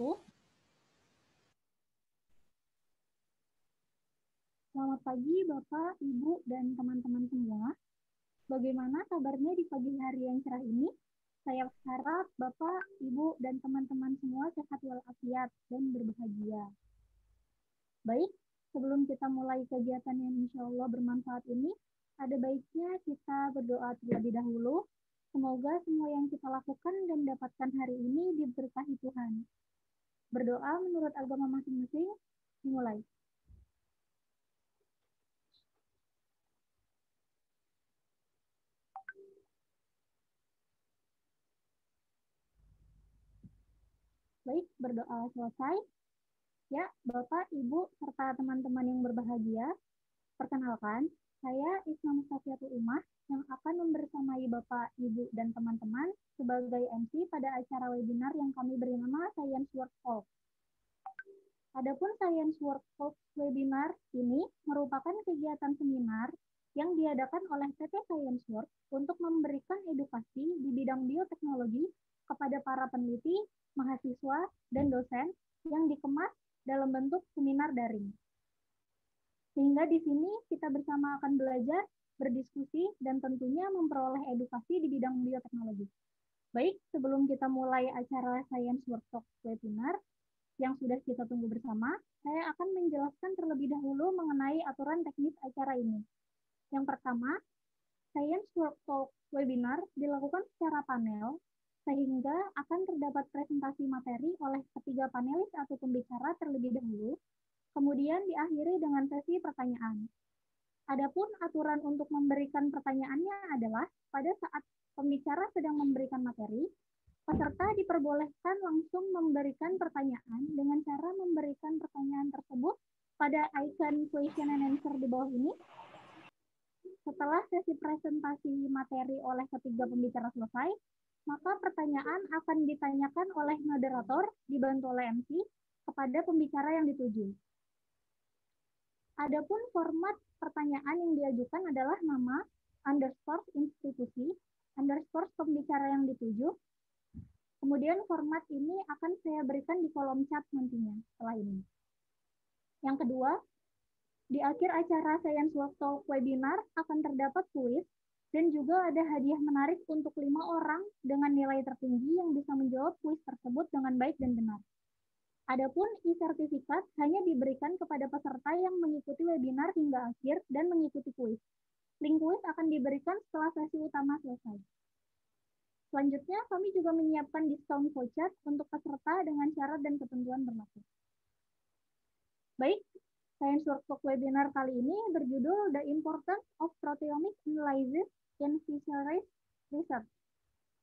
aku. Selamat pagi Bapak, Ibu, dan teman-teman semua. Bagaimana kabarnya di pagi hari yang cerah ini? Saya harap Bapak, Ibu, dan teman-teman semua sehat walafiat dan berbahagia. Baik, sebelum kita mulai kegiatan yang insya Allah bermanfaat ini, ada baiknya kita berdoa terlebih dahulu. Semoga semua yang kita lakukan dan dapatkan hari ini diberkahi Tuhan. Berdoa menurut agama masing-masing dimulai. Baik, berdoa selesai. Ya, Bapak, Ibu, serta teman-teman yang berbahagia, perkenalkan, saya Isma Mustafiatul Umar yang akan membersamai Bapak, Ibu, dan teman-teman sebagai MC pada acara webinar yang kami beri nama Science Work Talk. Adapun Science Work Talk webinar ini merupakan kegiatan seminar yang diadakan oleh PT Science Work untuk memberikan edukasi di bidang bioteknologi kepada para peneliti, mahasiswa, dan dosen yang dikemas dalam bentuk seminar daring. Sehingga di sini kita bersama akan belajar, berdiskusi, dan tentunya memperoleh edukasi di bidang bioteknologi. Baik, sebelum kita mulai acara Science Workshop Webinar yang sudah kita tunggu bersama, saya akan menjelaskan terlebih dahulu mengenai aturan teknis acara ini. Yang pertama, Science Workshop Webinar dilakukan secara panel sehingga akan terdapat presentasi materi oleh ketiga panelis atau pembicara terlebih dahulu kemudian diakhiri dengan sesi pertanyaan. Adapun aturan untuk memberikan pertanyaannya adalah pada saat pembicara sedang memberikan materi, peserta diperbolehkan langsung memberikan pertanyaan dengan cara memberikan pertanyaan tersebut pada icon question and answer di bawah ini. Setelah sesi presentasi materi oleh ketiga pembicara selesai, maka pertanyaan akan ditanyakan oleh moderator dibantu oleh MC kepada pembicara yang dituju. Adapun format pertanyaan yang diajukan adalah nama, underscore institusi, underscore pembicara yang dituju. Kemudian format ini akan saya berikan di kolom chat nantinya setelah ini. Yang kedua, di akhir acara Science Work Talk webinar akan terdapat kuis dan juga ada hadiah menarik untuk lima orang dengan nilai tertinggi yang bisa menjawab kuis tersebut dengan baik dan benar. Adapun e-sertifikat hanya diberikan kepada peserta yang mengikuti webinar hingga akhir dan mengikuti kuis. Link kuis akan diberikan setelah sesi utama selesai. Selanjutnya, kami juga menyiapkan diskon voucher untuk peserta dengan syarat dan ketentuan berlaku. Baik, Science Workbook webinar kali ini berjudul The Importance of Proteomic Analysis in Fisheries Research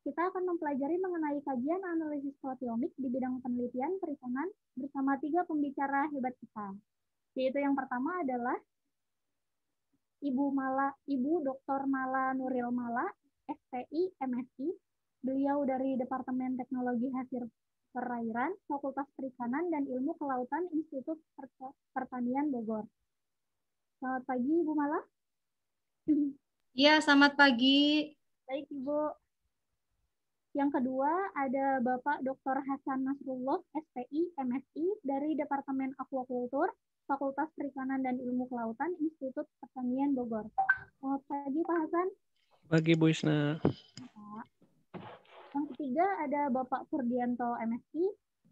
kita akan mempelajari mengenai kajian analisis proteomik di bidang penelitian perikanan bersama tiga pembicara hebat kita. Yaitu yang pertama adalah Ibu Mala, Ibu Dr. Mala Nuril Mala, STI, MSI. Beliau dari Departemen Teknologi Hasil Perairan, Fakultas Perikanan dan Ilmu Kelautan Institut Pertanian Bogor. Selamat pagi, Ibu Mala. Iya, selamat pagi. Baik, Ibu. Yang kedua ada Bapak Dr. Hasan Nasrullah, SPI, MSI dari Departemen Aquakultur, Fakultas Perikanan dan Ilmu Kelautan, Institut Pertanian Bogor. Selamat pagi Pak Hasan. Pagi Bu Isna. Nah, yang ketiga ada Bapak Purdianto, MSI.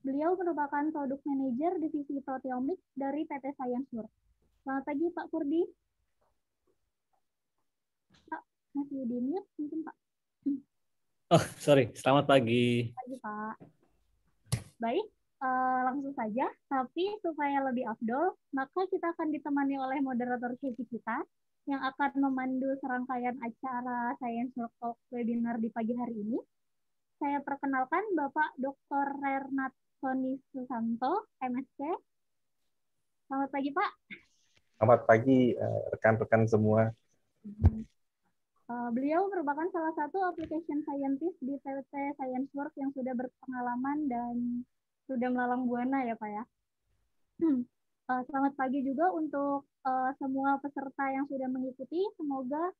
Beliau merupakan Produk Manager Divisi Proteomik dari PT Sayensur. Selamat pagi Pak Purdi. Pak, masih di mute mungkin Pak. Oh, sorry. Selamat pagi. Pagi, Pak. Baik, uh, langsung saja. Tapi supaya lebih afdol, maka kita akan ditemani oleh moderator sesi kita yang akan memandu serangkaian acara Science Talk webinar di pagi hari ini. Saya perkenalkan Bapak Dr. Renat Soni Susanto, MSc. Selamat pagi, Pak. Selamat pagi, eh, rekan-rekan semua. Hmm. Eh, beliau merupakan salah satu application scientist di PT Scienceworks yang sudah berpengalaman dan sudah melalang buana ya Pak ya. Hmm. Eh, selamat pagi juga untuk eh, semua peserta yang sudah mengikuti. Semoga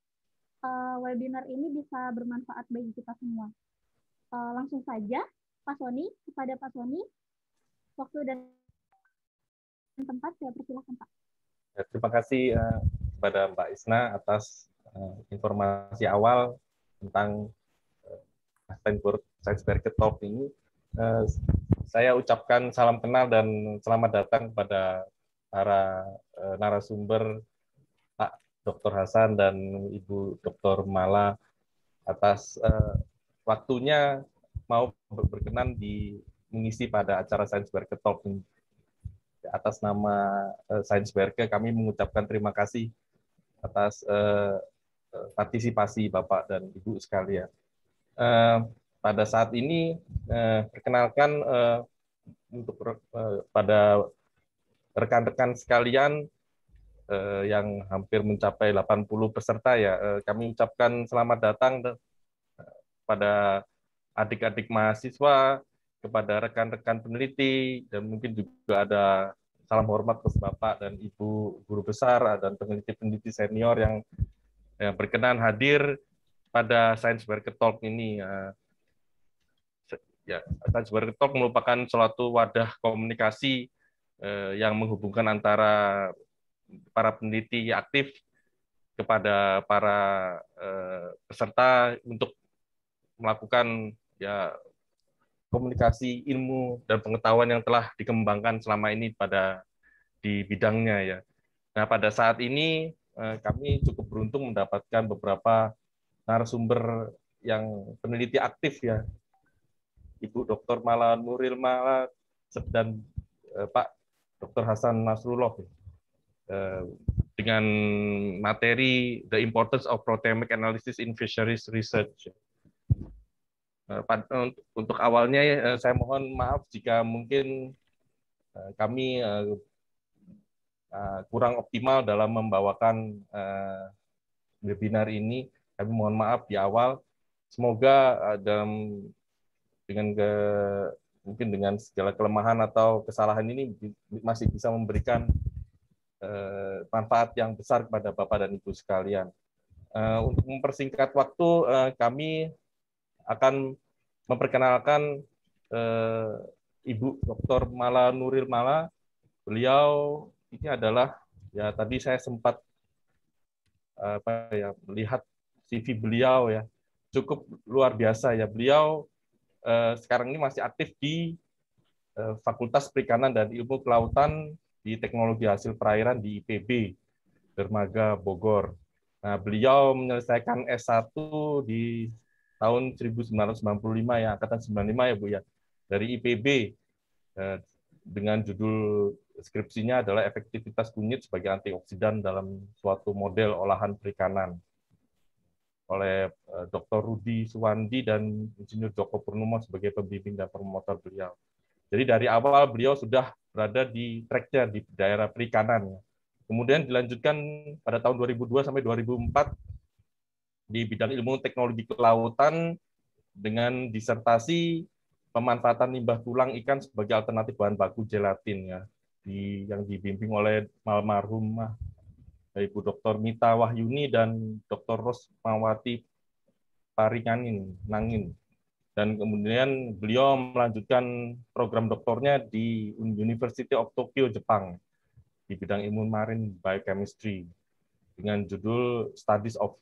webinar ini bisa bermanfaat bagi kita semua. langsung saja, Pak Soni, kepada Pak Soni, waktu dan tempat saya persilahkan Pak. Ya, terima kasih kepada Mbak Isna atas Eh, informasi awal tentang Stanford Science Market Talk ini, eh, saya ucapkan salam kenal dan selamat datang kepada para eh, narasumber Pak Dr. Hasan dan Ibu Dr. Mala atas waktunya mau berkenan di mengisi pada acara Science Berketop Talk ini. Atas nama Science Berke, kami mengucapkan terima kasih atas partisipasi Bapak dan Ibu sekalian. Eh, pada saat ini eh, perkenalkan eh, untuk pada rekan-rekan sekalian yang hampir mencapai 80 peserta ya, kami ucapkan selamat datang pada adik-adik mahasiswa, kepada rekan-rekan peneliti, dan mungkin juga ada salam hormat ke Bapak dan Ibu Guru Besar dan peneliti-peneliti senior yang ya, berkenan hadir pada Science Market Talk ini. Ya, ya Science Market Talk merupakan suatu wadah komunikasi eh, yang menghubungkan antara para peneliti aktif kepada para eh, peserta untuk melakukan ya komunikasi ilmu dan pengetahuan yang telah dikembangkan selama ini pada di bidangnya ya. Nah, pada saat ini Eh, kami cukup beruntung mendapatkan beberapa narasumber yang peneliti aktif ya. Ibu Dr. Malan Muril Malat dan eh, Pak Dr. Hasan Nasrullah eh, dengan materi The Importance of Proteomic Analysis in Fisheries Research. Untuk awalnya saya mohon maaf jika mungkin kami Eh, kurang optimal dalam membawakan eh, webinar ini. Kami mohon maaf di awal. Semoga eh, dalam dengan ke, mungkin dengan segala kelemahan atau kesalahan ini masih bisa memberikan manfaat yang besar kepada Bapak dan Ibu sekalian. untuk mempersingkat waktu, kami akan memperkenalkan Ibu Dr. Mala Nuril Mala. Beliau ini adalah ya tadi saya sempat apa ya melihat CV beliau ya cukup luar biasa ya beliau eh, sekarang ini masih aktif di eh, Fakultas Perikanan dan Ilmu Kelautan di Teknologi Hasil Perairan di IPB Dermaga Bogor. Nah, beliau menyelesaikan S1 di tahun 1995 ya angkatan 95 ya Bu ya dari IPB eh, dengan judul skripsinya adalah efektivitas kunyit sebagai antioksidan dalam suatu model olahan perikanan oleh eh, Dr. Rudi Suwandi dan Insinyur Joko Purnomo sebagai pembimbing dan promotor beliau. Jadi dari awal beliau sudah berada di treknya di daerah perikanan. Kemudian dilanjutkan pada tahun 2002 sampai 2004 di bidang ilmu teknologi kelautan dengan disertasi pemanfaatan limbah tulang ikan sebagai alternatif bahan baku gelatin ya di yang dibimbing oleh almarhumah Ibu Dr. Mita Wahyuni dan Dr. Rosmawati Paringanin Nangin. Dan kemudian beliau melanjutkan program doktornya di University of Tokyo, Jepang, di bidang ilmu marine biochemistry dengan judul Studies of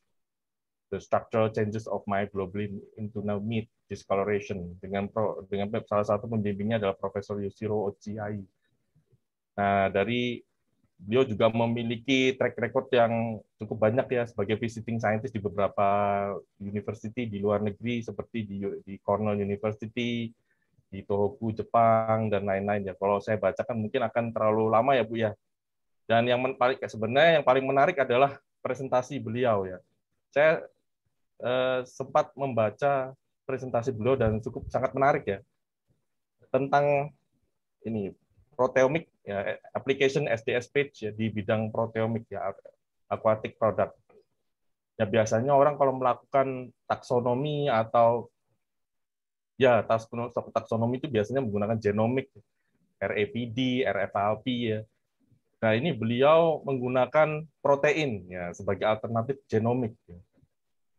the Structural Changes of Myoglobin into now meat Discoloration dengan pro, dengan salah satu pembimbingnya adalah Profesor Yoshiro Ochiai Nah, dari beliau juga memiliki track record yang cukup banyak ya sebagai visiting scientist di beberapa university di luar negeri seperti di, di Cornell University, di Tohoku Jepang dan lain-lain ya. Kalau saya bacakan mungkin akan terlalu lama ya Bu ya. Dan yang paling sebenarnya yang paling menarik adalah presentasi beliau ya. Saya eh, sempat membaca presentasi beliau dan cukup sangat menarik ya tentang ini proteomik ya, application SDS page ya, di bidang proteomik ya aquatic product. Ya biasanya orang kalau melakukan taksonomi atau ya taksonomi itu biasanya menggunakan genomik RAPD, RFLP ya. Nah, ini beliau menggunakan protein ya sebagai alternatif genomik ya.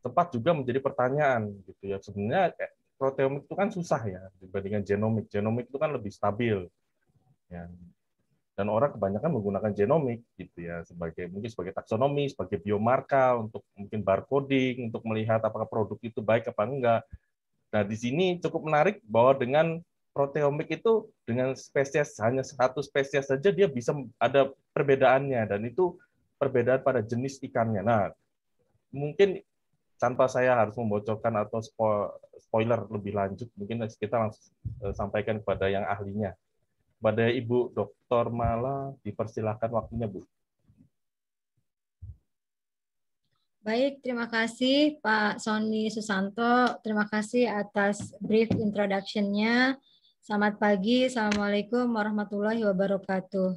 Tepat juga menjadi pertanyaan gitu ya. Sebenarnya eh, proteomik itu kan susah ya dibandingkan genomik. Genomik itu kan lebih stabil. Ya, dan orang kebanyakan menggunakan genomik gitu ya sebagai mungkin sebagai taksonomi, sebagai biomarka untuk mungkin barcoding untuk melihat apakah produk itu baik apa enggak. Nah, di sini cukup menarik bahwa dengan proteomik itu dengan spesies hanya satu spesies saja dia bisa ada perbedaannya dan itu perbedaan pada jenis ikannya. Nah, mungkin tanpa saya harus membocorkan atau spoiler lebih lanjut, mungkin kita langsung eh, sampaikan kepada yang ahlinya. Pada Ibu Dr. Mala, dipersilahkan waktunya, Bu. Baik, terima kasih Pak Sony Susanto. Terima kasih atas brief introduction-nya. Selamat pagi. Assalamualaikum warahmatullahi wabarakatuh.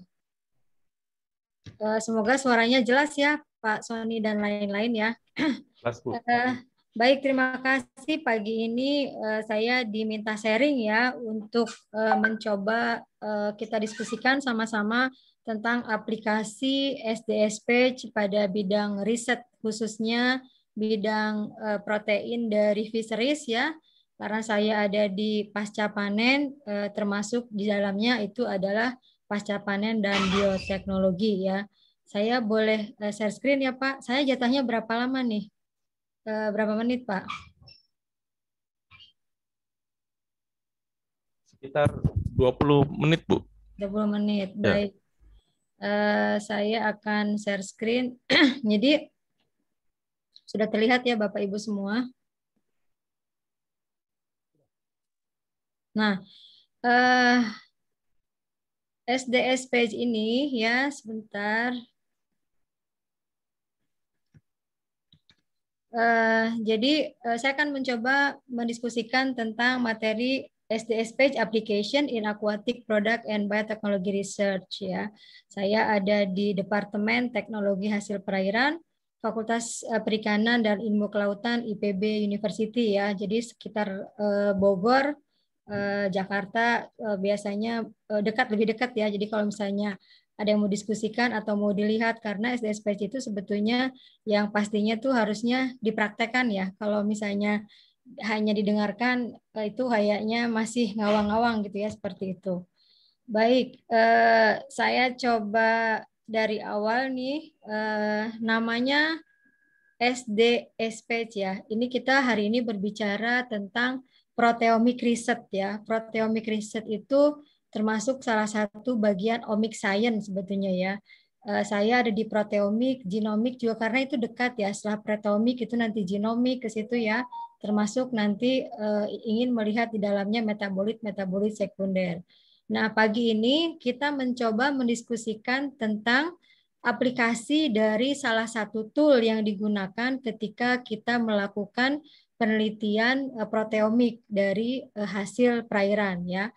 Eh, semoga suaranya jelas ya, Pak Sony dan lain-lain ya. Jelas, Bu. Eh, Baik, terima kasih. Pagi ini uh, saya diminta sharing ya untuk uh, mencoba uh, kita diskusikan sama-sama tentang aplikasi SDSP pada bidang riset khususnya bidang uh, protein dari fisheries ya. Karena saya ada di pasca panen uh, termasuk di dalamnya itu adalah pasca panen dan bioteknologi ya. Saya boleh share screen ya Pak. Saya jatahnya berapa lama nih? Eh, berapa menit, Pak? Sekitar 20 menit, Bu. 20 menit, ya. baik. Uh, saya akan share screen. Jadi, sudah terlihat ya Bapak-Ibu semua? Nah, uh, eh, SDS page ini ya, sebentar. Uh, jadi uh, saya akan mencoba mendiskusikan tentang materi SDS Page Application in Aquatic Product and Biotechnology Research ya. Saya ada di Departemen Teknologi Hasil Perairan, Fakultas eh, Perikanan dan Ilmu Kelautan IPB University ya. Jadi sekitar uh, Bogor, uh, Jakarta uh, biasanya uh, dekat lebih dekat ya. Jadi kalau misalnya ada yang mau diskusikan atau mau dilihat karena SDSPC itu sebetulnya yang pastinya tuh harusnya dipraktekkan ya. Kalau misalnya hanya didengarkan eh, itu kayaknya masih ngawang-ngawang gitu ya seperti itu. Baik, eh, saya coba dari awal nih eh, namanya SDSPC ya. Ini kita hari ini berbicara tentang proteomik riset ya. Proteomik riset itu termasuk salah satu bagian omic science sebetulnya ya. Eh, saya ada di proteomik, genomik juga karena itu dekat ya. Setelah proteomik itu nanti genomik ke situ ya, termasuk nanti eh, ingin melihat di dalamnya metabolit metabolit sekunder. Nah pagi ini kita mencoba mendiskusikan tentang aplikasi dari salah satu tool yang digunakan ketika kita melakukan penelitian eh, proteomik dari hasil perairan ya.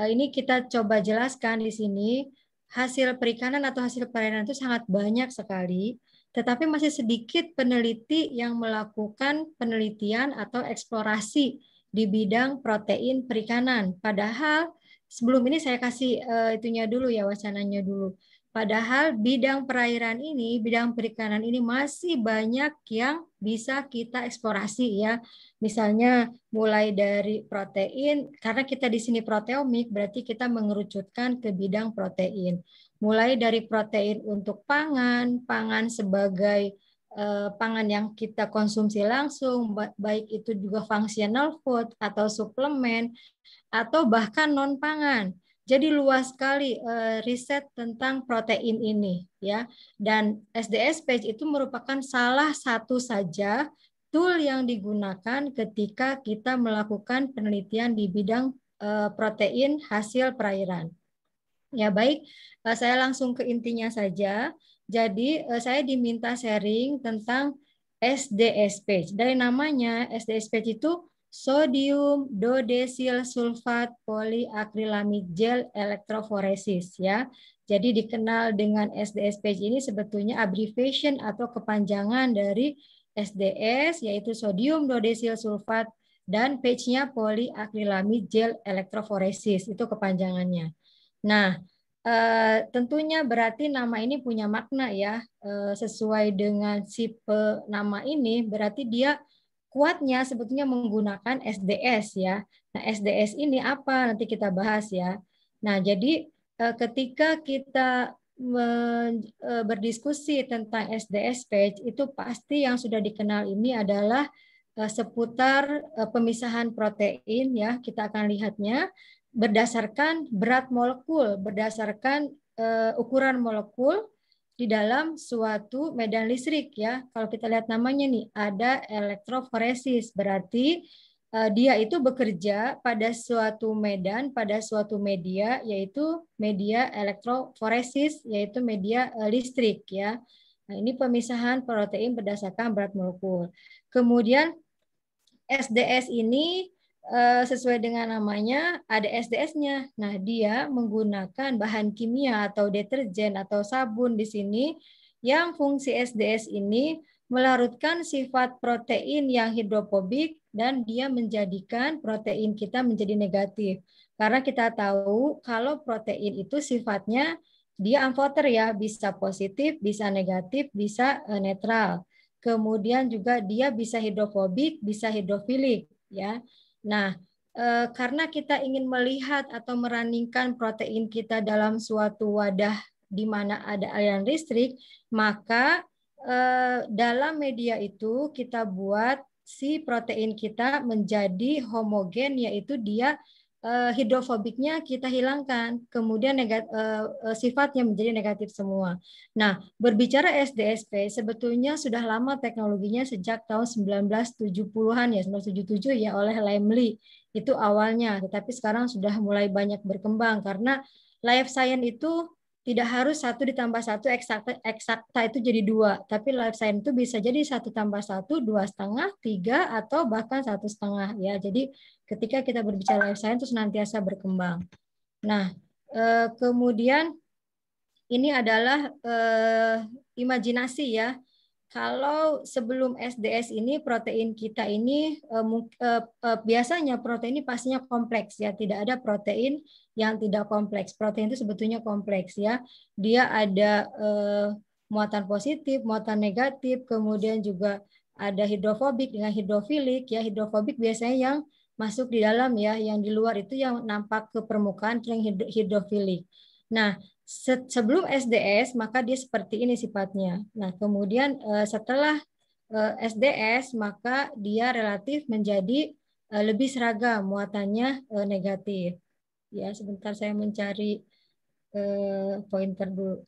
Eh, ini kita coba jelaskan di sini hasil perikanan atau hasil perairan itu sangat banyak sekali, tetapi masih sedikit peneliti yang melakukan penelitian atau eksplorasi di bidang protein perikanan. Padahal sebelum ini saya kasih uh, itunya dulu ya wacananya dulu. Padahal bidang perairan ini, bidang perikanan ini masih banyak yang bisa kita eksplorasi ya. Misalnya mulai dari protein, karena kita di sini proteomik, berarti kita mengerucutkan ke bidang protein. Mulai dari protein untuk pangan, pangan sebagai eh, pangan yang kita konsumsi langsung, baik itu juga functional food atau suplemen, atau bahkan non-pangan jadi luas sekali uh, riset tentang protein ini ya. Dan SDS page itu merupakan salah satu saja tool yang digunakan ketika kita melakukan penelitian di bidang uh, protein hasil perairan. Ya baik, uh, saya langsung ke intinya saja. Jadi uh, saya diminta sharing tentang SDS page. Dari namanya SDS page itu sodium dodesil sulfat poliakrilamid gel elektroforesis ya. Jadi dikenal dengan SDS PAGE ini sebetulnya abbreviation atau kepanjangan dari SDS yaitu sodium dodesil sulfat dan page nya poliakrilamid gel elektroforesis itu kepanjangannya. Nah, e, tentunya berarti nama ini punya makna ya e, sesuai dengan si nama ini berarti dia kuatnya sebetulnya menggunakan SDS ya. Nah, SDS ini apa? Nanti kita bahas ya. Nah, jadi eh, ketika kita eh, berdiskusi tentang SDS page itu pasti yang sudah dikenal ini adalah eh, seputar pemisahan protein ya kita akan lihatnya berdasarkan berat molekul berdasarkan ukuran molekul di dalam suatu medan listrik ya. Kalau kita lihat namanya nih, ada elektroforesis. Berarti uh, dia itu bekerja pada suatu medan, pada suatu media yaitu media elektroforesis yaitu media uh, listrik ya. Nah, ini pemisahan protein berdasarkan berat molekul. Kemudian SDS ini Eh, sesuai dengan namanya ada SDS-nya. Nah, dia menggunakan bahan kimia atau deterjen atau sabun di sini yang fungsi SDS ini melarutkan sifat protein yang hidrofobik dan dia menjadikan protein kita menjadi negatif. Karena kita tahu kalau protein itu sifatnya dia amfoter ya, bisa positif, bisa negatif, bisa eh, netral. Kemudian juga dia bisa hidrofobik, bisa hidrofilik ya. Nah, eh, karena kita ingin melihat atau meraningkan protein kita dalam suatu wadah di mana ada aliran listrik, maka eh, dalam media itu kita buat si protein kita menjadi homogen, yaitu dia uh, eh, hidrofobiknya kita hilangkan, kemudian negat, uh, sifatnya menjadi negatif semua. Nah, berbicara SDSP, sebetulnya sudah lama teknologinya sejak tahun 1970-an ya, 1977 ya oleh Lemley itu awalnya, tetapi sekarang sudah mulai banyak berkembang karena life science itu tidak harus satu ditambah satu eksakta, eksakta itu jadi dua, tapi life science itu bisa jadi satu tambah satu, dua setengah, tiga, atau bahkan satu setengah ya. Jadi ketika kita berbicara life science itu senantiasa berkembang. Nah, eh, kemudian ini adalah eh, imajinasi ya kalau sebelum SDS ini protein kita ini eh, eh, eh, biasanya protein ini pastinya kompleks ya, tidak ada protein yang tidak kompleks. Protein itu sebetulnya kompleks ya. Dia ada muatan positif, muatan negatif, kemudian juga ada hidrofobik dengan hidrofilik ya. Hidrofobik biasanya yang masuk di dalam ya, yang di luar itu yang nampak ke permukaan yang hidrofilik. Nah, sebelum SDS maka dia seperti ini sifatnya. Nah, kemudian eh, setelah SDS eh, maka dia relatif menjadi eh, lebih seragam muatannya negatif. Ya, sebentar saya mencari pointer dulu.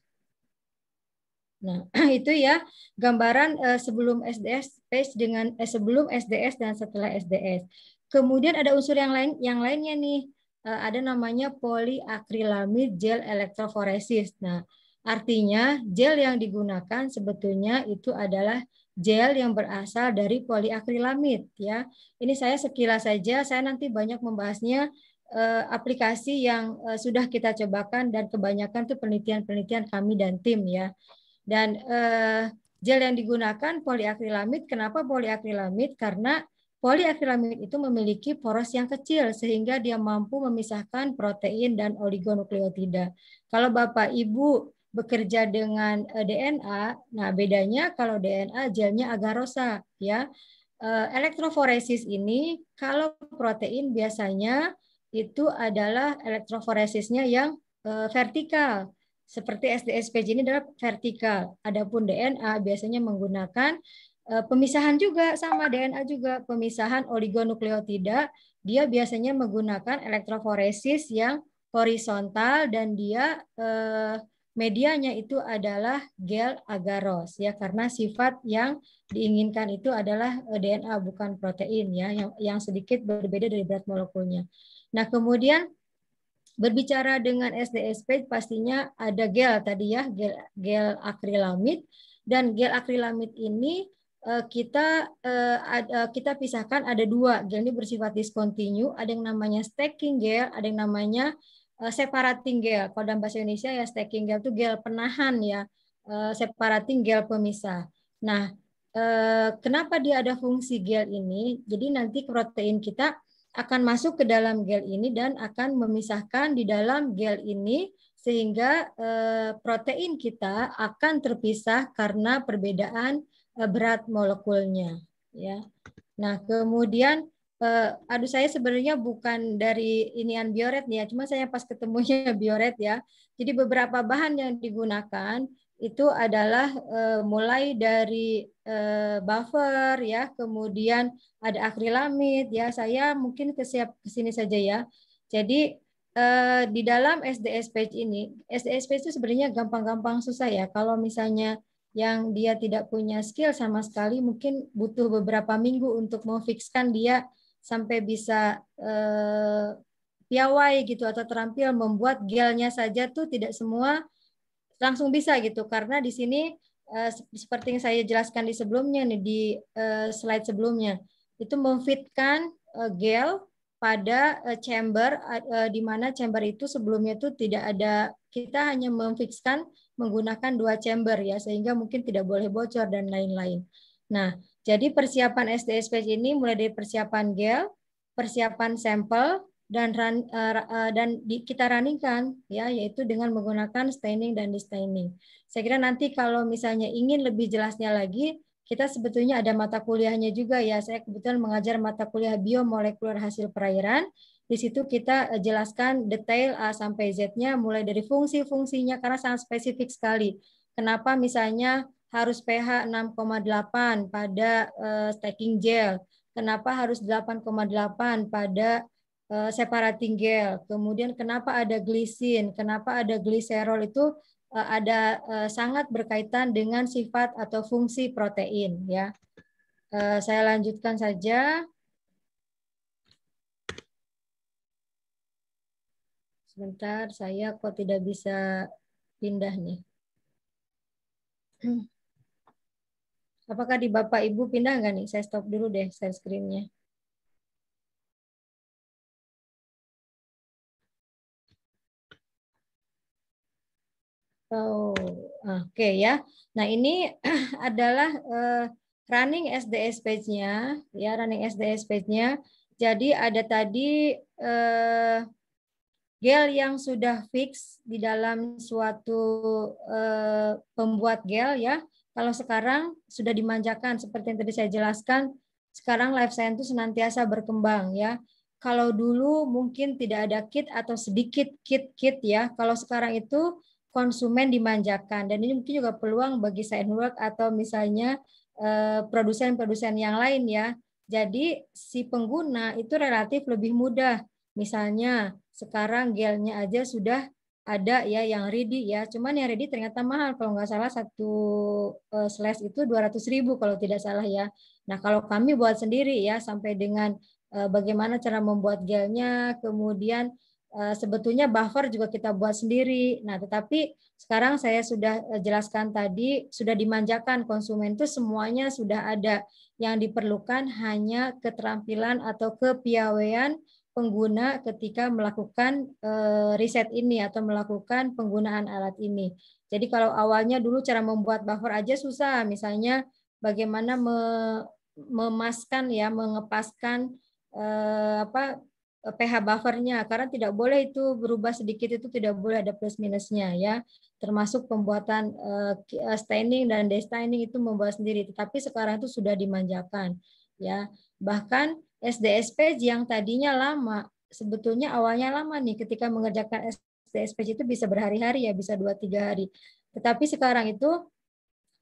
Nah, itu ya gambaran sebelum SDS space dengan sebelum SDS dan setelah SDS. Kemudian ada unsur yang lain yang lainnya nih Eh, ada namanya poliakrilamid gel elektroforesis. Nah, artinya gel yang digunakan sebetulnya itu adalah gel yang berasal dari poliakrilamid ya. Ini saya sekilas saja, saya nanti banyak membahasnya eh, aplikasi yang eh, sudah kita cobakan dan kebanyakan itu penelitian-penelitian kami dan tim ya. Dan gel yang digunakan poliakrilamid, kenapa poliakrilamid? Karena Poliakrilamid itu memiliki poros yang kecil sehingga dia mampu memisahkan protein dan oligonukleotida. Kalau Bapak Ibu bekerja dengan eh, DNA, nah bedanya kalau DNA gelnya agak rosa ya. Eh, elektroforesis ini kalau protein biasanya itu adalah elektroforesisnya yang eh, vertikal seperti SDSPG ini adalah vertikal. Adapun DNA biasanya menggunakan Eh, pemisahan juga sama DNA juga pemisahan oligonukleotida dia biasanya menggunakan elektroforesis yang horizontal dan dia eh, medianya itu adalah gel agarose ya karena sifat yang diinginkan itu adalah eh, DNA bukan protein ya yang yang sedikit berbeda dari berat molekulnya. Nah, kemudian berbicara dengan SDSP pastinya ada gel tadi ya gel gel akrilamid dan gel akrilamid ini Eh, kita eh, eh, kita pisahkan ada dua gel ini bersifat diskontinu ada yang namanya stacking gel, ada yang namanya separating gel. Kalau dalam bahasa Indonesia ya stacking gel itu gel penahan ya, separating gel pemisah. Nah, kenapa dia ada fungsi gel ini? Jadi nanti protein kita akan masuk ke dalam gel ini dan akan memisahkan di dalam gel ini sehingga protein kita akan terpisah karena perbedaan Eh, berat molekulnya ya. Nah, kemudian eh, aduh saya sebenarnya bukan dari inian bioret nih ya, cuma saya pas ketemunya bioret ya. Jadi beberapa bahan yang digunakan itu adalah eh, mulai dari eh, buffer ya, kemudian ada akrilamid ya. Saya mungkin ke sini saja ya. Jadi eh, di dalam SDS page ini, SDS page itu sebenarnya gampang-gampang susah ya. Kalau misalnya yang dia tidak punya skill sama sekali mungkin butuh beberapa minggu untuk memfixkan dia sampai bisa eh, piawai gitu atau terampil membuat gelnya saja tuh tidak semua langsung bisa gitu karena di sini eh, seperti yang saya jelaskan di sebelumnya nih di eh, slide sebelumnya itu memfitkan eh, gel pada eh, chamber eh, di mana chamber itu sebelumnya tuh tidak ada kita hanya memfixkan menggunakan dua chamber ya sehingga mungkin tidak boleh bocor dan lain-lain. Nah, jadi persiapan SDSP ini mulai dari persiapan gel, persiapan sampel dan run, uh, uh, dan di, kita runningkan ya yaitu dengan menggunakan staining dan destaining. Saya kira nanti kalau misalnya ingin lebih jelasnya lagi kita sebetulnya ada mata kuliahnya juga ya. Saya kebetulan mengajar mata kuliah biomolekuler hasil perairan di situ kita eh, jelaskan detail A eh, sampai Z-nya, mulai dari fungsi-fungsinya, karena sangat spesifik sekali. Kenapa misalnya harus pH 6,8 pada uh, stacking gel, kenapa harus 8,8 pada uh, separating gel, kemudian kenapa ada glisin, kenapa ada gliserol itu uh, ada uh, sangat berkaitan dengan sifat atau fungsi protein ya. Uh, saya lanjutkan saja. Sebentar, saya kok tidak bisa pindah nih. Apakah di Bapak Ibu pindah nggak nih? Saya stop dulu deh share screen-nya. Oh, oke okay ya. Nah, ini adalah uh, running SDS page-nya, ya running SDS page-nya. Jadi ada tadi uh, gel yang sudah fix di dalam suatu uh, pembuat gel ya. Kalau sekarang sudah dimanjakan seperti yang tadi saya jelaskan, sekarang life science itu senantiasa berkembang ya. Kalau dulu mungkin tidak ada kit atau sedikit kit-kit ya. Kalau sekarang itu konsumen dimanjakan dan ini mungkin juga peluang bagi science work atau misalnya eh, produsen-produsen yang lain ya. Jadi si pengguna itu relatif lebih mudah. Misalnya sekarang gelnya aja sudah ada ya yang ready ya. Cuman yang ready ternyata mahal. Kalau nggak salah satu eh, slash itu 200 ribu kalau tidak salah ya. Nah kalau kami buat sendiri ya sampai dengan eh, bagaimana cara membuat gelnya, kemudian eh, sebetulnya buffer juga kita buat sendiri. Nah tetapi sekarang saya sudah jelaskan tadi, sudah dimanjakan konsumen itu semuanya sudah ada. Yang diperlukan hanya keterampilan atau kepiawaian pengguna ketika melakukan eh, riset ini atau melakukan penggunaan alat ini. Jadi kalau awalnya dulu cara membuat buffer aja susah, misalnya bagaimana memaskan ya, mengepaskan eh, apa pH buffernya karena tidak boleh itu berubah sedikit itu tidak boleh ada plus minusnya ya. Termasuk pembuatan eh, staining dan destaining itu membuat sendiri, tetapi sekarang itu sudah dimanjakan ya. Bahkan SDSP yang tadinya lama, sebetulnya awalnya lama nih ketika mengerjakan SDSP itu bisa berhari-hari ya, bisa 2-3 hari. Tetapi sekarang itu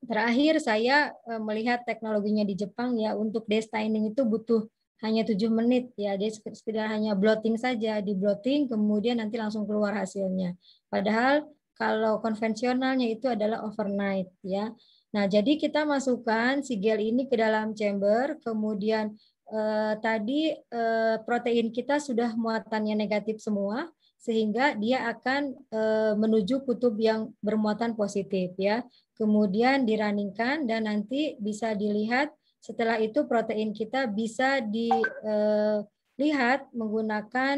terakhir saya eh, melihat teknologinya di Jepang ya untuk destining itu butuh hanya tujuh menit ya dia sekedar hanya blotting saja di blotting kemudian nanti langsung keluar hasilnya padahal kalau konvensionalnya itu adalah overnight ya nah jadi kita masukkan si ini ke dalam chamber kemudian eh, tadi eh, protein kita sudah muatannya negatif semua, sehingga dia akan eh, menuju kutub yang bermuatan positif ya. Kemudian diraningkan dan nanti bisa dilihat setelah itu protein kita bisa dilihat eh, menggunakan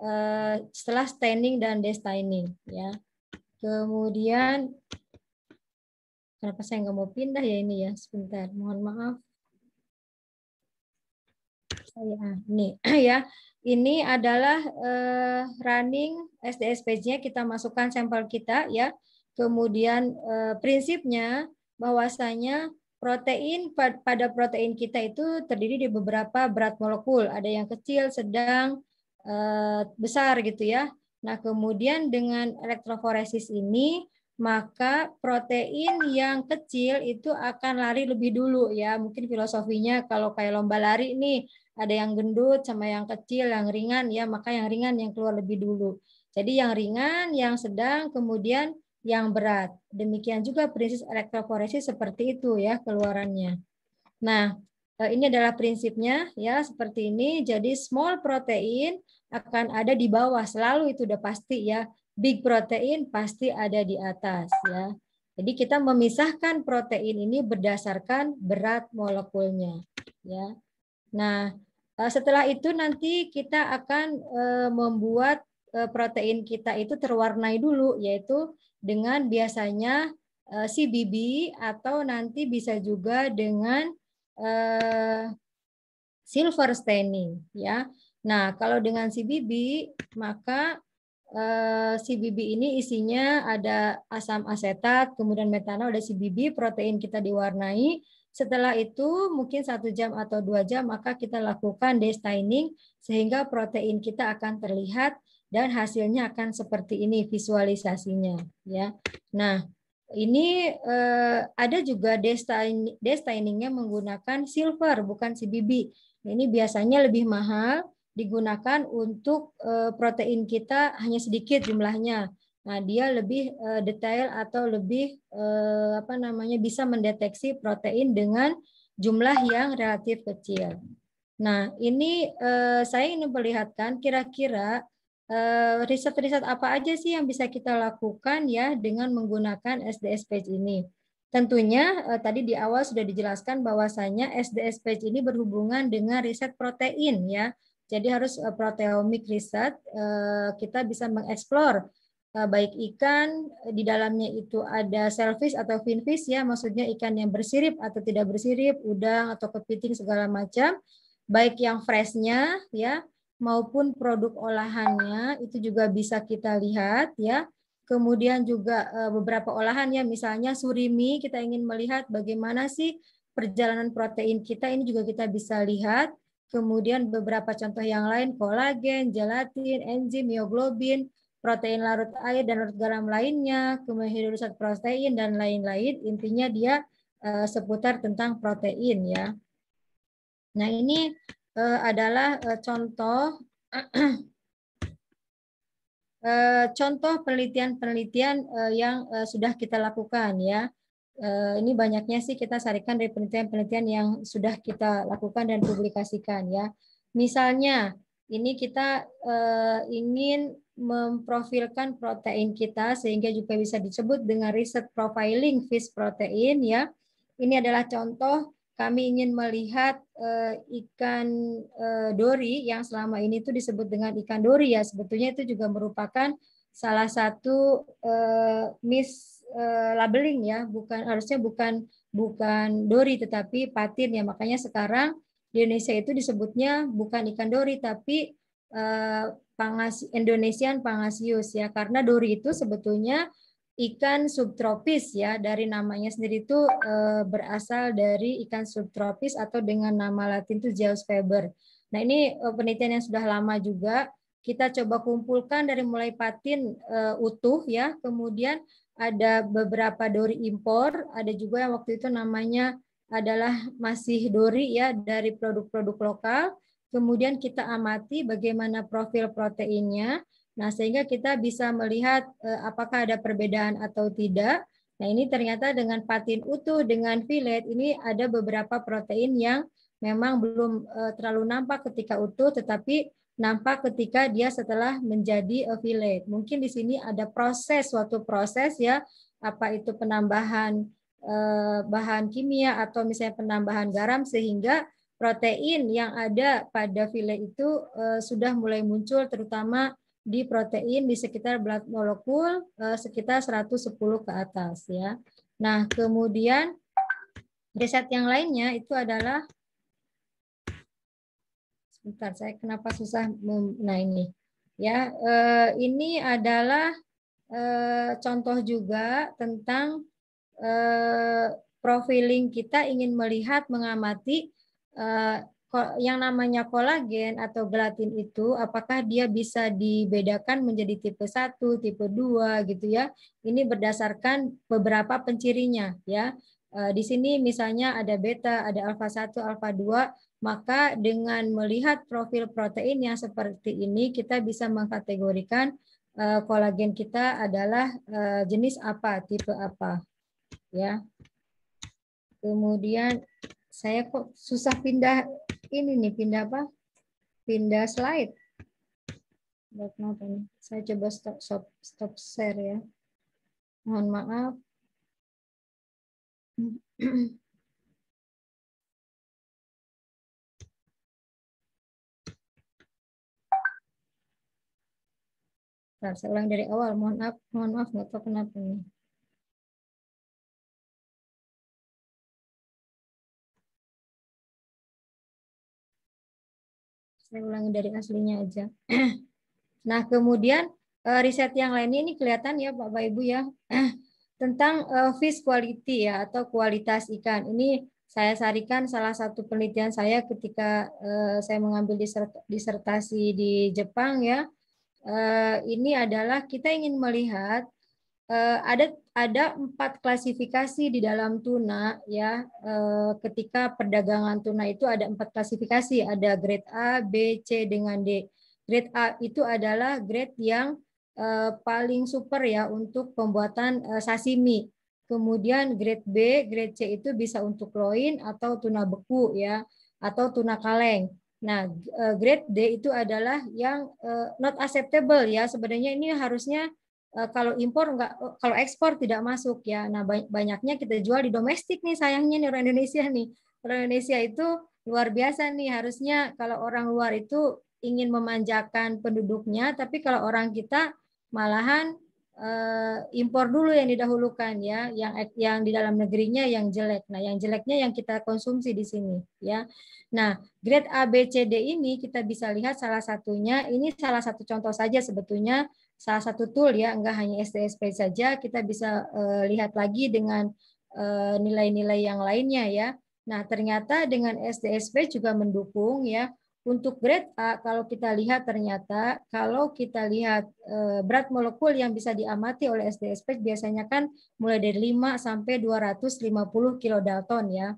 eh, setelah staining dan destaining ya. Kemudian kenapa saya nggak mau pindah ya ini ya sebentar mohon maaf saya. Nih ya, ini adalah uh, running page nya kita masukkan sampel kita ya. Kemudian uh, prinsipnya bahwasanya protein pada protein kita itu terdiri di beberapa berat molekul, ada yang kecil, sedang, uh, besar gitu ya. Nah, kemudian dengan elektroforesis ini, maka protein yang kecil itu akan lari lebih dulu ya. Mungkin filosofinya kalau kayak lomba lari nih, ada yang gendut sama yang kecil, yang ringan ya, maka yang ringan yang keluar lebih dulu. Jadi yang ringan, yang sedang, kemudian yang berat. Demikian juga prinsip elektroforesis seperti itu ya keluarannya. Nah, eh, ini adalah prinsipnya ya seperti ini. Jadi small protein akan ada di bawah selalu itu udah pasti ya. Big protein pasti ada di atas ya. Jadi kita memisahkan protein ini berdasarkan berat molekulnya ya. Nah, eh, setelah itu nanti kita akan eh, membuat eh, protein kita itu terwarnai dulu, yaitu dengan biasanya CBB atau nanti bisa juga dengan silver staining, ya. Nah, kalau dengan CBB maka CBB ini isinya ada asam asetat, kemudian metanol, ada CBB, protein kita diwarnai, setelah itu mungkin satu jam atau dua jam maka kita lakukan destaining sehingga protein kita akan terlihat dan hasilnya akan seperti ini visualisasinya ya. Nah ini eh, ada juga destain, destainingnya menggunakan silver bukan CBB. Ini biasanya lebih mahal digunakan untuk eh, protein kita hanya sedikit jumlahnya Nah, dia lebih uh, detail atau lebih uh, apa namanya bisa mendeteksi protein dengan jumlah yang relatif kecil. Nah, ini uh, saya ingin memperlihatkan kira-kira riset riset-riset apa aja sih yang bisa kita lakukan ya dengan menggunakan SDS Page ini. Tentunya uh, tadi di awal sudah dijelaskan bahwasanya SDS Page ini berhubungan dengan riset protein ya. Jadi harus proteomik riset kita bisa mengeksplor Eh, baik ikan eh, di dalamnya itu ada selfish atau finfish ya maksudnya ikan yang bersirip atau tidak bersirip udang atau kepiting segala macam baik yang freshnya ya maupun produk olahannya itu juga bisa kita lihat ya kemudian juga eh, beberapa olahan ya misalnya surimi kita ingin melihat bagaimana sih perjalanan protein kita ini juga kita bisa lihat kemudian beberapa contoh yang lain kolagen gelatin enzim mioglobin protein larut air dan larut garam lainnya, kemudian hidrolisat protein dan lain-lain. Intinya dia uh, seputar tentang protein ya. Nah, ini uh, adalah uh, contoh contoh penelitian-penelitian yang sudah kita lakukan ya. Ini banyaknya sih kita sarikan dari penelitian-penelitian yang sudah kita lakukan dan publikasikan ya. Misalnya ini kita ingin memprofilkan protein kita sehingga juga bisa disebut dengan riset profiling fish protein ya. Ini adalah contoh kami ingin melihat uh, ikan uh, dori yang selama ini itu disebut dengan ikan dori ya. Sebetulnya itu juga merupakan salah satu uh, eh, mis uh, labeling ya, bukan harusnya bukan bukan dori tetapi patin ya. Makanya sekarang di Indonesia itu disebutnya bukan ikan dori tapi Pangas Indonesian pangasius ya karena duri itu sebetulnya ikan subtropis ya dari namanya sendiri itu e, berasal dari ikan subtropis atau dengan nama latin itu Zeus Faber. Nah ini eh, penelitian yang sudah lama juga kita coba kumpulkan dari mulai patin e, utuh ya kemudian ada beberapa dori impor ada juga yang waktu itu namanya adalah masih dori ya dari produk-produk lokal kemudian kita amati bagaimana profil proteinnya. Nah, sehingga kita bisa melihat eh, apakah ada perbedaan atau tidak. Nah, ini ternyata dengan patin utuh dengan fillet ini ada beberapa protein yang memang belum eh, terlalu nampak ketika utuh tetapi nampak ketika dia setelah menjadi eh, fillet. Mungkin di sini ada proses suatu proses ya apa itu penambahan bahan kimia atau misalnya penambahan garam sehingga protein yang ada pada file itu uh, sudah mulai muncul terutama di protein di sekitar blood molekul uh, eh, sekitar 110 ke atas ya. Nah, kemudian riset yang lainnya itu adalah sebentar saya kenapa susah mem, nah ini ya uh, ini adalah uh, contoh juga tentang uh, profiling kita ingin melihat mengamati Eh, yang namanya kolagen atau gelatin itu apakah dia bisa dibedakan menjadi tipe 1, tipe 2 gitu ya. Ini berdasarkan beberapa pencirinya ya. Eh, di sini misalnya ada beta, ada alfa 1, alfa 2, maka dengan melihat profil protein yang seperti ini kita bisa mengkategorikan eh, kolagen kita adalah jenis apa, tipe apa ya. Kemudian saya kok susah pindah ini nih, pindah apa? Pindah slide. Buat kenapa ini Saya coba stop, stop, stop share ya. Mohon maaf. Nah, saya ulang dari awal. Mohon maaf, mohon maaf, nggak tahu kenapa nih. saya ulangi dari aslinya aja. nah, kemudian eh, riset yang lainnya ini kelihatan ya Bapak Ibu ya tentang eh, fish quality ya atau kualitas ikan. Ini saya sarikan salah satu penelitian saya ketika eh, saya mengambil disertasi di Jepang ya. Ini adalah kita ingin melihat Eh, ada ada empat klasifikasi di dalam tuna ya. Eh, ketika perdagangan tuna itu ada empat klasifikasi, ada grade A, B, C dengan D. Grade A itu adalah grade yang eh, paling super ya untuk pembuatan sashimi. Kemudian grade B, grade C itu bisa untuk loin atau tuna beku ya atau tuna kaleng. Nah, grade D itu adalah yang not acceptable ya. Sebenarnya ini harusnya Eh, kalau impor enggak eh, kalau ekspor tidak masuk ya. Nah, banyaknya kita jual di domestik nih sayangnya nih orang Indonesia nih. Orang Indonesia itu luar biasa nih harusnya kalau orang luar itu ingin memanjakan penduduknya, tapi kalau orang kita malahan eh, impor dulu yang didahulukan ya, yang yang di dalam negerinya yang jelek. Nah, yang jeleknya yang kita konsumsi di sini ya. Nah, grade A B C D ini kita bisa lihat salah satunya ini salah satu contoh saja sebetulnya salah satu tool ya, enggak hanya STSP saja, kita bisa uh, lihat lagi dengan eh, nilai-nilai uh, yang lainnya ya. Nah, ternyata dengan STSP juga mendukung ya untuk grade A kalau kita lihat ternyata kalau kita lihat eh, berat molekul yang bisa diamati oleh STSP biasanya kan mulai dari 5 sampai 250 kilodalton ya.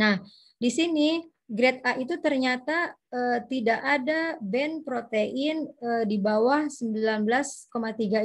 Nah, di sini grade A itu ternyata eh, tidak ada band protein eh, di bawah 19,3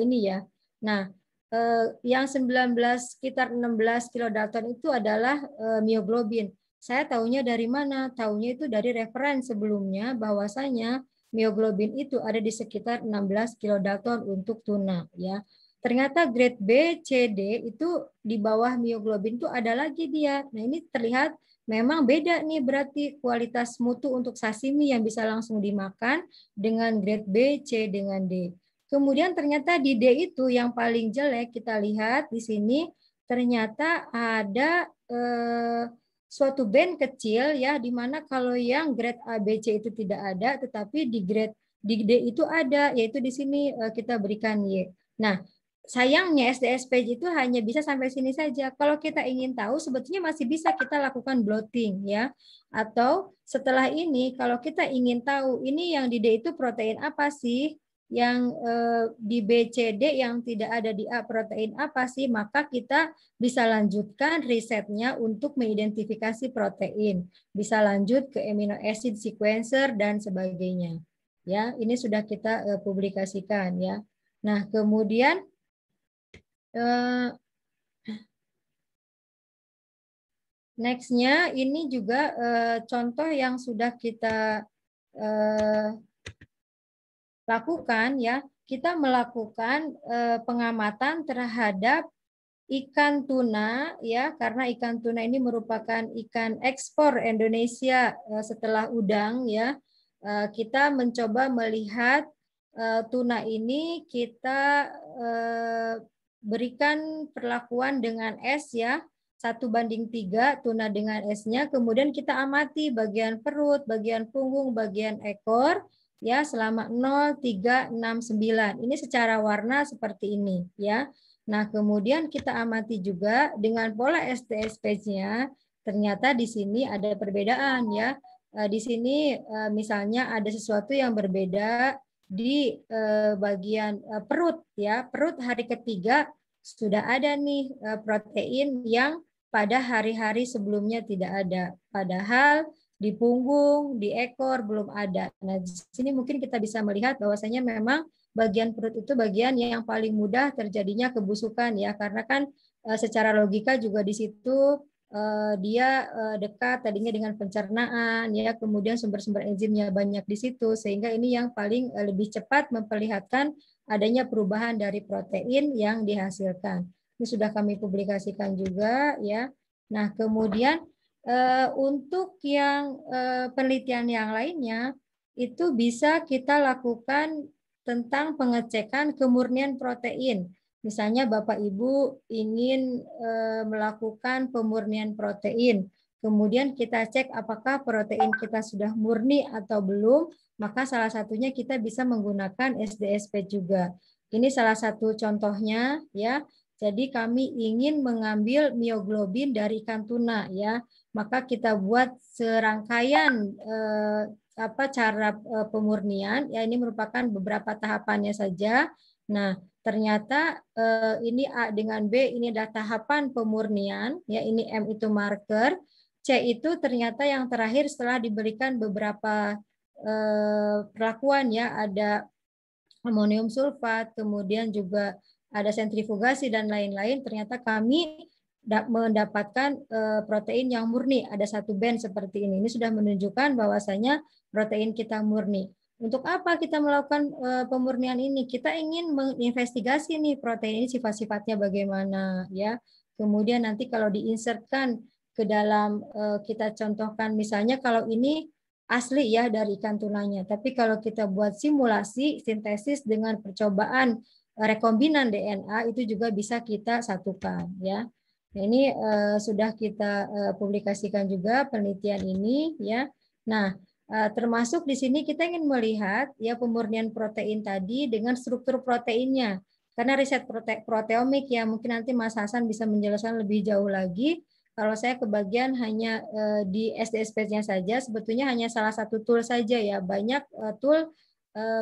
ini ya. Nah, eh, yang 19 sekitar 16 kilodalton itu adalah eh, mioglobin. Saya tahunya dari mana? Tahunya itu dari referen sebelumnya bahwasanya mioglobin itu ada di sekitar 16 kilodalton untuk tuna ya. Ternyata grade B, C, D itu di bawah mioglobin itu ada lagi dia. Nah, ini terlihat memang beda nih berarti kualitas mutu untuk sashimi yang bisa langsung dimakan dengan grade B, C dengan D. Kemudian ternyata di D itu yang paling jelek kita lihat di sini ternyata ada eh, suatu band kecil ya di mana kalau yang grade ABC itu tidak ada tetapi di grade di D itu ada yaitu di sini eh, kita berikan Y. Nah, sayangnya SDSP itu hanya bisa sampai sini saja. Kalau kita ingin tahu, sebetulnya masih bisa kita lakukan bloating ya. Atau setelah ini, kalau kita ingin tahu ini yang di D itu protein apa sih, yang eh, di BCD yang tidak ada di A protein apa sih, maka kita bisa lanjutkan risetnya untuk mengidentifikasi protein. Bisa lanjut ke amino acid sequencer dan sebagainya. Ya, ini sudah kita eh, publikasikan ya. Nah, kemudian Eh, nextnya ini juga eh, contoh yang sudah kita eh, lakukan ya. Kita melakukan pengamatan terhadap ikan tuna ya karena ikan tuna ini merupakan ikan ekspor Indonesia setelah udang ya. kita mencoba melihat tuna ini kita berikan perlakuan dengan es ya satu banding tiga tuna dengan esnya. Kemudian kita amati bagian perut, bagian punggung, bagian ekor ya selama 0, 3, 6, 9. Ini secara warna seperti ini ya. Nah, kemudian kita amati juga dengan pola STSP-nya ternyata di sini ada perbedaan ya. Eh, di sini eh, misalnya ada sesuatu yang berbeda di eh, bagian eh, perut ya perut hari ketiga sudah ada nih eh, protein yang pada hari-hari sebelumnya tidak ada padahal di punggung di ekor belum ada nah di sini mungkin kita bisa melihat bahwasanya memang bagian perut itu bagian yang paling mudah terjadinya kebusukan ya karena kan secara logika juga di situ uh, dia uh, dekat tadinya dengan pencernaan ya kemudian sumber-sumber enzimnya banyak di situ sehingga ini yang paling uh, lebih cepat memperlihatkan adanya perubahan dari protein yang dihasilkan ini sudah kami publikasikan juga ya nah kemudian uh, untuk yang uh, penelitian yang lainnya itu bisa kita lakukan tentang pengecekan kemurnian protein Misalnya Bapak Ibu ingin eh, melakukan pemurnian protein, kemudian kita cek apakah protein kita sudah murni atau belum, maka salah satunya kita bisa menggunakan SDSP juga. Ini salah satu contohnya ya. Jadi kami ingin mengambil mioglobin dari ikan tuna ya. Maka kita buat serangkaian eh, apa cara eh, pemurnian ya ini merupakan beberapa tahapannya saja Nah, ternyata eh, ini A dengan B ini adalah tahapan pemurnian, ya ini M itu marker, C itu ternyata yang terakhir setelah diberikan beberapa eh, perlakuan ya ada amonium sulfat, kemudian juga ada sentrifugasi dan lain-lain, ternyata kami mendapatkan eh, protein yang murni, ada satu band seperti ini. Ini sudah menunjukkan bahwasanya protein kita murni. Untuk apa kita melakukan eh, pemurnian ini? Kita ingin menginvestigasi nih protein ini sifat-sifatnya bagaimana ya. Kemudian nanti kalau diinsertkan ke dalam eh, kita contohkan misalnya kalau ini asli ya dari ikan tunanya, tapi kalau kita buat simulasi sintesis dengan percobaan eh, rekombinan DNA itu juga bisa kita satukan ya. Nah, ini sudah kita publikasikan juga penelitian ini ya. Nah, Eh, termasuk di sini kita ingin melihat ya pemurnian protein tadi dengan struktur proteinnya. Karena riset prote proteomik ya mungkin nanti Mas Hasan bisa menjelaskan lebih jauh lagi. Kalau saya kebagian hanya eh, di SDSP-nya saja, sebetulnya hanya salah satu tool saja ya. Banyak eh, tool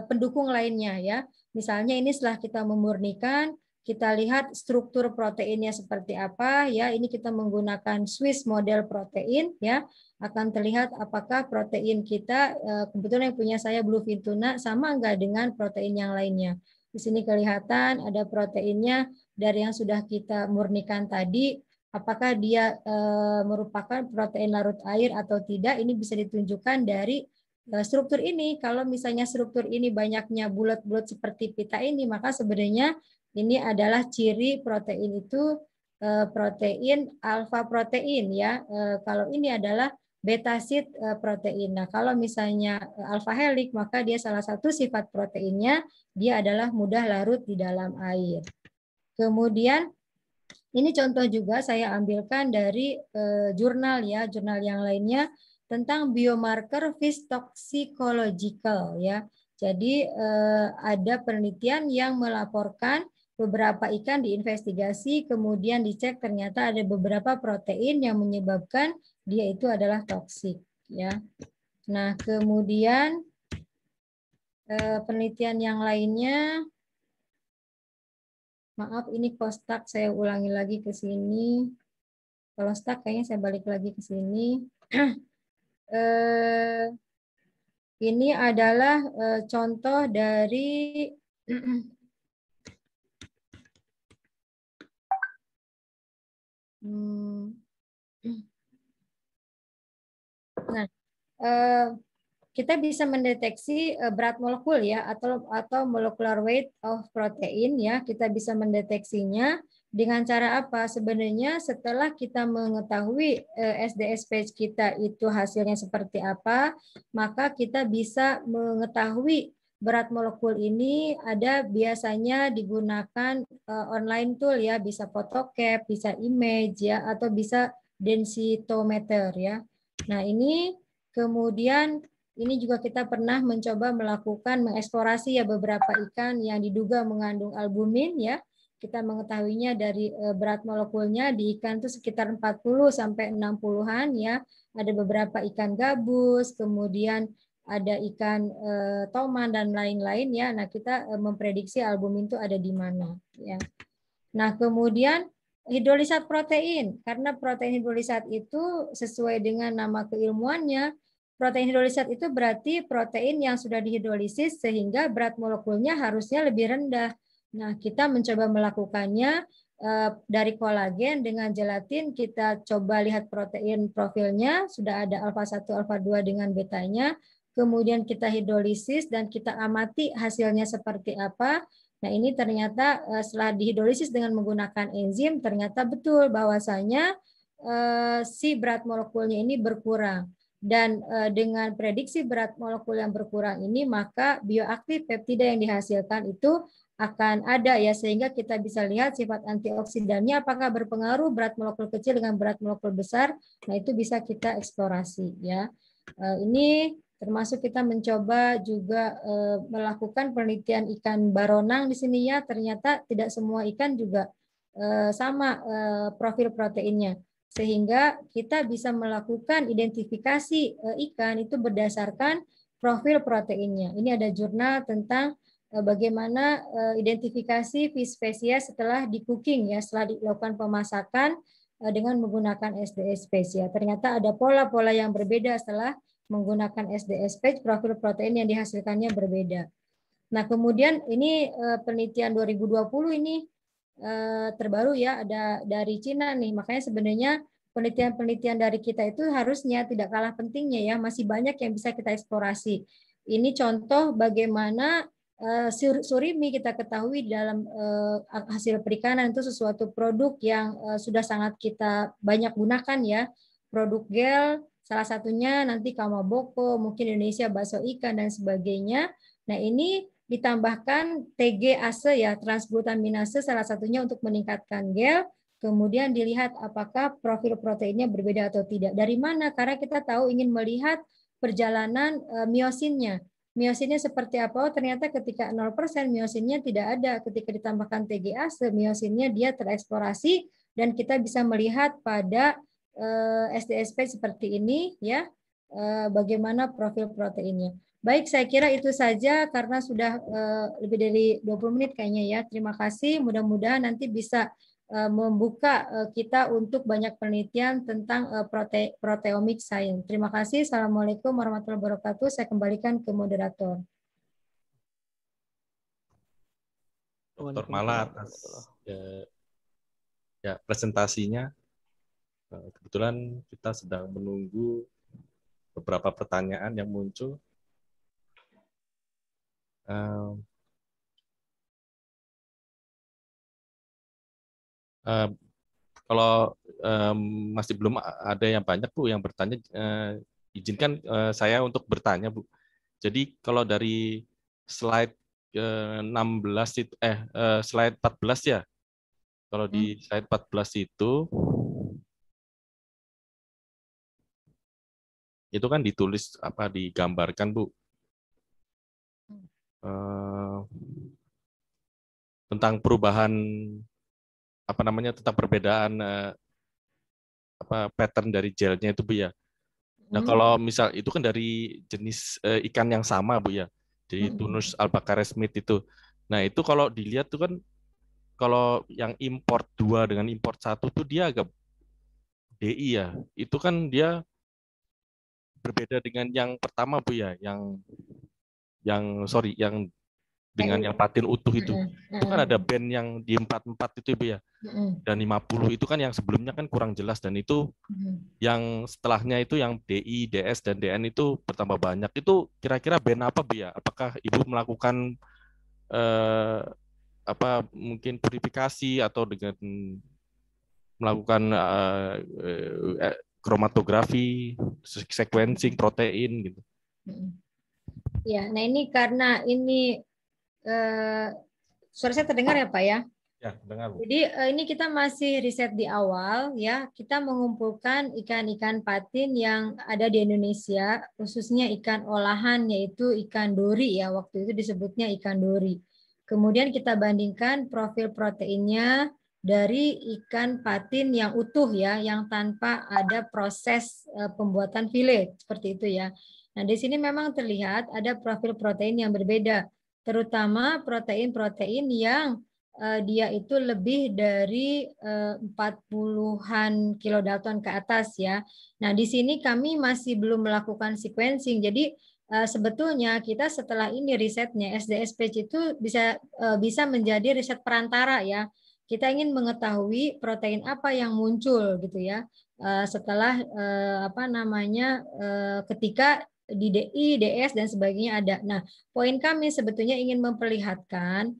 pendukung lainnya ya. Misalnya ini setelah kita memurnikan, kita lihat struktur proteinnya seperti apa ya ini kita menggunakan Swiss model protein ya akan terlihat apakah protein kita eh, kebetulan yang punya saya Blue Vintuna sama enggak dengan protein yang lainnya di sini kelihatan ada proteinnya dari yang sudah kita murnikan tadi apakah dia eh, merupakan protein larut air atau tidak ini bisa ditunjukkan dari eh, struktur ini. Kalau misalnya struktur ini banyaknya bulat-bulat seperti pita ini, maka sebenarnya ini adalah ciri protein itu eh, protein alfa protein ya. Eh, kalau ini adalah beta seed eh, protein. Nah, kalau misalnya alfa helik maka dia salah satu sifat proteinnya dia adalah mudah larut di dalam air. Kemudian ini contoh juga saya ambilkan dari jurnal ya, jurnal yang lainnya tentang biomarker fish toxicological ya. Jadi ada penelitian yang melaporkan beberapa ikan diinvestigasi, kemudian dicek ternyata ada beberapa protein yang menyebabkan dia itu adalah toksik. Ya. Nah, kemudian eh, penelitian yang lainnya, maaf ini kostak saya ulangi lagi ke sini. Kalau stuck kayaknya saya balik lagi ke sini. Eh, ini adalah eh, contoh dari Hmm. Nah, eh, kita bisa mendeteksi eh, berat molekul ya atau atau molecular weight of protein ya kita bisa mendeteksinya dengan cara apa sebenarnya setelah kita mengetahui eh, SDS page kita itu hasilnya seperti apa maka kita bisa mengetahui berat molekul ini ada biasanya digunakan uh, online tool ya, bisa photocap, bisa image ya, atau bisa densitometer ya. Nah ini kemudian ini juga kita pernah mencoba melakukan mengeksplorasi ya beberapa ikan yang diduga mengandung albumin ya. Kita mengetahuinya dari uh, berat molekulnya di ikan itu sekitar 40 sampai 60-an ya. Ada beberapa ikan gabus, kemudian ada ikan e, toman dan lain-lain ya. Nah, kita eh, memprediksi albumin itu ada di mana ya. Nah, kemudian hidrolisat protein karena protein hidrolisat itu sesuai dengan nama keilmuannya, protein hidrolisat itu berarti protein yang sudah dihidrolisis sehingga berat molekulnya harusnya lebih rendah. Nah, kita mencoba melakukannya eh, dari kolagen dengan gelatin kita coba lihat protein profilnya sudah ada alfa 1 alfa 2 dengan betanya kemudian kita hidrolisis dan kita amati hasilnya seperti apa. Nah, ini ternyata eh, setelah dihidrolisis dengan menggunakan enzim ternyata betul bahwasanya eh, si berat molekulnya ini berkurang. Dan eh, dengan prediksi berat molekul yang berkurang ini, maka bioaktif peptida yang dihasilkan itu akan ada ya sehingga kita bisa lihat sifat antioksidannya apakah berpengaruh berat molekul kecil dengan berat molekul besar. Nah, itu bisa kita eksplorasi ya. Ini Termasuk kita mencoba juga eh, melakukan penelitian ikan baronang di sini ya. Ternyata tidak semua ikan juga eh, sama eh, profil proteinnya. Sehingga kita bisa melakukan identifikasi ikan itu berdasarkan profil proteinnya. Ini ada jurnal tentang bagaimana identifikasi fish spesies setelah di cooking ya, setelah dilakukan pemasakan dengan menggunakan SDS spesies. Ternyata ada pola-pola yang berbeda setelah menggunakan SDSP, profil protein yang dihasilkannya berbeda. Nah, kemudian ini eh, penelitian 2020 ini eh, terbaru ya ada dari Cina nih. Makanya sebenarnya penelitian-penelitian dari kita itu harusnya tidak kalah pentingnya ya, masih banyak yang bisa kita eksplorasi. Ini contoh bagaimana eh, surimi kita ketahui dalam hasil perikanan itu sesuatu produk yang sudah sangat kita banyak gunakan ya. Produk gel, Salah satunya nanti kamaboko, mungkin Indonesia bakso ikan dan sebagainya. Nah, ini ditambahkan TGase ya, transglutaminase salah satunya untuk meningkatkan gel, kemudian dilihat apakah profil proteinnya berbeda atau tidak. Dari mana? Karena kita tahu ingin melihat perjalanan eh, miosinnya. Miosinnya seperti apa? Oh, ternyata ketika 0% miosinnya tidak ada. Ketika ditambahkan TGA miosinnya dia tereksplorasi dan kita bisa melihat pada Eh, SDSP seperti ini ya eh, bagaimana profil proteinnya. Baik, saya kira itu saja karena sudah eh, lebih dari 20 menit kayaknya ya. Terima kasih, mudah-mudahan nanti bisa membuka kita untuk banyak penelitian tentang prote proteomic science. Terima kasih. Assalamualaikum warahmatullahi wabarakatuh. Saya kembalikan ke moderator. Dr. Mala atas ya, ya presentasinya. Eh, kebetulan kita sedang menunggu beberapa pertanyaan yang muncul. Uh, uh, kalau um, masih belum ada yang banyak Bu yang bertanya, uh, izinkan uh, saya untuk bertanya Bu. Jadi kalau dari slide uh, 16 itu eh uh, slide 14 ya. Kalau di hmm. slide 14 itu itu kan ditulis apa digambarkan bu uh, tentang perubahan apa namanya tentang perbedaan uh, apa pattern dari gelnya itu bu ya nah hmm. kalau misal itu kan dari jenis uh, ikan yang sama bu ya jadi hmm. tunus albacares smith itu nah itu kalau dilihat tuh kan kalau yang import dua dengan import satu tuh dia agak DI ya itu kan dia berbeda dengan yang pertama Bu ya, yang yang sorry, yang dengan yang patin utuh itu. Itu kan ada band yang di empat empat itu bu ya. Dan 50 itu kan yang sebelumnya kan kurang jelas dan itu yang setelahnya itu yang DI, DS dan DN itu bertambah banyak. Itu kira-kira band apa Bu ya? Apakah Ibu melakukan eh, apa mungkin purifikasi atau dengan melakukan eh, eh kromatografi, sequencing protein gitu. Ya, nah ini karena ini eh, suara saya terdengar ya Pak ya? Ya, dengar. Jadi eh, ini kita masih riset di awal ya. Kita mengumpulkan ikan-ikan patin yang ada di Indonesia, khususnya ikan olahan yaitu ikan duri ya. Waktu itu disebutnya ikan duri. Kemudian kita bandingkan profil proteinnya, dari ikan patin yang utuh ya, yang tanpa ada proses eh, pembuatan filet seperti itu ya. Nah di sini memang terlihat ada profil protein yang berbeda, terutama protein-protein yang uh, dia itu lebih dari eh, empat puluhan an kilodalton ke atas ya. Nah di sini kami masih belum melakukan sequencing, jadi uh, sebetulnya kita setelah ini risetnya SDSPC itu bisa uh, bisa menjadi riset perantara ya kita ingin mengetahui protein apa yang muncul gitu ya eh, setelah eh, apa namanya eh, ketika di DI, DS dan sebagainya ada. Nah, poin kami sebetulnya ingin memperlihatkan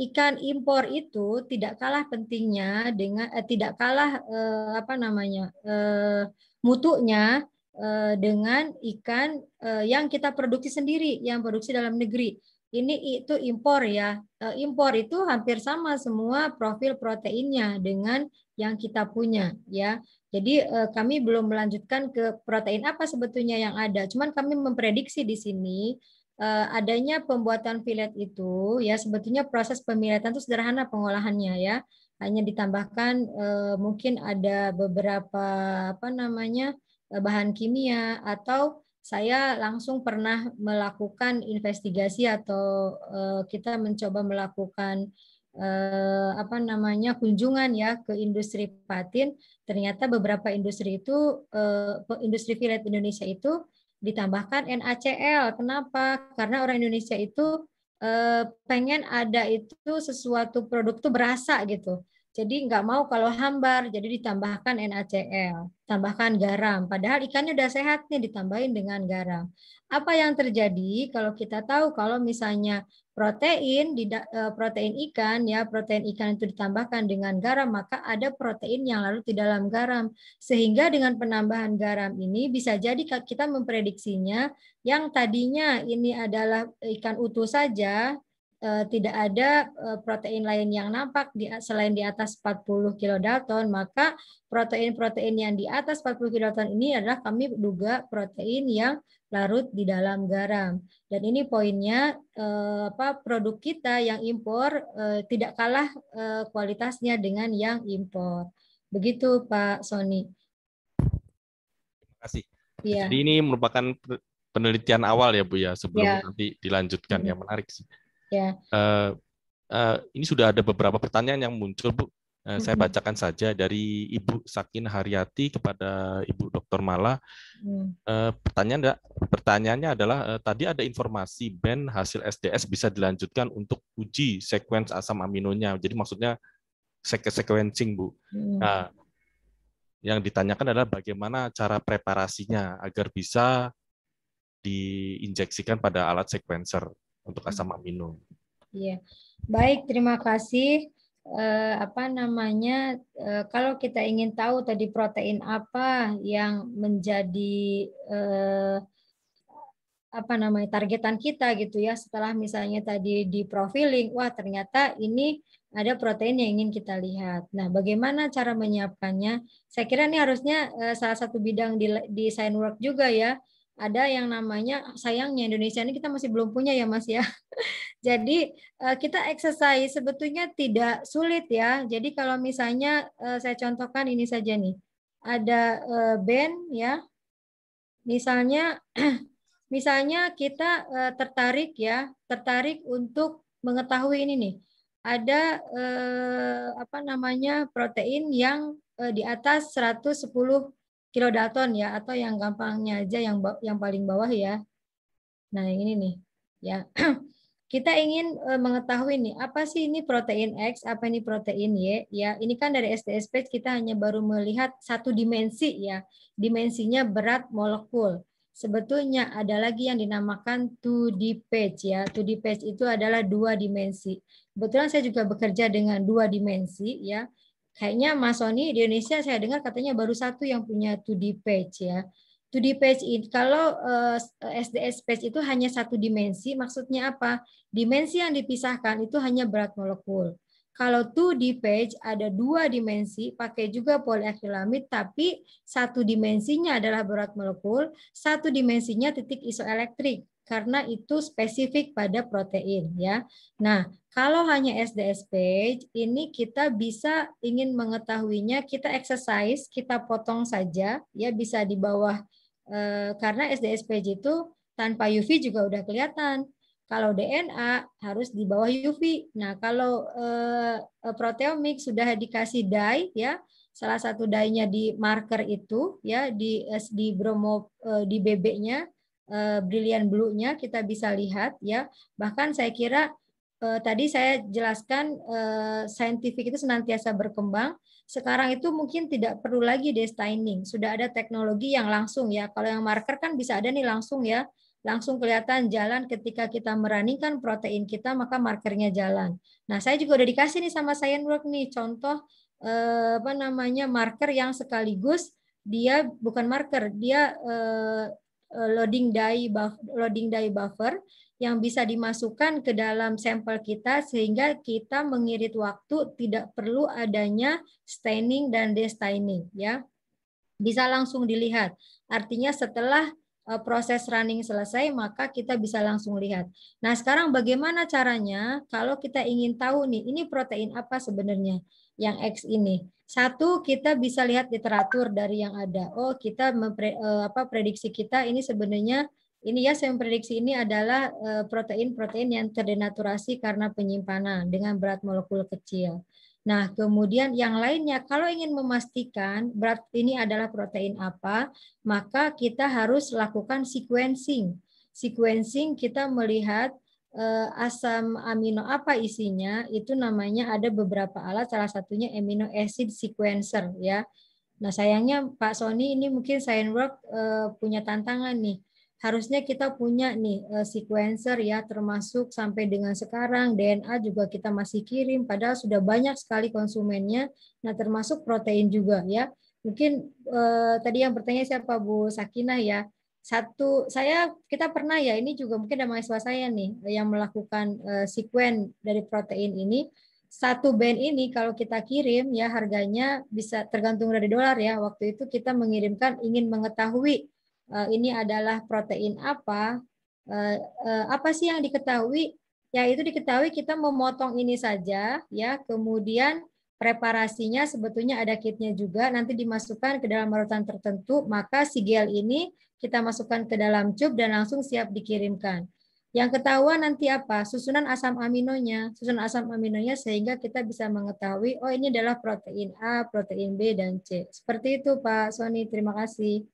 ikan impor itu tidak kalah pentingnya dengan eh, tidak kalah eh, apa namanya eh, mutunya eh, dengan ikan eh, yang kita produksi sendiri, yang produksi dalam negeri ini itu impor ya. Eh, impor itu hampir sama semua profil proteinnya dengan yang kita punya ya. Jadi eh, kami belum melanjutkan ke protein apa sebetulnya yang ada. Cuman kami memprediksi di sini eh, adanya pembuatan filet itu ya sebetulnya proses pemilihan itu sederhana pengolahannya ya. Hanya ditambahkan mungkin ada beberapa apa namanya bahan kimia atau saya langsung pernah melakukan investigasi atau uh, kita mencoba melakukan uh, apa namanya kunjungan ya ke industri patin ternyata beberapa industri itu uh, industri filet Indonesia itu ditambahkan NaCl kenapa karena orang Indonesia itu uh, pengen ada itu sesuatu produk tuh berasa gitu jadi nggak mau kalau hambar, jadi ditambahkan NaCl, tambahkan garam. Padahal ikannya udah sehat nih, ditambahin dengan garam. Apa yang terjadi kalau kita tahu kalau misalnya protein di eh, protein ikan ya protein ikan itu ditambahkan dengan garam maka ada protein yang larut di dalam garam sehingga dengan penambahan garam ini bisa jadi kita memprediksinya yang tadinya ini adalah ikan utuh saja Eh, tidak ada eh, protein lain yang nampak di, selain di atas 40 kilodalton, maka protein-protein yang di atas 40 kilodalton ini adalah kami duga protein yang larut di dalam garam. Dan ini poinnya eh, apa produk kita yang impor eh, tidak kalah eh, kualitasnya dengan yang impor. Begitu Pak Sony. Terima kasih. Ya. Jadi ini merupakan penelitian awal ya Bu ya sebelum ya. nanti dilanjutkan hmm. ya menarik sih. Yeah. Ya. Uh, eh, uh, ini sudah ada beberapa pertanyaan yang muncul, Bu. Uh, mm -hmm. Saya bacakan saja dari Ibu Sakin Haryati kepada Ibu Dr. Mala. Mm. Uh, pertanyaan pertanyaannya adalah uh, tadi ada informasi band hasil SDS bisa dilanjutkan untuk uji sekuens asam aminonya. Jadi maksudnya sek sequencing, Bu. Mm. Nah, yang ditanyakan adalah bagaimana cara preparasinya agar bisa diinjeksikan pada alat sequencer untuk asam amino. Iya, baik terima kasih. Eh, apa namanya? Eh, kalau kita ingin tahu tadi protein apa yang menjadi eh, apa namanya targetan kita gitu ya setelah misalnya tadi di profiling wah ternyata ini ada protein yang ingin kita lihat. Nah, bagaimana cara menyiapkannya? Saya kira ini harusnya eh, salah satu bidang di design work juga ya ada yang namanya sayangnya Indonesia ini kita masih belum punya ya Mas ya. Jadi eh, kita exercise sebetulnya tidak sulit ya. Jadi kalau misalnya eh, saya contohkan ini saja nih. Ada eh, band ya. Misalnya misalnya kita tertarik ya, tertarik untuk mengetahui ini nih. Ada apa namanya protein yang di atas 110 Kilo kilodalton ya atau yang gampangnya aja yang yang paling bawah ya. Nah, yang ini nih ya. Kita ingin e, mengetahui nih apa sih ini protein X, apa ini protein Y ya. Ini kan dari STSP kita hanya baru melihat satu dimensi ya. Dimensinya berat molekul. Sebetulnya ada lagi yang dinamakan 2D page ya. 2D page itu adalah dua dimensi. Kebetulan saya juga bekerja dengan dua dimensi ya Kayaknya Mas Sony di Indonesia saya dengar katanya baru satu yang punya 2D page ya. 2D page ini kalau uh, eh, SDS page itu hanya satu dimensi, maksudnya apa? Dimensi yang dipisahkan itu hanya berat molekul. Kalau 2D page ada dua dimensi, pakai juga poliakrilamid, tapi satu dimensinya adalah berat molekul, satu dimensinya titik isoelektrik karena itu spesifik pada protein ya. Nah, kalau hanya SDS page ini kita bisa ingin mengetahuinya kita exercise, kita potong saja ya bisa di bawah eh, karena page itu tanpa UV juga udah kelihatan. Kalau DNA harus di bawah UV. Nah, kalau eh, proteomik sudah dikasih dye ya, salah satu dye-nya di marker itu ya di di bromo eh, di bebeknya Eh, brilian blue-nya kita bisa lihat ya. Bahkan saya kira eh, tadi saya jelaskan eh, scientific itu senantiasa berkembang. Sekarang itu mungkin tidak perlu lagi destaining, sudah ada teknologi yang langsung ya. Kalau yang marker kan bisa ada nih langsung ya. Langsung kelihatan jalan ketika kita meraningkan protein kita maka markernya jalan. Nah, saya juga udah dikasih nih sama Science Work nih contoh eh, apa namanya marker yang sekaligus dia bukan marker, dia eh, Eh, loading die buffer, loading die buffer yang bisa dimasukkan ke dalam sampel kita sehingga kita mengirit waktu tidak perlu adanya staining dan destaining ya. Bisa langsung dilihat. Artinya setelah eh, proses running selesai, maka kita bisa langsung lihat. Nah, sekarang bagaimana caranya kalau kita ingin tahu nih, ini protein apa sebenarnya? yang X ini. Satu, kita bisa lihat literatur dari yang ada. Oh, kita mempre, eh, apa prediksi kita ini sebenarnya ini ya saya memprediksi ini adalah eh, protein-protein yang terdenaturasi karena penyimpanan dengan berat molekul kecil. Nah, kemudian yang lainnya, kalau ingin memastikan berat ini adalah protein apa, maka kita harus lakukan sequencing. Sequencing kita melihat Eh, asam amino apa isinya itu namanya ada beberapa alat salah satunya amino acid sequencer ya. Nah sayangnya Pak Sony ini mungkin uh, punya tantangan nih. Harusnya kita punya nih eh, sequencer ya termasuk sampai dengan sekarang DNA juga kita masih kirim padahal sudah banyak sekali konsumennya. Nah termasuk protein juga ya. Mungkin uh, tadi yang bertanya siapa Bu Sakinah ya satu saya kita pernah ya ini juga mungkin ada mahasiswa saya nih yang melakukan uh, sekuen dari protein ini satu band ini kalau kita kirim ya harganya bisa tergantung dari dolar ya waktu itu kita mengirimkan ingin mengetahui uh, ini adalah protein apa uh, uh, apa sih yang diketahui ya itu diketahui kita memotong ini saja ya kemudian preparasinya sebetulnya ada kitnya juga nanti dimasukkan ke dalam larutan tertentu maka si gel ini kita masukkan ke dalam cup dan langsung siap dikirimkan. Yang ketahuan nanti apa? Susunan asam aminonya, susunan asam aminonya sehingga kita bisa mengetahui oh ini adalah protein A, protein B dan C. Seperti itu Pak Sony, terima kasih.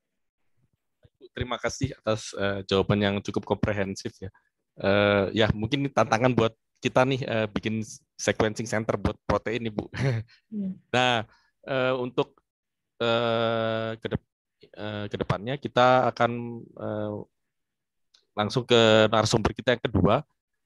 Terima kasih atas uh, jawaban yang cukup komprehensif ya. Uh, ya mungkin ini tantangan buat kita nih uh, bikin sequencing center buat protein nih Bu. Iya. nah, uh, untuk uh, eh, kedep uh, kedepannya kita akan uh, langsung ke narasumber kita yang kedua,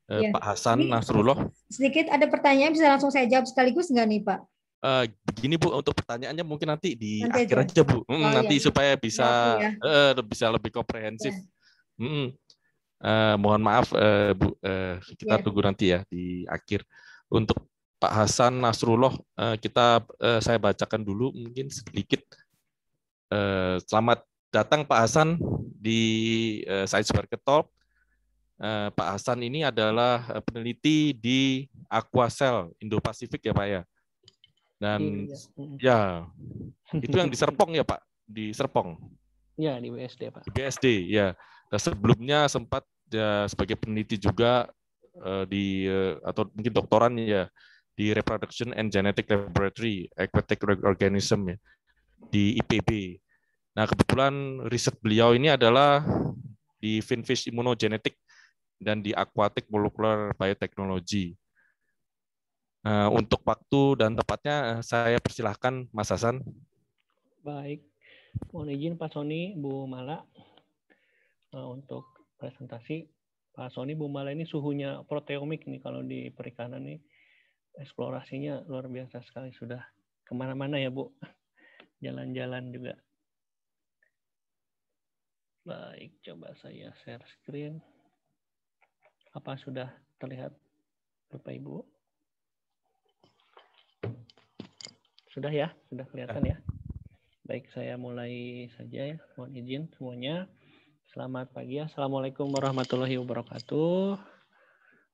uh, yeah. Pak Hasan Ini Nasrullah. Sedikit ada pertanyaan bisa langsung saya jawab sekaligus nggak nih Pak? Uh, begini Bu, untuk pertanyaannya mungkin nanti di nanti akhir aja, aja Bu, mm, oh, nanti iya. supaya bisa ya, ya. Uh, bisa lebih komprehensif. Ya. Hmm. Uh, mohon maaf, uh, Bu, uh, kita yeah. tunggu nanti ya di akhir. Untuk Pak Hasan Nasrullah, uh, kita uh, saya bacakan dulu mungkin sedikit. Uh, selamat datang Pak Hasan di uh, Science Market Talk. Uh, Pak Hasan ini adalah peneliti di Aquacell Indo Pasifik ya Pak ya. Dan iya, iya. ya itu yang di Serpong ya Pak, di Serpong. Iya, ya di BSD Pak. BSD ya. sebelumnya sempat ya, sebagai peneliti juga uh, di uh, atau mungkin doktoran ya di Reproduction and Genetic Laboratory Aquatic Organism ya, di IPB. Nah, kebetulan riset beliau ini adalah di Finfish Immunogenetic dan di Aquatic Molecular Biotechnology. Nah, untuk waktu dan tepatnya eh, saya persilahkan Mas Hasan. Baik, mohon izin Pak Sony, Bu Mala, untuk presentasi Pak Sony Bumala ini suhunya proteomik nih kalau di perikanan nih eksplorasinya luar biasa sekali sudah kemana-mana ya Bu jalan-jalan juga baik coba saya share screen apa sudah terlihat Bapak Ibu sudah ya sudah kelihatan ya baik saya mulai saja ya mohon izin semuanya Selamat pagi. Assalamualaikum warahmatullahi wabarakatuh.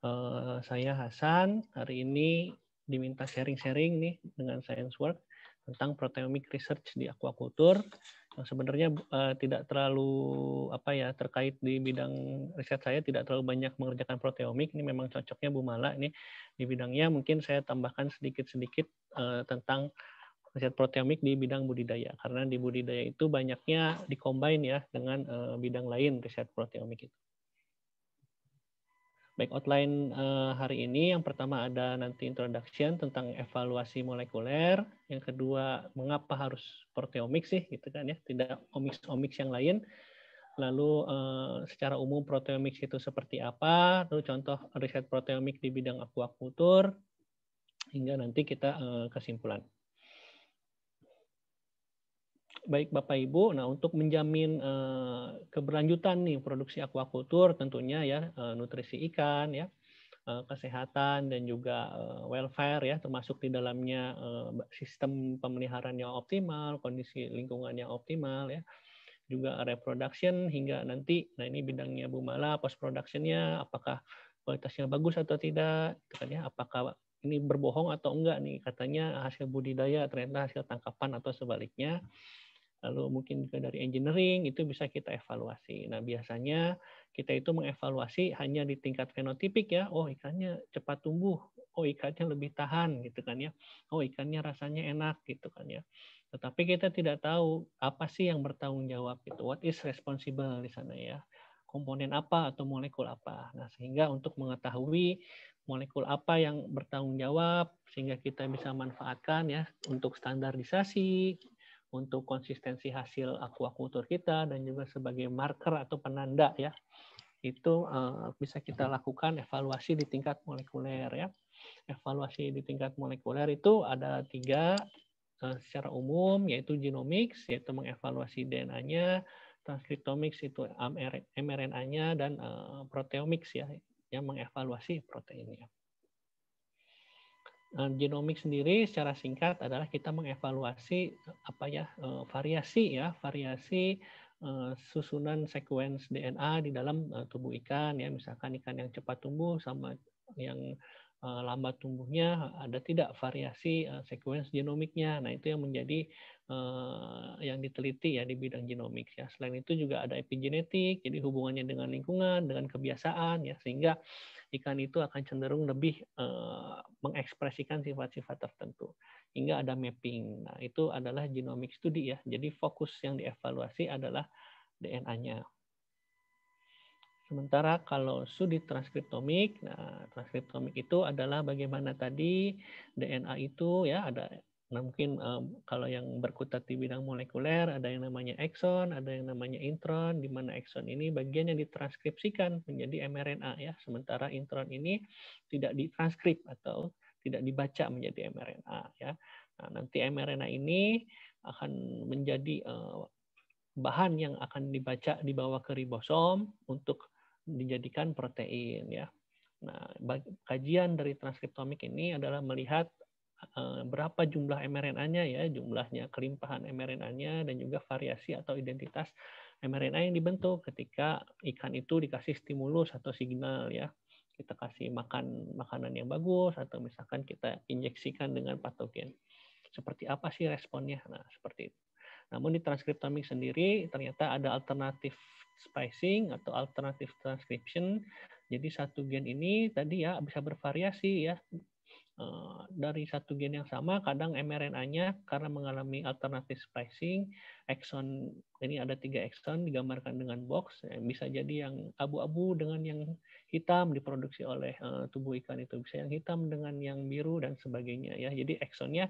Eh, saya Hasan. Hari ini diminta sharing-sharing nih dengan Science Work tentang proteomic research di aquaculture yang sebenarnya uh, tidak terlalu apa ya terkait di bidang riset saya tidak terlalu banyak mengerjakan proteomik ini memang cocoknya Bu Mala ini di bidangnya mungkin saya tambahkan sedikit-sedikit uh, tentang riset proteomik di bidang budidaya karena di budidaya itu banyaknya dikombin ya dengan uh, bidang lain riset proteomik itu. Baik outline uh, hari ini yang pertama ada nanti introduction tentang evaluasi molekuler, yang kedua mengapa harus proteomik sih gitu kan ya, tidak omics-omics yang lain. Lalu eh, secara umum proteomik itu seperti apa, lalu contoh riset proteomik di bidang akuakultur hingga nanti kita kesimpulan baik Bapak Ibu. Nah, untuk menjamin uh, keberlanjutan nih produksi akuakultur tentunya ya uh, nutrisi ikan ya, uh, kesehatan dan juga uh, welfare ya termasuk di dalamnya uh, sistem pemeliharaan yang optimal, kondisi lingkungan yang optimal ya. Juga reproduction hingga nanti nah ini bidangnya Bu Mala post productionnya apakah kualitasnya bagus atau tidak, gitu katanya apakah ini berbohong atau enggak nih katanya hasil budidaya ternyata hasil tangkapan atau sebaliknya lalu mungkin juga dari engineering itu bisa kita evaluasi. Nah, biasanya kita itu mengevaluasi hanya di tingkat fenotipik ya. Oh, ikannya cepat tumbuh. Oh, ikannya lebih tahan gitu kan ya. Oh, ikannya rasanya enak gitu kan ya. Tetapi kita tidak tahu apa sih yang bertanggung jawab itu. What is responsible di sana ya? Komponen apa atau molekul apa? Nah, sehingga untuk mengetahui molekul apa yang bertanggung jawab sehingga kita bisa manfaatkan ya untuk standarisasi untuk konsistensi hasil akuakultur kita dan juga sebagai marker atau penanda ya itu eh, bisa kita mhm. lakukan evaluasi di tingkat molekuler ya evaluasi di tingkat molekuler itu ada tiga eh, secara umum yaitu genomics yaitu mengevaluasi DNA-nya transcriptomics itu mRNA-nya dan uh, proteomics ya yang mengevaluasi proteinnya. Eh, genomik sendiri secara singkat adalah kita mengevaluasi apa ya eh, variasi ya variasi eh, susunan sekuens DNA di dalam tubuh ikan ya misalkan ikan yang cepat tumbuh sama yang Eh, lambat tumbuhnya, ada tidak variasi eh, sekuens genomiknya. Nah, itu yang menjadi eh, yang diteliti ya di bidang genomik ya. Selain itu juga ada epigenetik, jadi hubungannya dengan lingkungan, dengan kebiasaan ya sehingga ikan itu akan cenderung lebih mengekspresikan sifat-sifat tertentu. Hingga ada mapping. Nah, itu adalah genomic study ya. Jadi fokus yang dievaluasi adalah DNA-nya. Sementara kalau studi transkriptomik, nah transkriptomik itu adalah bagaimana tadi DNA itu ya ada nah mungkin um, kalau yang berkutat di bidang molekuler ada yang namanya exon, ada yang namanya intron di mana exon ini bagian yang ditranskripsikan menjadi mRNA ya, sementara intron ini tidak ditranskrip atau tidak dibaca menjadi mRNA ya. Nah, nanti mRNA ini akan menjadi uh, bahan yang akan dibaca dibawa ke ribosom untuk dijadikan protein ya. Nah, kajian dari transkriptomik ini adalah melihat eh, berapa jumlah mRNA-nya ya, jumlahnya kelimpahan mRNA-nya dan juga variasi atau identitas mRNA yang dibentuk ketika ikan itu dikasih stimulus atau signal ya. Kita kasih makan makanan yang bagus atau misalkan kita injeksikan dengan patogen. Seperti apa sih responnya? Nah, seperti itu. Namun di transkriptomik sendiri ternyata ada alternatif spicing atau alternative transcription. Jadi satu gen ini tadi ya bisa bervariasi ya eh, dari satu gen yang sama kadang mRNA-nya karena mengalami alternatif splicing exon ini ada tiga exon digambarkan dengan box bisa jadi yang abu-abu dengan yang hitam diproduksi oleh eh, tubuh ikan itu bisa yang hitam dengan yang biru dan sebagainya ya jadi exonnya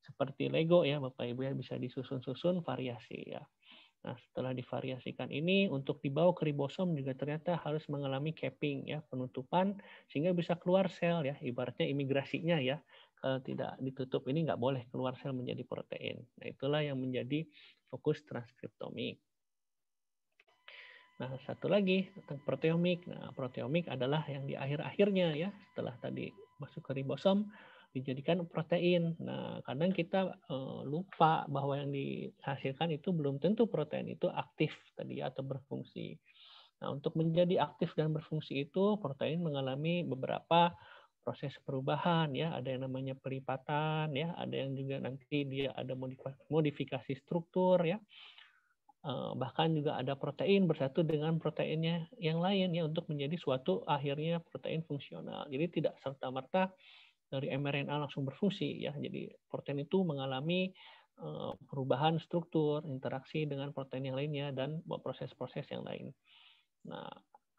seperti Lego ya Bapak Ibu ya bisa disusun-susun variasi ya. Nah, setelah divariasikan ini untuk dibawa ke ribosom juga ternyata harus mengalami capping ya, penutupan sehingga bisa keluar sel ya, ibaratnya imigrasinya ya. Kalau tidak ditutup ini nggak boleh keluar sel menjadi protein. Nah, itulah yang menjadi fokus transkriptomik. Nah, satu lagi tentang proteomik. Nah, proteomik adalah yang di akhir-akhirnya ya, setelah tadi masuk ke ribosom, dijadikan protein. Nah, kadang kita uh, lupa bahwa yang dihasilkan itu belum tentu protein itu aktif tadi atau berfungsi. Nah, untuk menjadi aktif dan berfungsi itu protein mengalami beberapa proses perubahan ya, ada yang namanya pelipatan ya, ada yang juga nanti dia ada modifikasi struktur ya. Eh, bahkan juga ada protein bersatu dengan proteinnya yang lain ya untuk menjadi suatu akhirnya protein fungsional. Jadi tidak serta-merta dari mRNA langsung berfungsi ya. Jadi protein itu mengalami eh, perubahan struktur, interaksi dengan protein yang lainnya dan proses-proses yang lain. Nah,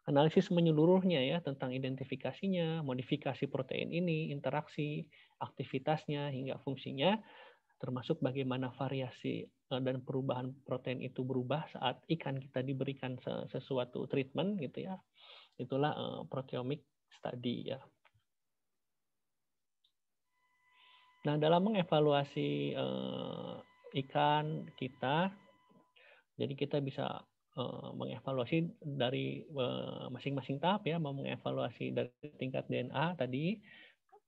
analisis menyeluruhnya ya tentang identifikasinya, modifikasi protein ini, interaksi, aktivitasnya hingga fungsinya termasuk bagaimana variasi eh, dan perubahan protein itu berubah saat ikan kita diberikan sesuatu treatment gitu ya. Itulah eh, proteomic study ya. Nah, dalam mengevaluasi uh, ikan kita, jadi kita bisa uh, mengevaluasi dari eh, masing-masing uh, tahap ya, mau mengevaluasi dari tingkat DNA tadi,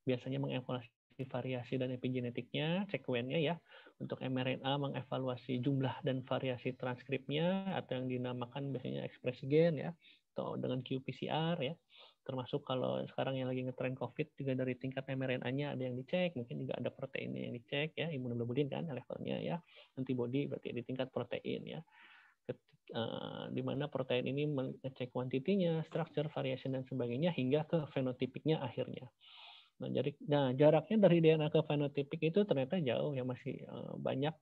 biasanya mengevaluasi variasi dan epigenetiknya, sekuennya ya. Untuk mRNA mengevaluasi jumlah dan variasi transkripnya atau yang dinamakan biasanya ekspresi gen ya, atau dengan qPCR ya termasuk kalau sekarang yang lagi ngetren COVID juga dari tingkat mRNA-nya ada yang dicek, mungkin juga ada proteinnya yang dicek ya, imunoglobulin kan levelnya ya, antibody berarti di tingkat protein ya. Ketik, eh, di mana protein ini mengecek kuantitinya, structure, variation dan sebagainya hingga ke fenotipiknya akhirnya. Nah, jadi nah jaraknya dari DNA ke fenotipik itu ternyata jauh ya masih eh, banyak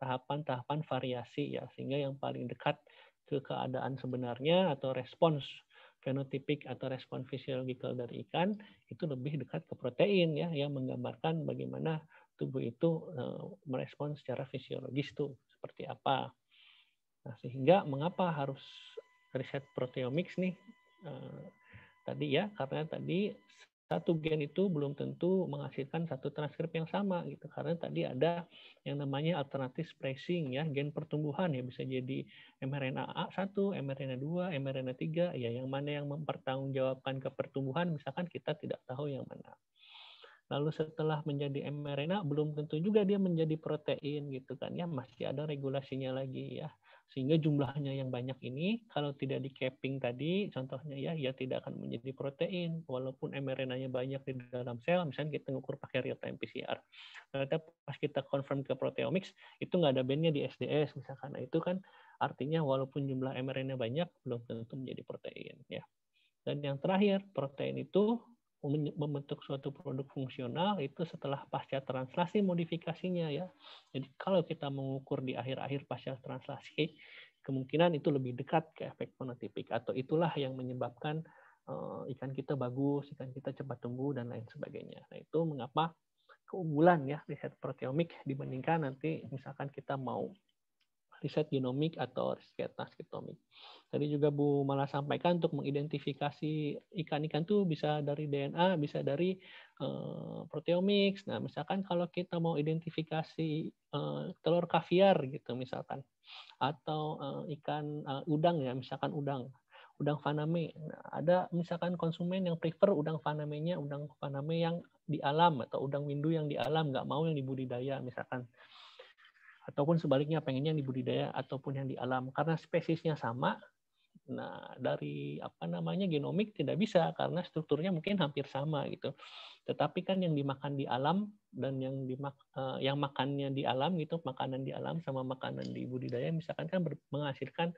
tahapan-tahapan variasi ya sehingga yang paling dekat ke keadaan sebenarnya atau respons fenotipik atau respon fisiologikal dari ikan itu lebih dekat ke protein ya yang menggambarkan bagaimana tubuh itu eh, merespon secara fisiologis tuh seperti apa. Nah, sehingga mengapa harus riset proteomics nih eh, tadi ya karena tadi satu gen itu belum tentu menghasilkan satu transkrip yang sama gitu karena tadi ada yang namanya alternatif spacing ya gen pertumbuhan ya bisa jadi mRNA A1, mRNA 2, mRNA 3 ya yang mana yang mempertanggungjawabkan ke pertumbuhan misalkan kita tidak tahu yang mana. Lalu setelah menjadi mRNA belum tentu juga dia menjadi protein gitu kan ya masih ada regulasinya lagi ya sehingga jumlahnya yang banyak ini kalau tidak di capping tadi contohnya ya ya tidak akan menjadi protein walaupun mRNA-nya banyak di dalam sel misalnya kita ngukur pakai real time PCR. Ternyata pas kita confirm ke proteomics itu nggak ada bandnya di SDS misalkan. Nah, itu kan artinya walaupun jumlah mRNA banyak belum tentu menjadi protein ya. Dan yang terakhir, protein itu membentuk suatu produk fungsional itu setelah pasca translasi modifikasinya ya. Jadi kalau kita mengukur di akhir-akhir pasca translasi, kemungkinan itu lebih dekat ke efek fenotipik atau itulah yang menyebabkan uh, ikan kita bagus, ikan kita cepat tumbuh dan lain sebagainya. Nah, itu mengapa keunggulan ya riset proteomik dibandingkan nanti misalkan kita mau riset genomik atau riset transkriptomik. Tadi juga Bu malah sampaikan untuk mengidentifikasi ikan-ikan tuh bisa dari DNA, bisa dari uh, proteomics. Nah, misalkan kalau kita mau identifikasi uh, telur kaviar gitu misalkan atau uh, ikan uh, udang ya, misalkan udang udang faname. Nah, ada misalkan konsumen yang prefer udang fanamenya, udang faname yang di alam atau udang windu yang di alam, nggak mau yang dibudidaya misalkan ataupun sebaliknya pengennya yang di budidaya ataupun yang di alam karena spesiesnya sama nah dari apa namanya genomik tidak bisa karena strukturnya mungkin hampir sama gitu tetapi kan yang dimakan di alam dan yang dimak uh, yang makannya di alam gitu makanan di alam sama makanan di budidaya misalkan kan menghasilkan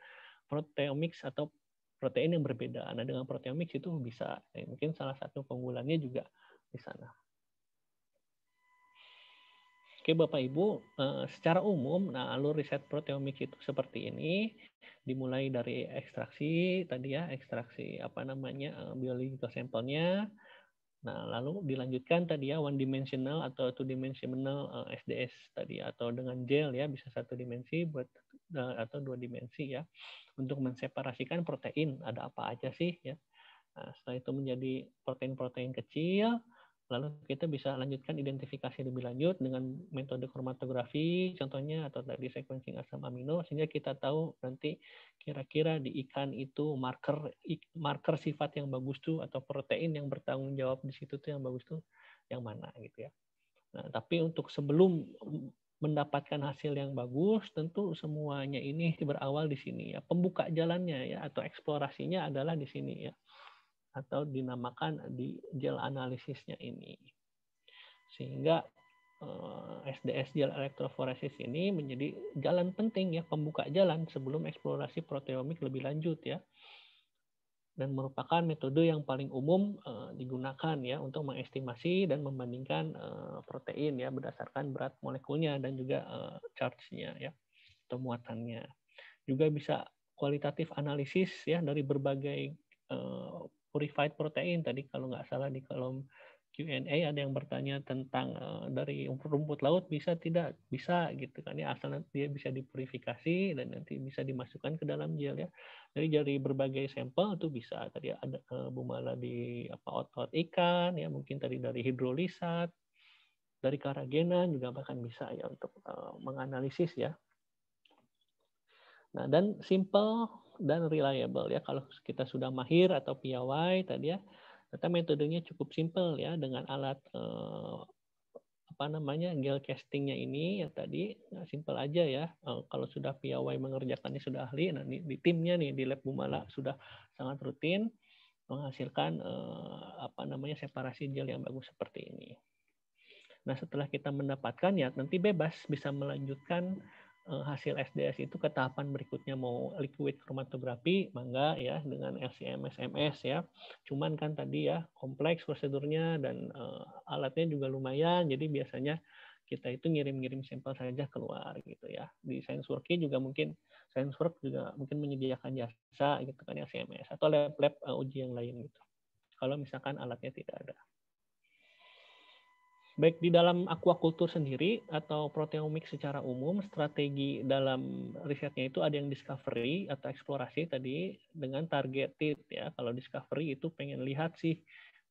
proteomik atau protein yang berbeda nah dengan proteomik itu bisa ya, mungkin salah satu keunggulannya juga di sana Oke Bapak Ibu, eh, secara umum nah alur riset proteomik itu seperti ini dimulai dari ekstraksi tadi ya, ekstraksi apa namanya eh, biological sampelnya. Nah, lalu dilanjutkan tadi ya one dimensional atau two dimensional SDS eh, tadi atau dengan gel ya bisa satu dimensi buat atau dua dimensi ya untuk menseparasikan protein ada apa aja sih ya. Nah, setelah itu menjadi protein-protein kecil Lalu kita bisa lanjutkan identifikasi lebih lanjut dengan metode kromatografi, contohnya atau dari sequencing asam amino, sehingga kita tahu nanti kira-kira di ikan itu marker marker sifat yang bagus tuh atau protein yang bertanggung jawab di situ tuh yang bagus tuh yang mana gitu ya. Nah, tapi untuk sebelum mendapatkan hasil yang bagus, tentu semuanya ini berawal di sini ya. Pembuka jalannya ya atau eksplorasinya adalah di sini ya atau dinamakan di gel analisisnya ini. Sehingga SDS eh, gel elektroforesis ini menjadi jalan penting ya pembuka jalan sebelum eksplorasi proteomik lebih lanjut ya dan merupakan metode yang paling umum eh, digunakan ya untuk mengestimasi dan membandingkan eh, protein ya berdasarkan berat molekulnya dan juga charge-nya ya atau muatannya juga bisa kualitatif analisis ya dari berbagai purified protein tadi kalau nggak salah di kolom Q&A ada yang bertanya tentang uh, dari rumput laut bisa tidak bisa gitu kan ya asal dia bisa dipurifikasi dan nanti bisa dimasukkan ke dalam gel ya Jadi dari berbagai sampel itu bisa tadi ada uh, eh, bumala di apa otot ikan ya mungkin tadi dari hidrolisat dari karagena juga bahkan bisa ya untuk uh, menganalisis ya nah dan simple dan reliable ya. Kalau kita sudah mahir atau piawai tadi ya, kita metodenya cukup simple ya dengan alat eh, apa namanya gel castingnya ini ya tadi ya, nah, simple aja ya. Eh, kalau sudah piawai mengerjakannya sudah ahli, nah di, di timnya nih di lab Bumala sudah sangat rutin menghasilkan eh, apa namanya separasi gel yang bagus seperti ini. Nah, setelah kita mendapatkan ya nanti bebas bisa melanjutkan Eh, hasil SDS itu ke tahapan berikutnya mau liquid chromatography, mangga ya dengan LCM SMS ya. Cuman kan tadi ya kompleks prosedurnya dan uh, alatnya juga lumayan jadi biasanya kita itu ngirim-ngirim sampel saja keluar gitu ya. Di SenseWorks juga mungkin sensor juga mungkin menyediakan jasa gitu kan ya SMS atau lab-lab uh, uji yang lain gitu. Kalau misalkan alatnya tidak ada baik di dalam aquaculture sendiri atau proteomik secara umum, strategi dalam risetnya itu ada yang discovery atau eksplorasi tadi dengan targeted ya. Kalau discovery itu pengen lihat sih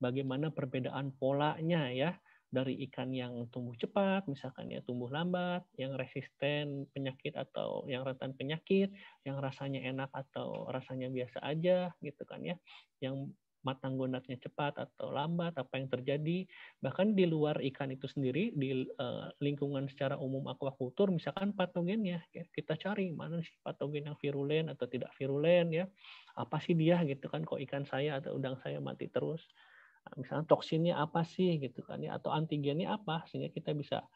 bagaimana perbedaan polanya ya dari ikan yang tumbuh cepat, misalkan ya tumbuh lambat, yang resisten penyakit atau yang rentan penyakit, yang rasanya enak atau rasanya biasa aja gitu kan ya. Yang matang gondaknya cepat atau lambat, apa yang terjadi. Bahkan di luar ikan itu sendiri, di uh, lingkungan secara umum akuakultur misalkan patogennya, ya, kita cari mana sih patogen yang virulen atau tidak virulen, ya apa sih dia gitu kan, kok ikan saya atau udang saya mati terus. Nah, misalnya toksinnya apa sih gitu kan ya atau antigennya apa sehingga kita bisa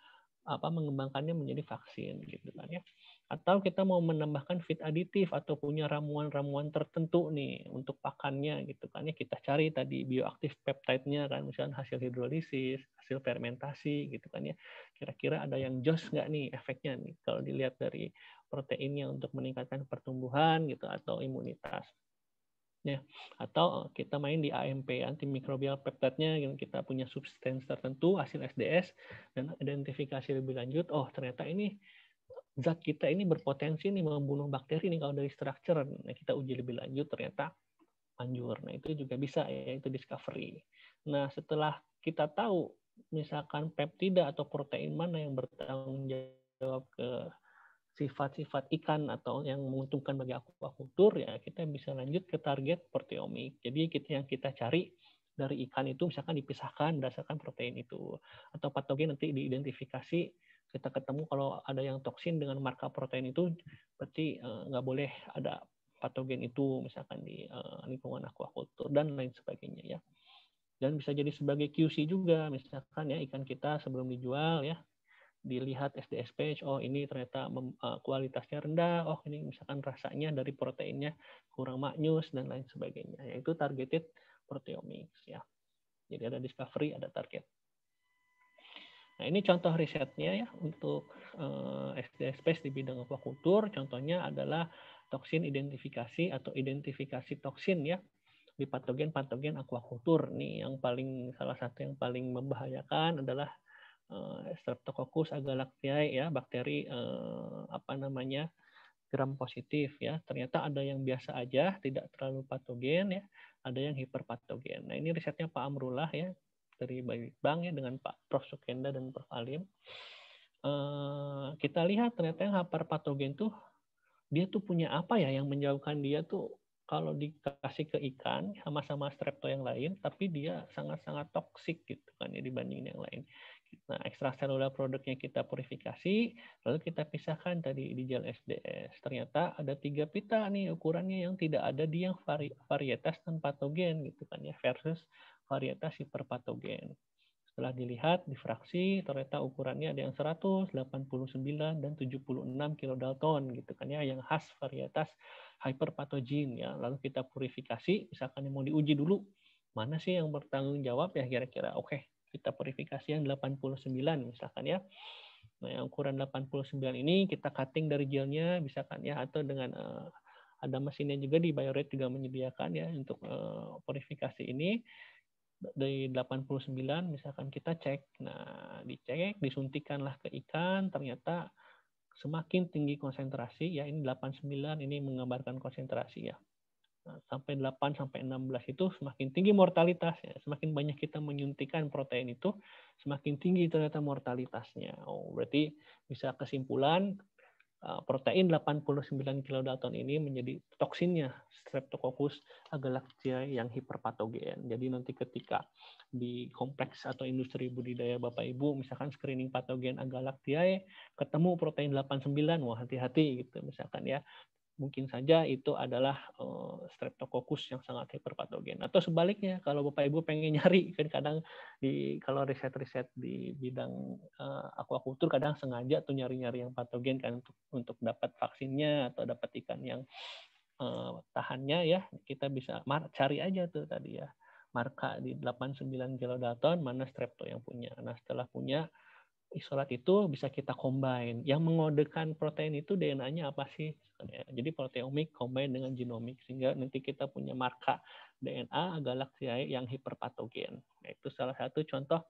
apa mengembangkannya menjadi vaksin gitu kan ya atau kita mau menambahkan fit aditif atau punya ramuan-ramuan tertentu nih untuk pakannya gitu kan ya kita cari tadi bioaktif peptide-nya kan misalnya hasil hidrolisis, hasil fermentasi gitu kan ya. Kira-kira ada yang jos nggak nih efeknya nih kalau dilihat dari proteinnya untuk meningkatkan pertumbuhan gitu atau imunitas. Ya, atau kita main di AMP antimikrobial peptidenya yang kita punya substansi tertentu hasil SDS dan identifikasi lebih lanjut oh ternyata ini zat kita ini berpotensi nih membunuh bakteri nih kalau dari structure. Nah, kita uji lebih lanjut ternyata anjur. Nah, itu juga bisa ya itu discovery. Nah, setelah kita tahu misalkan peptida atau protein mana yang bertanggung jawab ke sifat-sifat ikan atau yang menguntungkan bagi akuakultur ya kita bisa lanjut ke target proteomik. Jadi kita yang kita cari dari ikan itu misalkan dipisahkan berdasarkan protein itu atau patogen nanti diidentifikasi kita ketemu kalau ada yang toksin dengan marka protein itu berarti uh, nggak boleh ada patogen itu misalkan di uh, lingkungan akuakultur dan lain sebagainya ya dan bisa jadi sebagai QC juga misalkan ya ikan kita sebelum dijual ya dilihat SDSP oh ini ternyata mem, uh, kualitasnya rendah oh ini misalkan rasanya dari proteinnya kurang maknyus dan lain sebagainya yaitu targeted proteomics ya jadi ada discovery ada target Nah, ini contoh risetnya ya untuk uh, eh, SDS Space di bidang aquaculture. Contohnya adalah toksin identifikasi atau identifikasi toksin ya di patogen-patogen aquaculture nih yang paling salah satu yang paling membahayakan adalah uh, Streptococcus agalactiae ya bakteri uh, apa namanya gram positif ya. Ternyata ada yang biasa aja, tidak terlalu patogen ya, ada yang hiperpatogen. Nah, ini risetnya Pak Amrullah ya dari Baik Bang ya dengan Pak Prof Sukenda dan Prof Alim. Uh, kita lihat ternyata yang hapar patogen tuh dia tuh punya apa ya yang menjauhkan dia tuh kalau dikasih ke ikan sama-sama strepto yang lain tapi dia sangat-sangat toksik gitu kan ya dibanding yang lain. Nah, ekstraselular produknya kita purifikasi, lalu kita pisahkan tadi di gel SDS. Ternyata ada tiga pita nih ukurannya yang tidak ada di yang vari, varietas dan patogen gitu kan ya versus varietas hiperpatogen. Setelah dilihat difraksi fraksi, ternyata ukurannya ada yang 189 dan 76 kilodalton gitu kan ya, yang khas varietas hiperpatogen ya. Lalu kita purifikasi, misalkan yang mau diuji dulu, mana sih yang bertanggung jawab ya kira-kira. Oke, kita purifikasi yang 89 misalkan ya. Nah, yang ukuran 89 ini kita cutting dari gelnya misalkan ya atau dengan uh, ada mesinnya juga di Biorate juga menyediakan ya untuk uh, purifikasi ini dari 89 misalkan kita cek. Nah, dicek, disuntikanlah ke ikan, ternyata semakin tinggi konsentrasi ya ini 89 ini menggambarkan konsentrasi ya. Nah, sampai 8 sampai 16 itu semakin tinggi mortalitas ya. Semakin banyak kita menyuntikan protein itu, semakin tinggi ternyata mortalitasnya. Oh, berarti bisa kesimpulan Eh, protein 89 kilodalton ini menjadi toksinnya Streptococcus agalactiae yang hiperpatogen. Jadi nanti ketika di kompleks atau industri budidaya Bapak Ibu misalkan screening patogen agalactiae ketemu protein 89 wah hati-hati gitu misalkan ya mungkin saja itu adalah uh, streptococcus yang sangat hiperpatogen. Atau sebaliknya, kalau Bapak Ibu pengen nyari, kan kadang di kalau riset-riset di bidang uh, eh, aquaculture kadang sengaja tuh nyari-nyari yang patogen kan untuk untuk dapat vaksinnya atau dapat ikan yang uh, tahannya ya, kita bisa cari aja tuh tadi ya marka di 89 kilodaton mana strepto yang punya. Nah, setelah punya isolat itu bisa kita combine. Yang mengodekan protein itu DNA-nya apa sih? Jadi proteomik combine dengan genomik sehingga nanti kita punya marka DNA galaksi yang hiperpatogen. Nah, itu salah satu contoh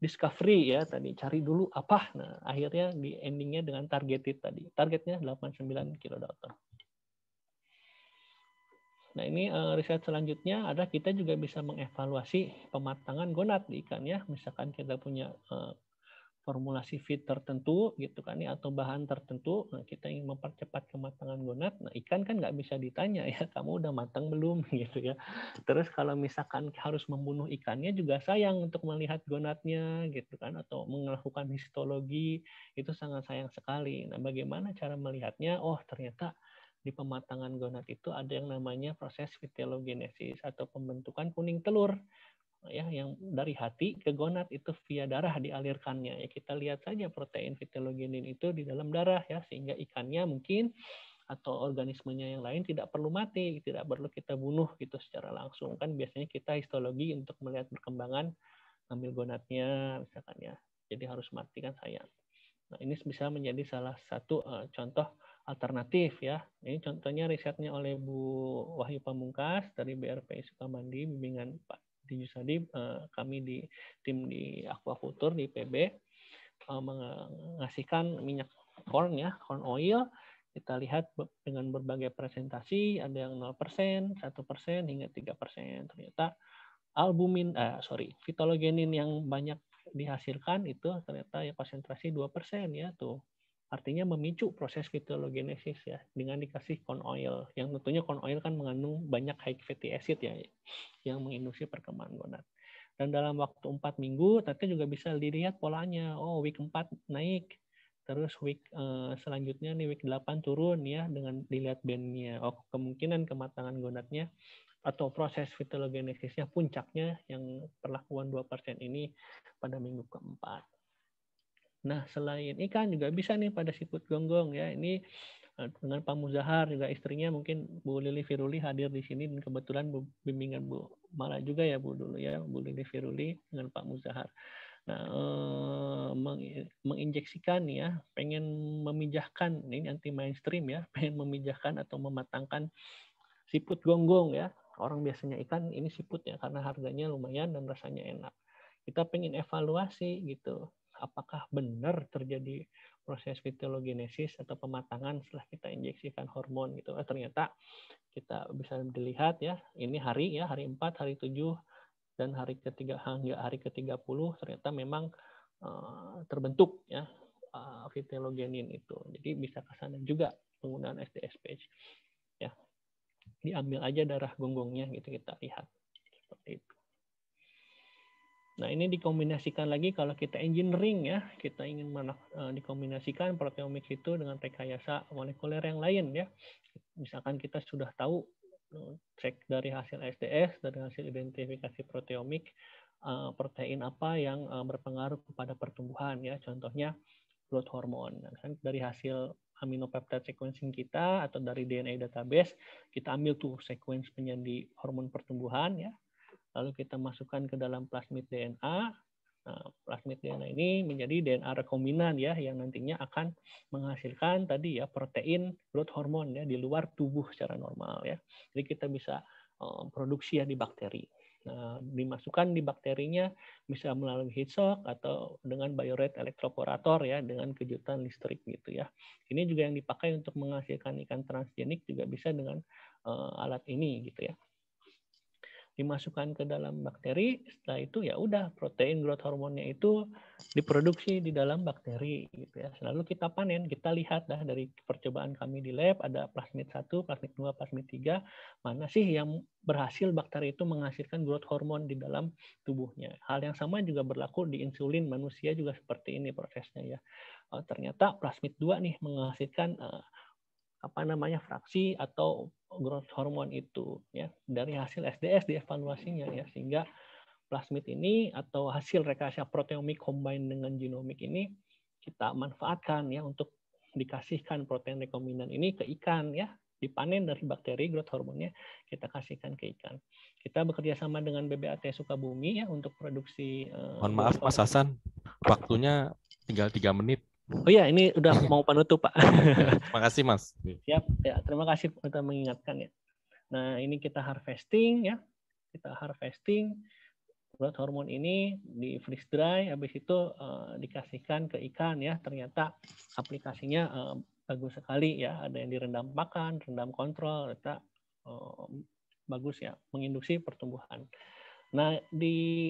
discovery ya tadi cari dulu apa. Nah, akhirnya di endingnya dengan targeted tadi. Targetnya 89 kilodalton. Nah, ini eh, riset selanjutnya ada kita juga bisa mengevaluasi pematangan gonad di ikan ya. Misalkan kita punya eh, formulasi feed tertentu gitu kan ya atau bahan tertentu nah kita ingin mempercepat kematangan gonad nah ikan kan nggak bisa ditanya ya kamu udah matang belum gitu ya terus kalau misalkan harus membunuh ikannya juga sayang untuk melihat gonadnya gitu kan atau melakukan histologi itu sangat sayang sekali nah bagaimana cara melihatnya oh ternyata di pematangan gonad itu ada yang namanya proses vitelogenesis atau pembentukan kuning telur ya yang dari hati ke gonad itu via darah dialirkannya ya kita lihat saja protein vitellogenin itu di dalam darah ya sehingga ikannya mungkin atau organismenya yang lain tidak perlu mati tidak perlu kita bunuh gitu secara langsung kan biasanya kita histologi untuk melihat perkembangan ambil gonadnya misalkan ya jadi harus mati kan sayang nah ini bisa menjadi salah satu uh, contoh alternatif ya. Ini contohnya risetnya oleh Bu Wahyu Pamungkas dari BRPI Sukamandi, bimbingan Pak di Yusadi eh, kami di tim di aquaculture di PB eh, mengasihkan minyak corn ya corn oil kita lihat dengan berbagai presentasi ada yang 0%, 1%, hingga 3%. Ternyata albumin eh, sorry, fitologenin yang banyak dihasilkan itu ternyata ya konsentrasi 2% ya tuh artinya memicu proses ketogenesis ya dengan dikasih corn oil yang tentunya corn oil kan mengandung banyak high fatty acid ya yang menginduksi perkembangan gonad dan dalam waktu empat minggu tadi juga bisa dilihat polanya oh week 4 naik terus week uh, selanjutnya nih week 8 turun ya dengan dilihat bandnya oh kemungkinan kematangan gonadnya atau proses fitologenesisnya puncaknya yang perlakuan 2% ini pada minggu keempat Nah, selain ikan juga bisa nih pada siput gonggong ya. Ini eh, dengan Pak Muzahar juga istrinya mungkin Bu Lili Firuli hadir di sini dan kebetulan bimbingan Bu Mala juga ya Bu dulu ya Bu Lili Firuli dengan Pak Muzahar. Nah, eh, menginjeksikan ya, pengen memijahkan ini anti mainstream ya, pengen memijahkan atau mematangkan siput gonggong ya. Orang biasanya ikan ini siput ya karena harganya lumayan dan rasanya enak. Kita pengen evaluasi gitu apakah benar terjadi proses fitologenesis atau pematangan setelah kita injeksikan hormon gitu. Nah, ternyata kita bisa dilihat ya, ini hari ya, hari 4, hari 7 dan hari ketiga hingga hari ke-30 ternyata memang uh, terbentuk ya uh, itu. Jadi bisa ke sana juga penggunaan page Ya. Diambil aja darah gonggongnya gitu kita lihat. Seperti itu. Nah, ini dikombinasikan lagi kalau kita engineering ya, kita ingin mana, uh, dikombinasikan proteomik itu dengan rekayasa molekuler yang lain ya. Misalkan kita sudah tahu eh, cek dari hasil SDS, dari hasil identifikasi proteomik, uh, eh, protein apa yang uh, berpengaruh kepada pertumbuhan ya, contohnya growth hormone. Nah, kan dari hasil aminopeptide sequencing kita atau dari DNA database, kita ambil tuh sequence menjadi hormon pertumbuhan ya, lalu kita masukkan ke dalam plasmid DNA. Nah, plasmid DNA ini menjadi DNA rekombinan ya yang nantinya akan menghasilkan tadi ya protein growth hormone ya di luar tubuh secara normal ya. Jadi kita bisa um, produksi ya di bakteri. Nah, dimasukkan di bakterinya bisa melalui heat shock atau dengan biorate elektroporator ya dengan kejutan listrik gitu ya. Ini juga yang dipakai untuk menghasilkan ikan transgenik juga bisa dengan uh, alat ini gitu ya dimasukkan ke dalam bakteri setelah itu ya udah protein growth hormonnya itu diproduksi di dalam bakteri gitu ya selalu kita panen kita lihat dah dari percobaan kami di lab ada plasmid 1 plasmid 2 plasmid 3 mana sih yang berhasil bakteri itu menghasilkan growth hormon di dalam tubuhnya hal yang sama juga berlaku di insulin manusia juga seperti ini prosesnya ya eh, ternyata plasmid 2 nih menghasilkan uh, apa namanya fraksi atau growth hormon itu ya dari hasil SDS di evaluasinya ya sehingga plasmid ini atau hasil rekayasa proteomik combine dengan genomik ini kita manfaatkan ya untuk dikasihkan protein rekombinan ini ke ikan ya dipanen dari bakteri growth hormonnya kita kasihkan ke ikan. Kita bekerja sama dengan BBAT Sukabumi ya untuk produksi. Eh, Mohon maaf Mas Hasan, waktunya tinggal tiga menit. Oh iya, ini udah mau penutup Pak. terima kasih Mas. Siap, ya terima kasih untuk mengingatkan ya. Nah ini kita harvesting ya, kita harvesting buat hormon ini di freeze dry, habis itu uh, dikasihkan ke ikan ya. Ternyata aplikasinya uh, bagus sekali ya. Ada yang direndam pakan, rendam kontrol, ternyata uh, bagus ya, menginduksi pertumbuhan. Nah di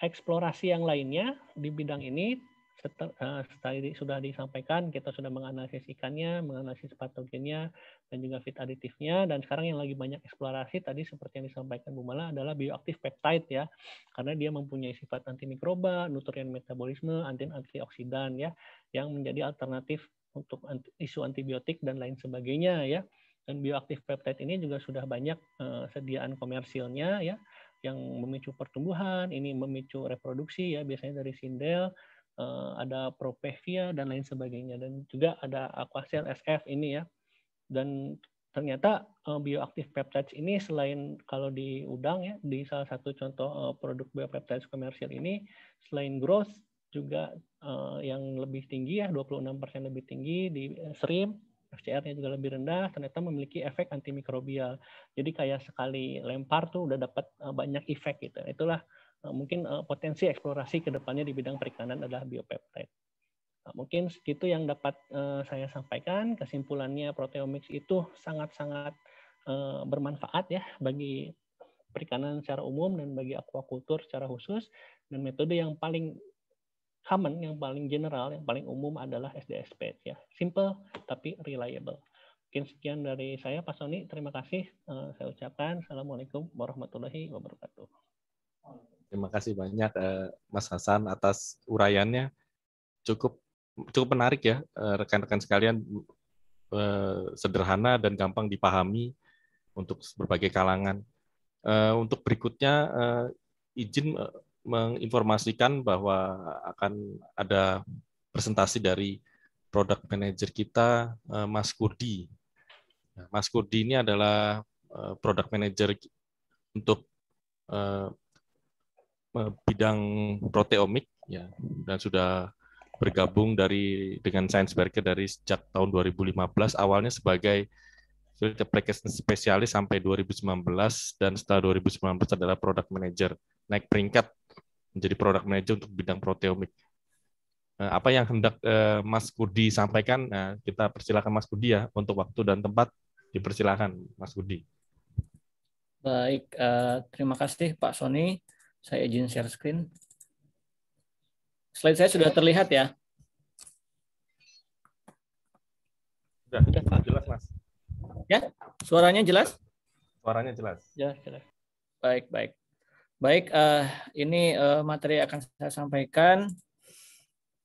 eksplorasi yang lainnya di bidang ini Eh, setelah sudah disampaikan, kita sudah menganalisis ikannya, menganalisis patogennya, dan juga fit aditifnya. Dan sekarang yang lagi banyak eksplorasi tadi seperti yang disampaikan Bu Mala adalah bioaktif peptide ya, karena dia mempunyai sifat antimikroba, nutrien metabolisme, anti antioksidan ya, yang menjadi alternatif untuk isu antibiotik dan lain sebagainya ya. Dan bioaktif peptide ini juga sudah banyak uh, sediaan komersilnya ya, yang memicu pertumbuhan, ini memicu reproduksi ya, biasanya dari sindel uh, ada Propevia dan lain sebagainya dan juga ada Aquacel SF ini ya. Dan ternyata uh, bioaktif peptides ini selain kalau di udang ya di salah satu contoh uh, produk biopeptides komersial ini selain growth juga uh, yang lebih tinggi ya 26% lebih tinggi di shrimp FCR-nya juga lebih rendah ternyata memiliki efek antimikrobial. Jadi kayak sekali lempar tuh udah dapat banyak efek gitu. Itulah Eh, mungkin eh, potensi eksplorasi kedepannya di bidang perikanan adalah biopeptide. Nah, mungkin segitu yang dapat eh, saya sampaikan. Kesimpulannya proteomics itu sangat-sangat bermanfaat ya bagi perikanan secara umum dan bagi aquaculture secara khusus dan metode yang paling common yang paling general yang paling umum adalah SDSP ya simple tapi reliable mungkin sekian dari saya Pak Soni terima kasih saya ucapkan assalamualaikum warahmatullahi wabarakatuh Terima kasih banyak uh, Mas Hasan atas uraiannya. Cukup cukup menarik ya eh, rekan-rekan sekalian uh, sederhana dan gampang dipahami untuk berbagai kalangan. Uh, untuk berikutnya uh, izin menginformasikan bahwa akan ada presentasi dari product manager kita Mas Kurdi. Nah, Mas Kurdi ini adalah product manager untuk bidang proteomik ya dan sudah bergabung dari dengan Science Berker dari sejak tahun 2015 awalnya sebagai field application spesialis sampai 2019 dan setelah 2019 adalah product manager naik peringkat menjadi product manager untuk bidang proteomik. Eh, apa yang hendak eh, Mas Kudi sampaikan, nah, kita persilakan Mas Kudi ya untuk waktu dan tempat dipersilakan Mas Kudi. Baik, eh, terima kasih Pak Sony. Saya izin share screen. Slide saya sudah terlihat ya? Sudah, sudah jelas Mas. Ya, suaranya jelas? Suaranya jelas. Ya, jelas. Baik, baik. Baik, uh, ini uh, materi akan saya sampaikan.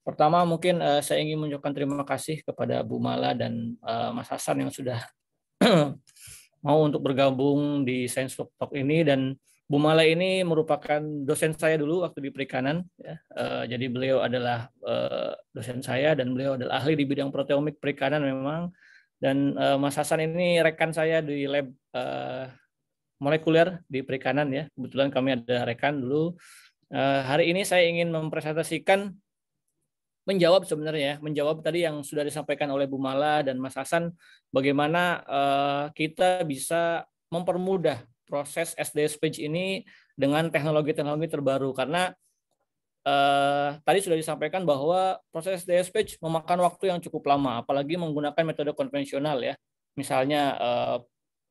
Pertama mungkin uh, saya ingin menunjukkan terima kasih kepada Bu Mala dan uh, Mas Hasan yang sudah mau untuk bergabung di Science Talk ini dan Bu Mala ini merupakan dosen saya dulu waktu di perikanan. Ya. Uh, jadi beliau adalah uh, dosen saya dan beliau adalah ahli di bidang proteomik perikanan memang. Dan uh, Mas Hasan ini rekan saya di lab uh, molekuler di perikanan ya. Kebetulan kami ada rekan dulu. Uh, hari ini saya ingin mempresentasikan menjawab sebenarnya menjawab tadi yang sudah disampaikan oleh Bu Mala dan Mas Hasan bagaimana uh, kita bisa mempermudah proses SDS page ini dengan teknologi-teknologi terbaru karena eh, tadi sudah disampaikan bahwa proses SDS page memakan waktu yang cukup lama apalagi menggunakan metode konvensional ya. Misalnya eh,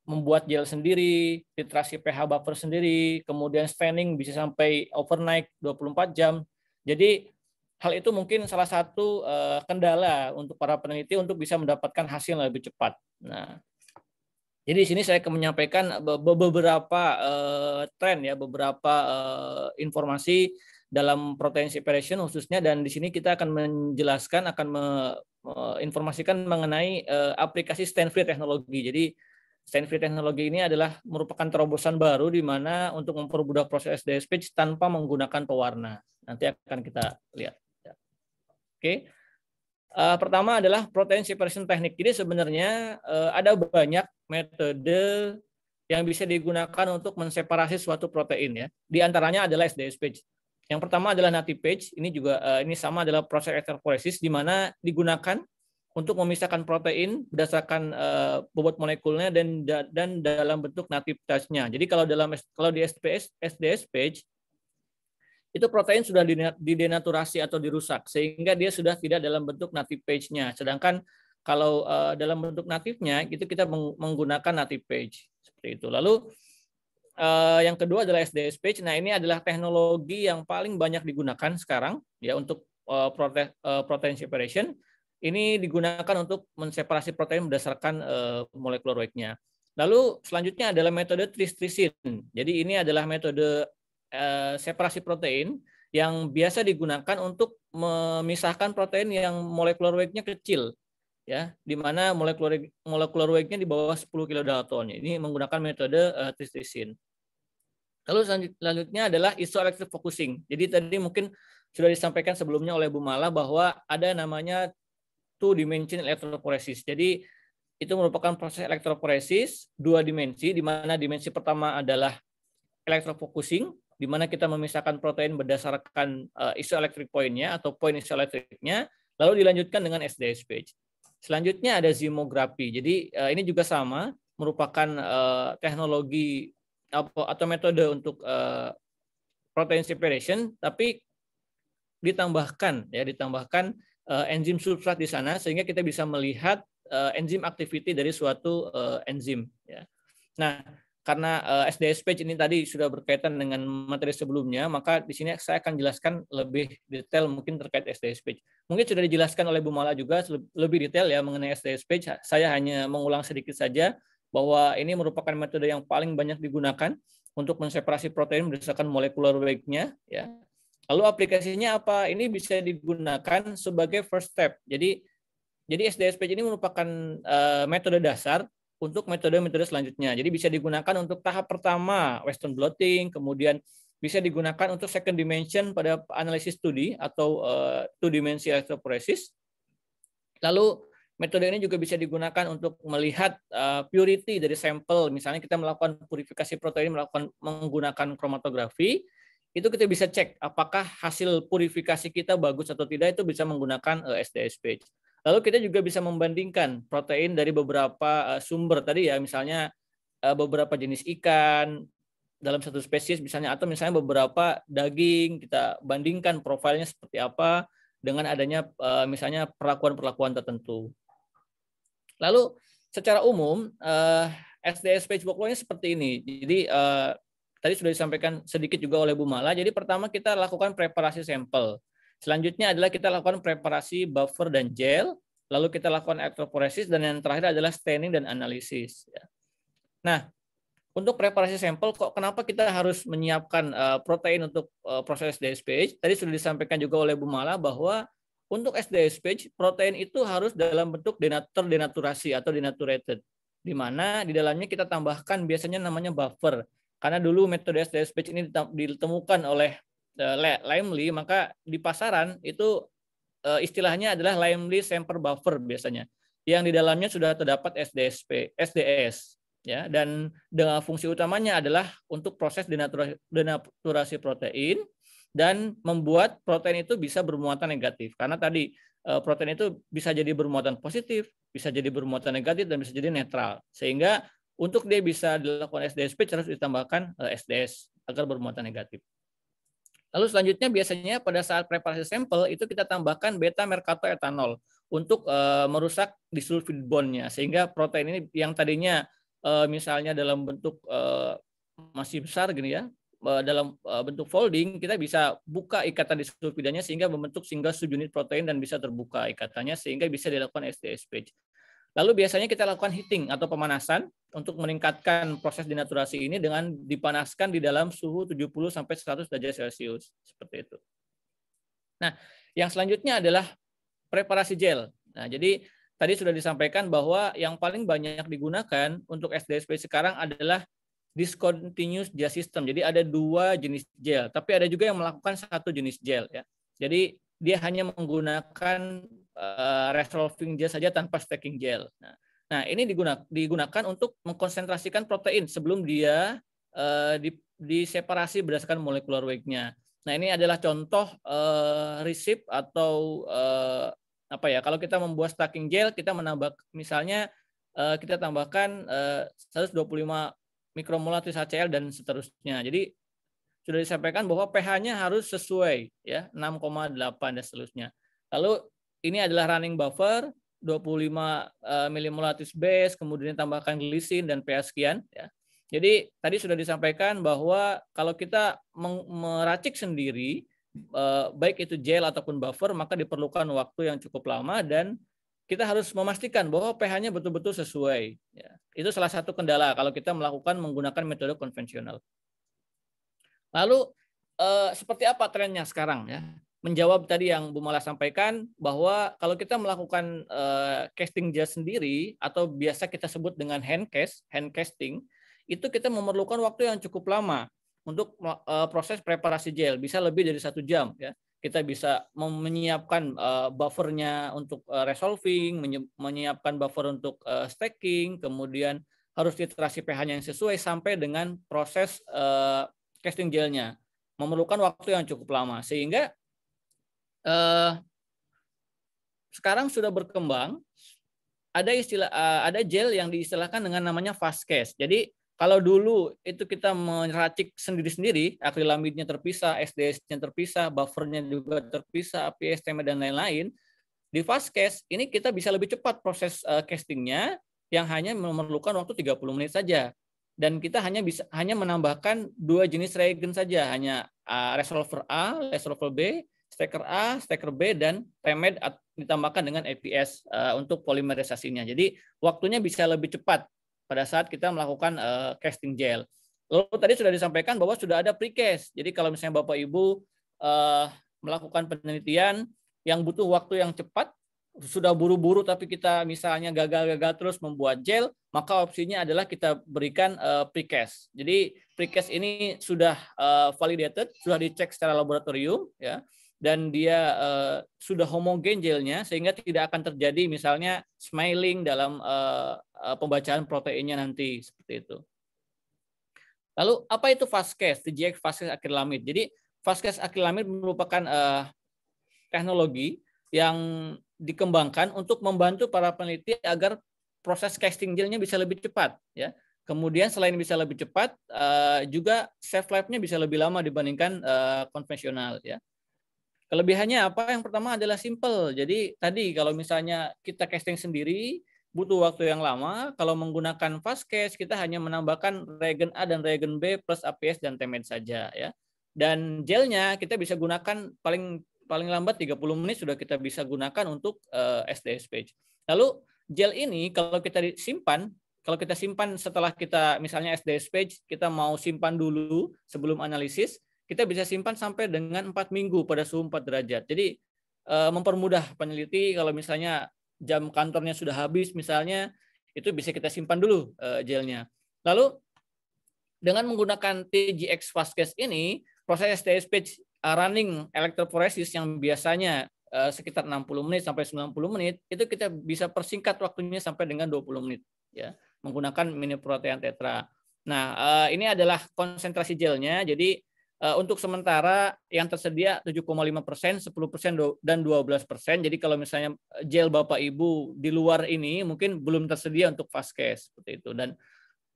membuat gel sendiri, filtrasi pH buffer sendiri, kemudian staining bisa sampai overnight 24 jam. Jadi hal itu mungkin salah satu eh, kendala untuk para peneliti untuk bisa mendapatkan hasil yang lebih cepat. Nah, jadi di sini saya akan menyampaikan beberapa uh, tren ya, beberapa uh, informasi dalam protein separation khususnya dan di sini kita akan menjelaskan akan menginformasikan mengenai uh, aplikasi free teknologi. Jadi stain-free teknologi ini adalah merupakan terobosan baru di mana untuk mempermudah proses SDS tanpa menggunakan pewarna. Nanti akan kita lihat. Ya. Oke. Okay. Uh, pertama adalah protein separation teknik. Jadi sebenarnya uh, ada banyak metode yang bisa digunakan untuk menseparasi suatu protein ya. Di antaranya adalah SDS page. Yang pertama adalah native page. Ini juga uh, ini sama adalah proses electrophoresis di mana digunakan untuk memisahkan protein berdasarkan uh, bobot molekulnya dan dan dalam bentuk native page nya Jadi kalau dalam kalau di SPS SDS page itu protein sudah didenaturasi atau dirusak sehingga dia sudah tidak dalam bentuk native page-nya. Sedangkan kalau eh, dalam bentuk native-nya, itu kita menggunakan native page seperti itu. Lalu eh, yang kedua adalah SDS page. Nah, ini adalah teknologi yang paling banyak digunakan sekarang ya untuk eh, protein separation. Ini digunakan untuk menseparasi protein berdasarkan uh, weight-nya. Lalu selanjutnya adalah metode tristrisin. Jadi ini adalah metode Eh, separasi protein yang biasa digunakan untuk memisahkan protein yang molekular weight-nya kecil ya di mana molekular molekular weight-nya di bawah 10 kilodalton Ini menggunakan metode uh, tristisin. Lalu selanjutnya adalah isoelectric focusing. Jadi tadi mungkin sudah disampaikan sebelumnya oleh Bu Mala bahwa ada namanya two dimension electrophoresis. Jadi itu merupakan proses elektroforesis dua dimensi di mana dimensi pertama adalah elektrofocusing di mana kita memisahkan protein berdasarkan uh, eh, isoelectric point-nya atau poin isoelectric-nya, lalu dilanjutkan dengan SDS page. Selanjutnya ada zimografi. Jadi uh, ini juga sama, merupakan uh, teknologi atau, atau metode untuk uh, protein separation, tapi ditambahkan ya ditambahkan uh, enzim substrat di sana sehingga kita bisa melihat uh, enzim activity dari suatu uh, enzim. Ya. Nah karena uh, eh, SDS page ini tadi sudah berkaitan dengan materi sebelumnya, maka di sini saya akan jelaskan lebih detail mungkin terkait SDS page. Mungkin sudah dijelaskan oleh Bu Mala juga lebih detail ya mengenai SDS page. Saya hanya mengulang sedikit saja bahwa ini merupakan metode yang paling banyak digunakan untuk menseparasi protein berdasarkan molekular weight-nya ya. Lalu aplikasinya apa? Ini bisa digunakan sebagai first step. Jadi jadi SDS page ini merupakan uh, metode dasar untuk metode-metode selanjutnya. Jadi bisa digunakan untuk tahap pertama Western blotting, kemudian bisa digunakan untuk second dimension pada analisis 2 atau eh, two dimensi electrophoresis. Lalu metode ini juga bisa digunakan untuk melihat eh, purity dari sampel. Misalnya kita melakukan purifikasi protein melakukan menggunakan kromatografi, itu kita bisa cek apakah hasil purifikasi kita bagus atau tidak itu bisa menggunakan eh, SDS page. Lalu kita juga bisa membandingkan protein dari beberapa eh, sumber tadi ya, misalnya eh, beberapa jenis ikan dalam satu spesies misalnya atau misalnya beberapa daging kita bandingkan profilnya seperti apa dengan adanya eh, misalnya perlakuan-perlakuan tertentu. Lalu secara umum SDS page pokoknya ini seperti ini. Jadi tadi sudah disampaikan sedikit juga oleh Bu Mala. Jadi pertama kita lakukan preparasi sampel. Selanjutnya adalah kita lakukan preparasi buffer dan gel, lalu kita lakukan electroporesis dan yang terakhir adalah staining dan analisis. Ya. Nah, untuk preparasi sampel kok kenapa kita harus menyiapkan eh, protein untuk eh, proses DSPH? Tadi sudah disampaikan juga oleh Bu Mala bahwa untuk SDSPH protein itu harus dalam bentuk denatur, denaturasi atau denaturated di mana di dalamnya kita tambahkan biasanya namanya buffer karena dulu metode SDSPH ini ditemukan oleh Eh, Limely, maka di pasaran itu eh, istilahnya adalah Limely Sample Buffer biasanya, yang di dalamnya sudah terdapat SDSP, SDS, ya dan dengan fungsi utamanya adalah untuk proses denaturasi, denaturasi protein dan membuat protein itu bisa bermuatan negatif karena tadi eh, protein itu bisa jadi bermuatan positif, bisa jadi bermuatan negatif dan bisa jadi netral sehingga untuk dia bisa dilakukan SDSP harus ditambahkan SDS agar bermuatan negatif. Lalu selanjutnya biasanya pada saat preparasi sampel itu kita tambahkan beta merkato etanol untuk e, merusak disulfid bondnya sehingga protein ini yang tadinya e, misalnya dalam bentuk e, masih besar gini ya e, dalam e, bentuk folding kita bisa buka ikatan disulfidanya sehingga membentuk single subunit protein dan bisa terbuka ikatannya sehingga bisa dilakukan page. Lalu biasanya kita lakukan heating atau pemanasan untuk meningkatkan proses denaturasi ini dengan dipanaskan di dalam suhu 70 sampai 100 derajat Celcius seperti itu. Nah, yang selanjutnya adalah preparasi gel. Nah, jadi tadi sudah disampaikan bahwa yang paling banyak digunakan untuk SDSP sekarang adalah discontinuous gel system. Jadi ada dua jenis gel, tapi ada juga yang melakukan satu jenis gel ya. Jadi dia hanya menggunakan uh, resolving gel saja tanpa stacking gel. Nah, nah ini digunakan, digunakan untuk mengkonsentrasikan protein sebelum dia uh, di, diseparasi berdasarkan molekular weight-nya. Nah, ini adalah contoh uh, resip atau uh, apa ya? Kalau kita membuat stacking gel, kita menambah misalnya uh, kita tambahkan uh, 125 mikromolar HCl dan seterusnya. Jadi sudah disampaikan bahwa pH-nya harus sesuai ya 6,8 dan seterusnya. Lalu ini adalah running buffer 25 eh, milimolatis base, kemudian tambahkan glisin dan pH sekian. Ya. Jadi tadi sudah disampaikan bahwa kalau kita meracik sendiri, eh, baik itu gel ataupun buffer, maka diperlukan waktu yang cukup lama dan kita harus memastikan bahwa pH-nya betul-betul sesuai. Ya. Itu salah satu kendala kalau kita melakukan menggunakan metode konvensional. Lalu eh, seperti apa trennya sekarang ya? menjawab tadi yang Bu Mala sampaikan bahwa kalau kita melakukan uh, casting jas sendiri atau biasa kita sebut dengan hand cast, hand casting, itu kita memerlukan waktu yang cukup lama untuk uh, proses preparasi gel, bisa lebih dari satu jam ya. Kita bisa menyiapkan uh, buffernya untuk uh, resolving, menyiapkan buffer untuk uh, stacking, kemudian harus literasi pH-nya yang sesuai sampai dengan proses uh, casting gelnya memerlukan waktu yang cukup lama sehingga eh, sekarang sudah berkembang ada istilah eh, ada gel yang diistilahkan dengan namanya fast case. Jadi kalau dulu itu kita meracik sendiri-sendiri, akrilamidnya terpisah, SDS-nya terpisah, buffernya juga terpisah, aps tema dan lain-lain. Di fast case ini kita bisa lebih cepat proses eh, castingnya yang hanya memerlukan waktu 30 menit saja. Dan kita hanya bisa hanya menambahkan dua jenis reagen saja, hanya eh, resolver A, resolver B, steker A, steker B, dan TEMED ditambahkan dengan APS uh, eh, untuk polimerisasinya. Jadi waktunya bisa lebih cepat pada saat kita melakukan uh, casting gel. Lalu tadi sudah disampaikan bahwa sudah ada precast. Jadi kalau misalnya Bapak Ibu uh, melakukan penelitian yang butuh waktu yang cepat, sudah buru-buru tapi kita misalnya gagal-gagal terus membuat gel, maka opsinya adalah kita berikan uh, precast. Jadi precast ini sudah uh, validated, sudah dicek secara laboratorium ya dan dia uh, sudah homogen gelnya sehingga tidak akan terjadi misalnya smiling dalam uh, uh, pembacaan proteinnya nanti seperti itu. Lalu apa itu fast Vasquez, TGX Vasquez akrilamid? Jadi fast Vasquez akrilamid merupakan uh, teknologi yang dikembangkan untuk membantu para peneliti agar proses casting gelnya bisa lebih cepat ya. Kemudian selain bisa lebih cepat uh, juga shelf life-nya bisa lebih lama dibandingkan uh, konvensional ya Kelebihannya apa? Yang pertama adalah simple. Jadi tadi kalau misalnya kita casting sendiri butuh waktu yang lama. Kalau menggunakan fast case kita hanya menambahkan reagen A dan reagen B plus APS dan temen saja ya. Dan gelnya kita bisa gunakan paling paling lambat 30 menit sudah kita bisa gunakan untuk uh, eh, SDS page. Lalu gel ini kalau kita simpan kalau kita simpan setelah kita misalnya SDS page kita mau simpan dulu sebelum analisis kita bisa simpan sampai dengan 4 minggu pada suhu 4 derajat. Jadi eh, mempermudah peneliti kalau misalnya jam kantornya sudah habis misalnya itu bisa kita simpan dulu eh, gelnya. Lalu dengan menggunakan TGX Fastcase ini proses SDS-PAGE running electrophoresis yang biasanya eh, sekitar 60 menit sampai 90 menit itu kita bisa persingkat waktunya sampai dengan 20 menit ya menggunakan mini protein tetra. Nah, ini adalah konsentrasi gelnya. Jadi Eh, untuk sementara yang tersedia 7,5 persen, 10 persen, dan 12 persen. Jadi kalau misalnya gel eh, Bapak Ibu di luar ini mungkin belum tersedia untuk fast cash seperti itu. Dan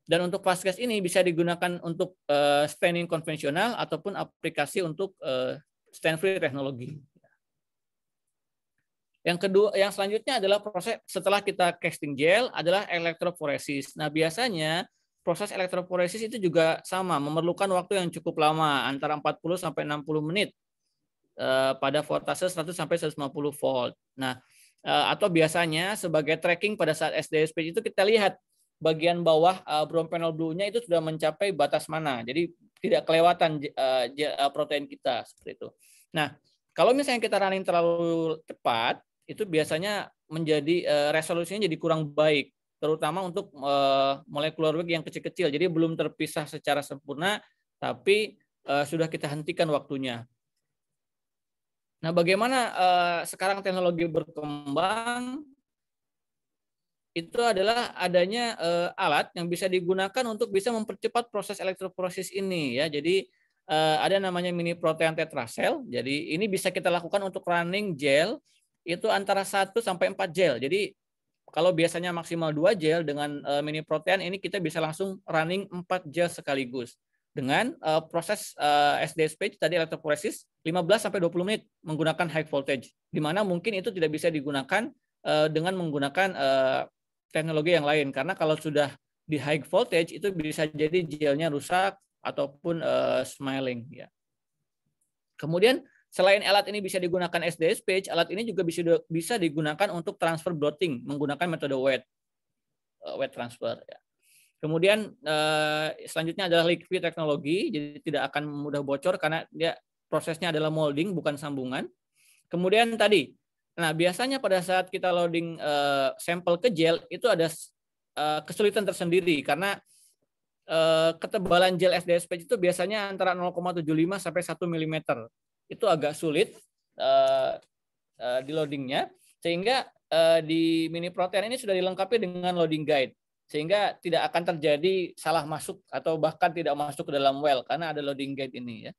dan untuk fast cash ini bisa digunakan untuk uh, standing konvensional ataupun aplikasi untuk uh, stand free teknologi. Yang kedua, yang selanjutnya adalah proses setelah kita casting gel adalah elektroforesis. Nah biasanya proses elektroporesis itu juga sama, memerlukan waktu yang cukup lama, antara 40 sampai 60 menit eh, pada voltase 100 sampai 150 volt. Nah, eh, atau biasanya sebagai tracking pada saat SDSP itu kita lihat bagian bawah eh, panel blue-nya itu sudah mencapai batas mana. Jadi tidak kelewatan eh, protein kita seperti itu. Nah, kalau misalnya kita running terlalu cepat, itu biasanya menjadi resolusinya jadi kurang baik terutama untuk eh, uh, weight yang kecil-kecil. Jadi belum terpisah secara sempurna, tapi uh, sudah kita hentikan waktunya. Nah, bagaimana uh, sekarang teknologi berkembang? Itu adalah adanya uh, alat yang bisa digunakan untuk bisa mempercepat proses elektroprosis ini ya. Jadi uh, ada namanya mini protein tetrasel. Jadi ini bisa kita lakukan untuk running gel itu antara 1 sampai 4 gel. Jadi kalau biasanya maksimal 2 gel dengan uh, mini protein ini kita bisa langsung running 4 gel sekaligus dengan uh, proses uh, eh, SDSP tadi elektroforesis 15 sampai 20 menit menggunakan high voltage di mana mungkin itu tidak bisa digunakan uh, dengan menggunakan uh, teknologi yang lain karena kalau sudah di high voltage itu bisa jadi gelnya rusak ataupun uh, smiling ya. Kemudian Selain alat ini bisa digunakan SDS page, alat ini juga bisa bisa digunakan untuk transfer blotting menggunakan metode wet eh, wet transfer. Ya. Kemudian eh, selanjutnya adalah liquid teknologi, jadi tidak akan mudah bocor karena dia prosesnya adalah molding bukan sambungan. Kemudian tadi, nah biasanya pada saat kita loading eh, sampel ke gel itu ada kesulitan tersendiri karena ketebalan gel SDS page itu biasanya antara 0,75 sampai 1 mm itu agak sulit uh, uh, di loadingnya sehingga uh, di mini protein ini sudah dilengkapi dengan loading guide sehingga tidak akan terjadi salah masuk atau bahkan tidak masuk ke dalam well karena ada loading guide ini ya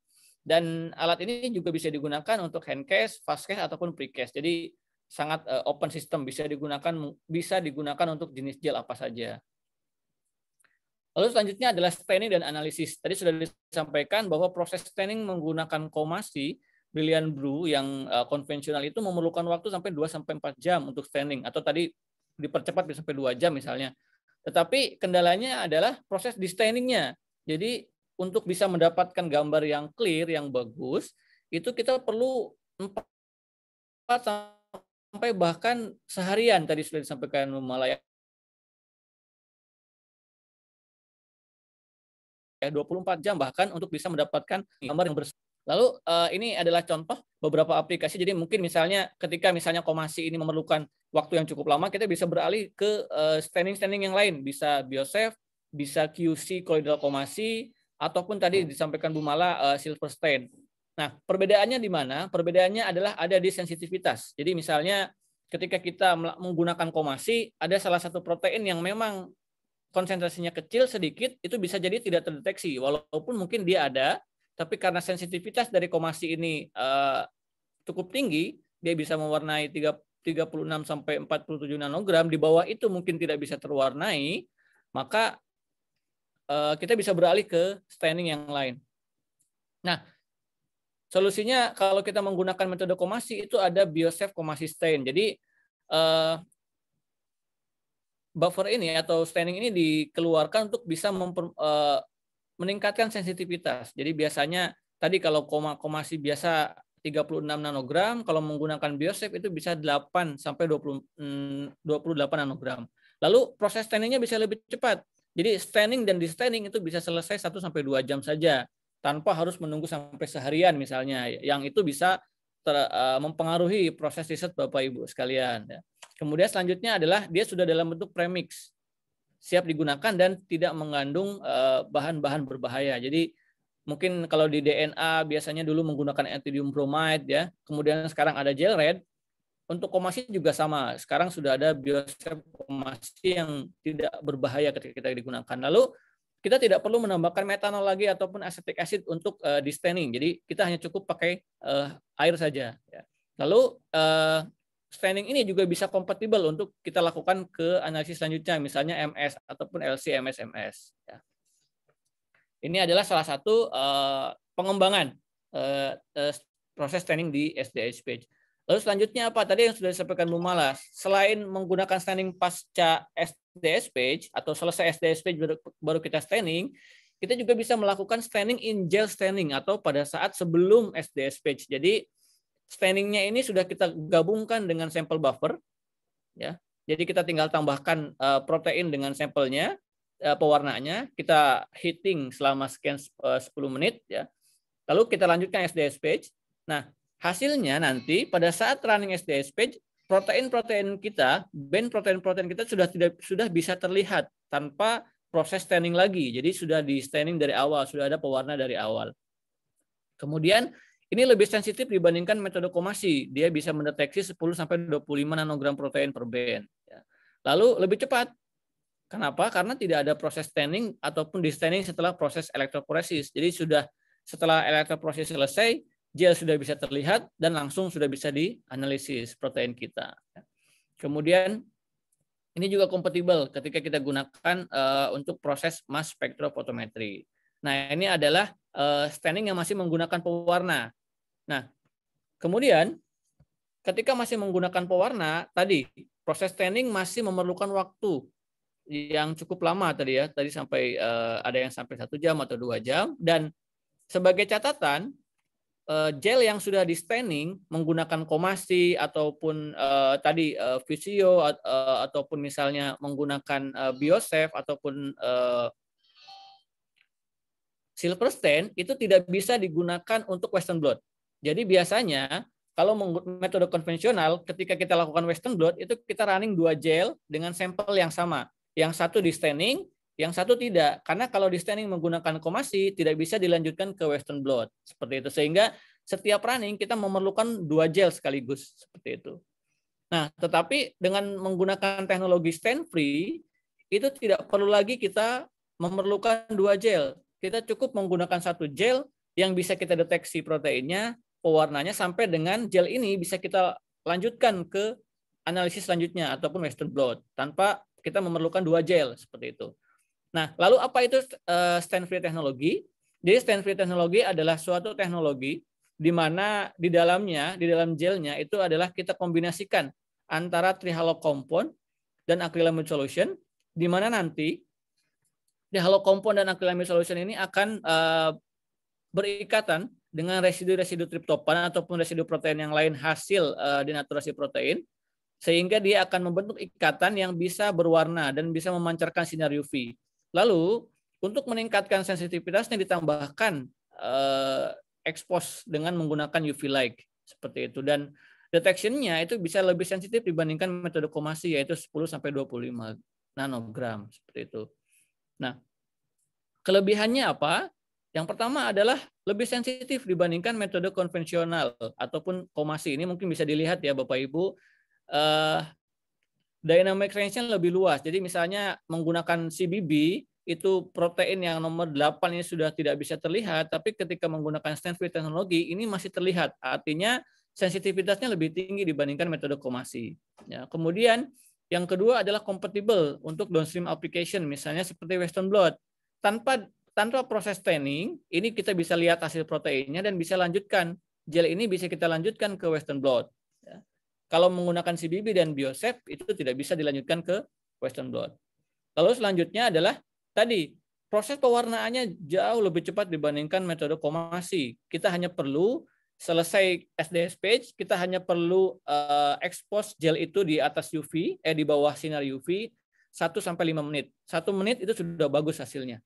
dan alat ini juga bisa digunakan untuk hand case, fast case ataupun pre case jadi sangat open system bisa digunakan bisa digunakan untuk jenis gel apa saja Lalu selanjutnya adalah staining dan analisis. Tadi sudah disampaikan bahwa proses staining menggunakan komasi Brilliant blue yang eh, konvensional itu memerlukan waktu sampai 2 sampai 4 jam untuk staining atau tadi dipercepat sampai 2 jam misalnya. Tetapi kendalanya adalah proses di staining-nya. Jadi untuk bisa mendapatkan gambar yang clear, yang bagus, itu kita perlu 4 sampai bahkan seharian tadi sudah disampaikan Malaya ya eh, 24 jam bahkan untuk bisa mendapatkan hmm. gambar yang bersih. Lalu uh, ini adalah contoh beberapa aplikasi. Jadi mungkin misalnya ketika misalnya komasi ini memerlukan waktu yang cukup lama, kita bisa beralih ke eh, standing-standing uh, yang lain. Bisa Biosef, bisa QC koridor komasi, ataupun tadi hmm. disampaikan Bu Mala uh, Silver Stain. Nah, perbedaannya di mana? Perbedaannya adalah ada di sensitivitas. Jadi misalnya ketika kita menggunakan komasi, ada salah satu protein yang memang konsentrasinya kecil sedikit itu bisa jadi tidak terdeteksi walaupun mungkin dia ada tapi karena sensitivitas dari komasi ini uh, cukup tinggi dia bisa mewarnai 3, 36 sampai 47 nanogram di bawah itu mungkin tidak bisa terwarnai maka uh, kita bisa beralih ke staining yang lain. Nah, solusinya kalau kita menggunakan metode komasi itu ada biosafe komasi stain. Jadi uh, buffer ini atau staining ini dikeluarkan untuk bisa memper, uh, meningkatkan sensitivitas. Jadi biasanya tadi kalau koma komasi biasa 36 nanogram, kalau menggunakan biosep itu bisa 8 sampai 20, 28 mm, nanogram. Lalu proses stainingnya bisa lebih cepat. Jadi staining dan destaining itu bisa selesai 1 sampai 2 jam saja tanpa harus menunggu sampai seharian misalnya. Yang itu bisa ter, uh, mempengaruhi proses riset Bapak Ibu sekalian. Ya. Kemudian selanjutnya adalah dia sudah dalam bentuk premix, siap digunakan dan tidak mengandung eh, bahan-bahan uh, berbahaya. Jadi mungkin kalau di DNA biasanya dulu menggunakan etidium bromide ya, kemudian sekarang ada gel red. Untuk komasi juga sama. Sekarang sudah ada bioskop komasi yang tidak berbahaya ketika kita digunakan. Lalu kita tidak perlu menambahkan metanol lagi ataupun acetic acid untuk uh, eh, di staining. Jadi kita hanya cukup pakai uh, air saja. Ya. Lalu uh, staining ini juga bisa kompatibel untuk kita lakukan ke analisis selanjutnya, misalnya MS ataupun LC MS MS. Ya. Ini adalah salah satu uh, pengembangan uh, uh, proses staining di SDH page. Lalu selanjutnya apa? Tadi yang sudah disampaikan Bu Malas, selain menggunakan standing pasca SDS page atau selesai SDS page baru, kita standing, kita juga bisa melakukan standing in jail standing atau pada saat sebelum SDS page. Jadi standingnya ini sudah kita gabungkan dengan sampel buffer, ya. Jadi kita tinggal tambahkan eh, protein dengan sampelnya, eh, pewarnanya, pewarnaannya, kita heating selama scan 10 eh, menit, ya. Lalu kita lanjutkan SDS page. Nah, Hasilnya nanti pada saat running SDS page protein-protein kita, band protein-protein kita sudah tidak sudah bisa terlihat tanpa proses staining lagi. Jadi sudah di staining dari awal, sudah ada pewarna dari awal. Kemudian ini lebih sensitif dibandingkan metode komasi. Dia bisa mendeteksi 10 sampai 25 nanogram protein per band. Ya. Lalu lebih cepat. Kenapa? Karena tidak ada proses staining ataupun di staining setelah proses elektroporesis. Jadi sudah setelah elektroporesis selesai, gel sudah bisa terlihat dan langsung sudah bisa dianalisis protein kita. Kemudian ini juga kompatibel ketika kita gunakan uh, untuk proses mass spectrophotometry. Nah, ini adalah uh, eh, staining yang masih menggunakan pewarna. Nah, kemudian ketika masih menggunakan pewarna tadi, proses staining masih memerlukan waktu yang cukup lama tadi ya. Tadi sampai uh, ada yang sampai satu jam atau dua jam dan sebagai catatan Eh, gel yang sudah di staining menggunakan komasi ataupun uh, tadi uh, eh, visio uh, ataupun misalnya menggunakan uh, biosef ataupun uh, silver stain itu tidak bisa digunakan untuk western blot. Jadi biasanya kalau metode konvensional ketika kita lakukan western blot itu kita running dua gel dengan sampel yang sama. Yang satu di staining, yang satu tidak, karena kalau di standing menggunakan komasi tidak bisa dilanjutkan ke western blot. Seperti itu. Sehingga setiap running kita memerlukan dua gel sekaligus seperti itu. Nah, tetapi dengan menggunakan teknologi stand free itu tidak perlu lagi kita memerlukan dua gel. Kita cukup menggunakan satu gel yang bisa kita deteksi proteinnya, pewarnanya sampai dengan gel ini bisa kita lanjutkan ke analisis selanjutnya ataupun western blot tanpa kita memerlukan dua gel seperti itu. Nah, lalu apa itu eh, stand free teknologi? Jadi stand free teknologi adalah suatu teknologi di mana di dalamnya, di dalam gelnya itu adalah kita kombinasikan antara trihalo dan acrylamide solution di mana nanti trihalo dan acrylamide solution ini akan eh, berikatan dengan residu-residu triptofan ataupun residu protein yang lain hasil eh, denaturasi protein sehingga dia akan membentuk ikatan yang bisa berwarna dan bisa memancarkan sinar UV. Lalu untuk meningkatkan sensitivitasnya ditambahkan eh, expose dengan menggunakan UV light seperti itu dan detectionnya itu bisa lebih sensitif dibandingkan metode komasi yaitu 10 sampai 25 nanogram seperti itu. Nah, kelebihannya apa? Yang pertama adalah lebih sensitif dibandingkan metode konvensional ataupun komasi. Ini mungkin bisa dilihat ya Bapak Ibu. Eh, dynamic range-nya lebih luas. Jadi misalnya menggunakan CBB itu protein yang nomor 8 ini sudah tidak bisa terlihat, tapi ketika menggunakan stand free teknologi ini masih terlihat. Artinya sensitivitasnya lebih tinggi dibandingkan metode komasi. Ya, kemudian yang kedua adalah kompatibel untuk downstream application, misalnya seperti Western blot. Tanpa tanpa proses tanning, ini kita bisa lihat hasil proteinnya dan bisa lanjutkan. Gel ini bisa kita lanjutkan ke Western blot. Kalau menggunakan CBB dan biosep itu tidak bisa dilanjutkan ke western blot. Lalu selanjutnya adalah tadi proses pewarnaannya jauh lebih cepat dibandingkan metode pomasi. Kita hanya perlu selesai SDS page, kita hanya perlu uh, expose gel itu di atas UV, eh di bawah sinar UV 1 sampai 5 menit. Satu menit itu sudah bagus hasilnya.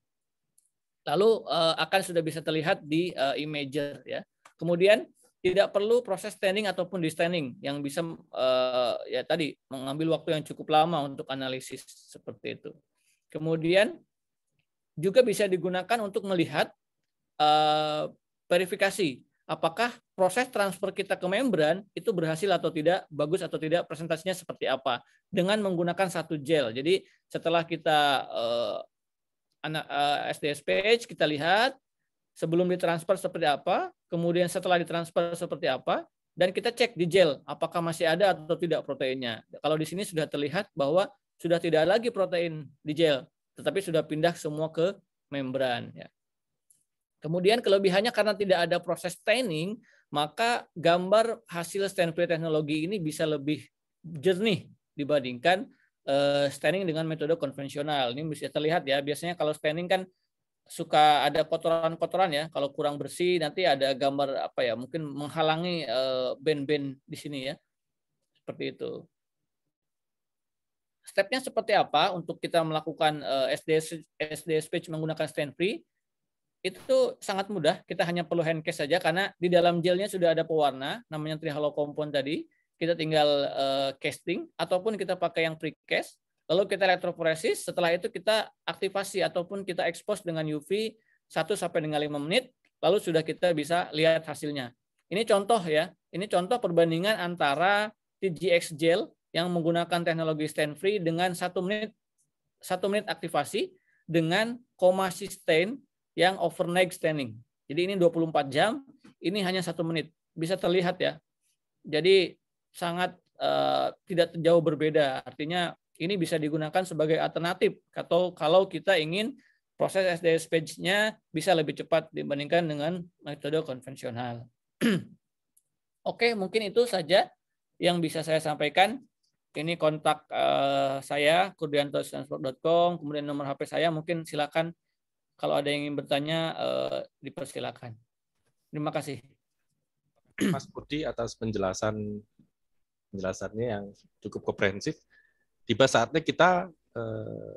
Lalu uh, akan sudah bisa terlihat di uh, imager ya. Kemudian tidak perlu proses standing ataupun distanding yang bisa uh, ya tadi mengambil waktu yang cukup lama untuk analisis seperti itu. Kemudian juga bisa digunakan untuk melihat uh, verifikasi apakah proses transfer kita ke membran itu berhasil atau tidak, bagus atau tidak, presentasinya seperti apa dengan menggunakan satu gel. Jadi setelah kita uh, eh, anak uh, page kita lihat sebelum ditransfer seperti apa, kemudian setelah ditransfer seperti apa, dan kita cek di gel apakah masih ada atau tidak proteinnya. Kalau di sini sudah terlihat bahwa sudah tidak lagi protein di gel, tetapi sudah pindah semua ke membran. Ya. Kemudian kelebihannya karena tidak ada proses staining, maka gambar hasil stain free teknologi ini bisa lebih jernih dibandingkan eh, staining dengan metode konvensional. Ini bisa terlihat ya, biasanya kalau staining kan suka ada kotoran-kotoran ya kalau kurang bersih nanti ada gambar apa ya mungkin menghalangi eh, band-band di sini ya seperti itu stepnya seperti apa untuk kita melakukan SDS eh, SDS page menggunakan stand free itu sangat mudah kita hanya perlu hand case saja karena di dalam gelnya sudah ada pewarna namanya trihalo compound tadi kita tinggal eh, casting ataupun kita pakai yang precast Lalu kita elektroforesis, setelah itu kita aktivasi ataupun kita expose dengan UV 1 sampai dengan 5 menit, lalu sudah kita bisa lihat hasilnya. Ini contoh ya, ini contoh perbandingan antara TGX gel yang menggunakan teknologi stain free dengan satu menit satu menit aktivasi dengan koma sustain yang overnight staining. Jadi ini 24 jam, ini hanya satu menit. Bisa terlihat ya. Jadi sangat uh, tidak jauh berbeda. Artinya ini bisa digunakan sebagai alternatif atau kalau kita ingin proses SDS page nya bisa lebih cepat dibandingkan dengan metode konvensional. Oke, mungkin itu saja yang bisa saya sampaikan. Ini kontak uh, saya, kurdianto.com, kemudian nomor HP saya. Mungkin silakan kalau ada yang ingin bertanya, uh, dipersilakan. Terima kasih. Mas Budi atas penjelasan penjelasannya yang cukup komprehensif tiba saatnya kita eh,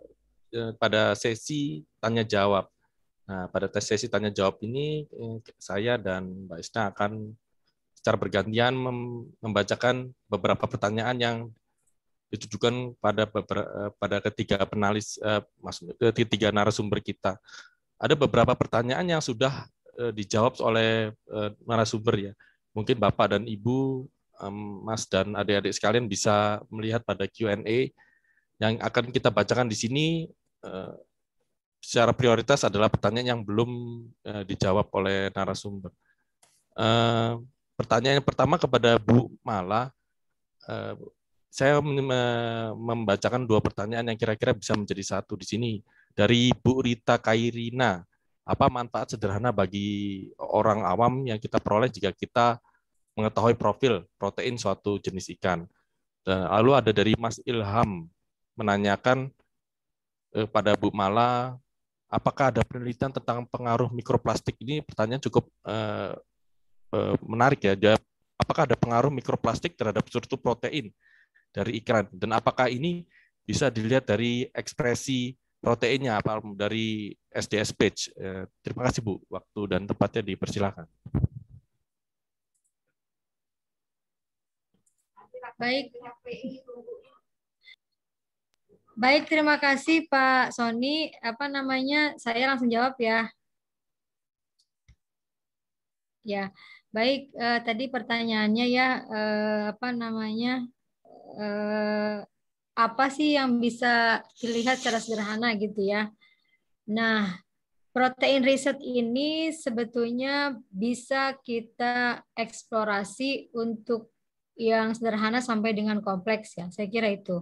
eh, pada sesi tanya jawab. Nah, pada tes sesi tanya jawab ini eh, saya dan Mbak Isna akan secara bergantian membacakan beberapa pertanyaan yang ditujukan pada eh, pada ketiga penalis eh, ketiga narasumber kita. Ada beberapa pertanyaan yang sudah eh, dijawab oleh eh, narasumber ya. Mungkin Bapak dan Ibu, Mas dan adik-adik sekalian bisa melihat pada Q&A yang akan kita bacakan di sini uh, secara prioritas adalah pertanyaan yang belum uh, dijawab oleh narasumber. Uh, pertanyaan yang pertama kepada Bu Mala, uh, saya membacakan dua pertanyaan yang kira-kira bisa menjadi satu di sini dari Bu Rita Kairina. Apa manfaat sederhana bagi orang awam yang kita peroleh jika kita mengetahui profil protein suatu jenis ikan? Lalu ada dari Mas Ilham menanyakan eh, pada Bu Mala, apakah ada penelitian tentang pengaruh mikroplastik ini? Pertanyaan cukup eh, eh, menarik ya. jawab apakah ada pengaruh mikroplastik terhadap struktur protein dari ikan? Dan apakah ini bisa dilihat dari ekspresi proteinnya apa dari SDS page. Eh, terima kasih Bu, waktu dan tempatnya dipersilakan. Baik, Baik, terima kasih Pak Sony. Apa namanya? Saya langsung jawab ya. Ya, baik. Eh, tadi pertanyaannya ya, eh, apa namanya? Eh, apa sih yang bisa dilihat secara sederhana gitu ya? Nah, protein riset ini sebetulnya bisa kita eksplorasi untuk yang sederhana sampai dengan kompleks ya. Saya kira itu.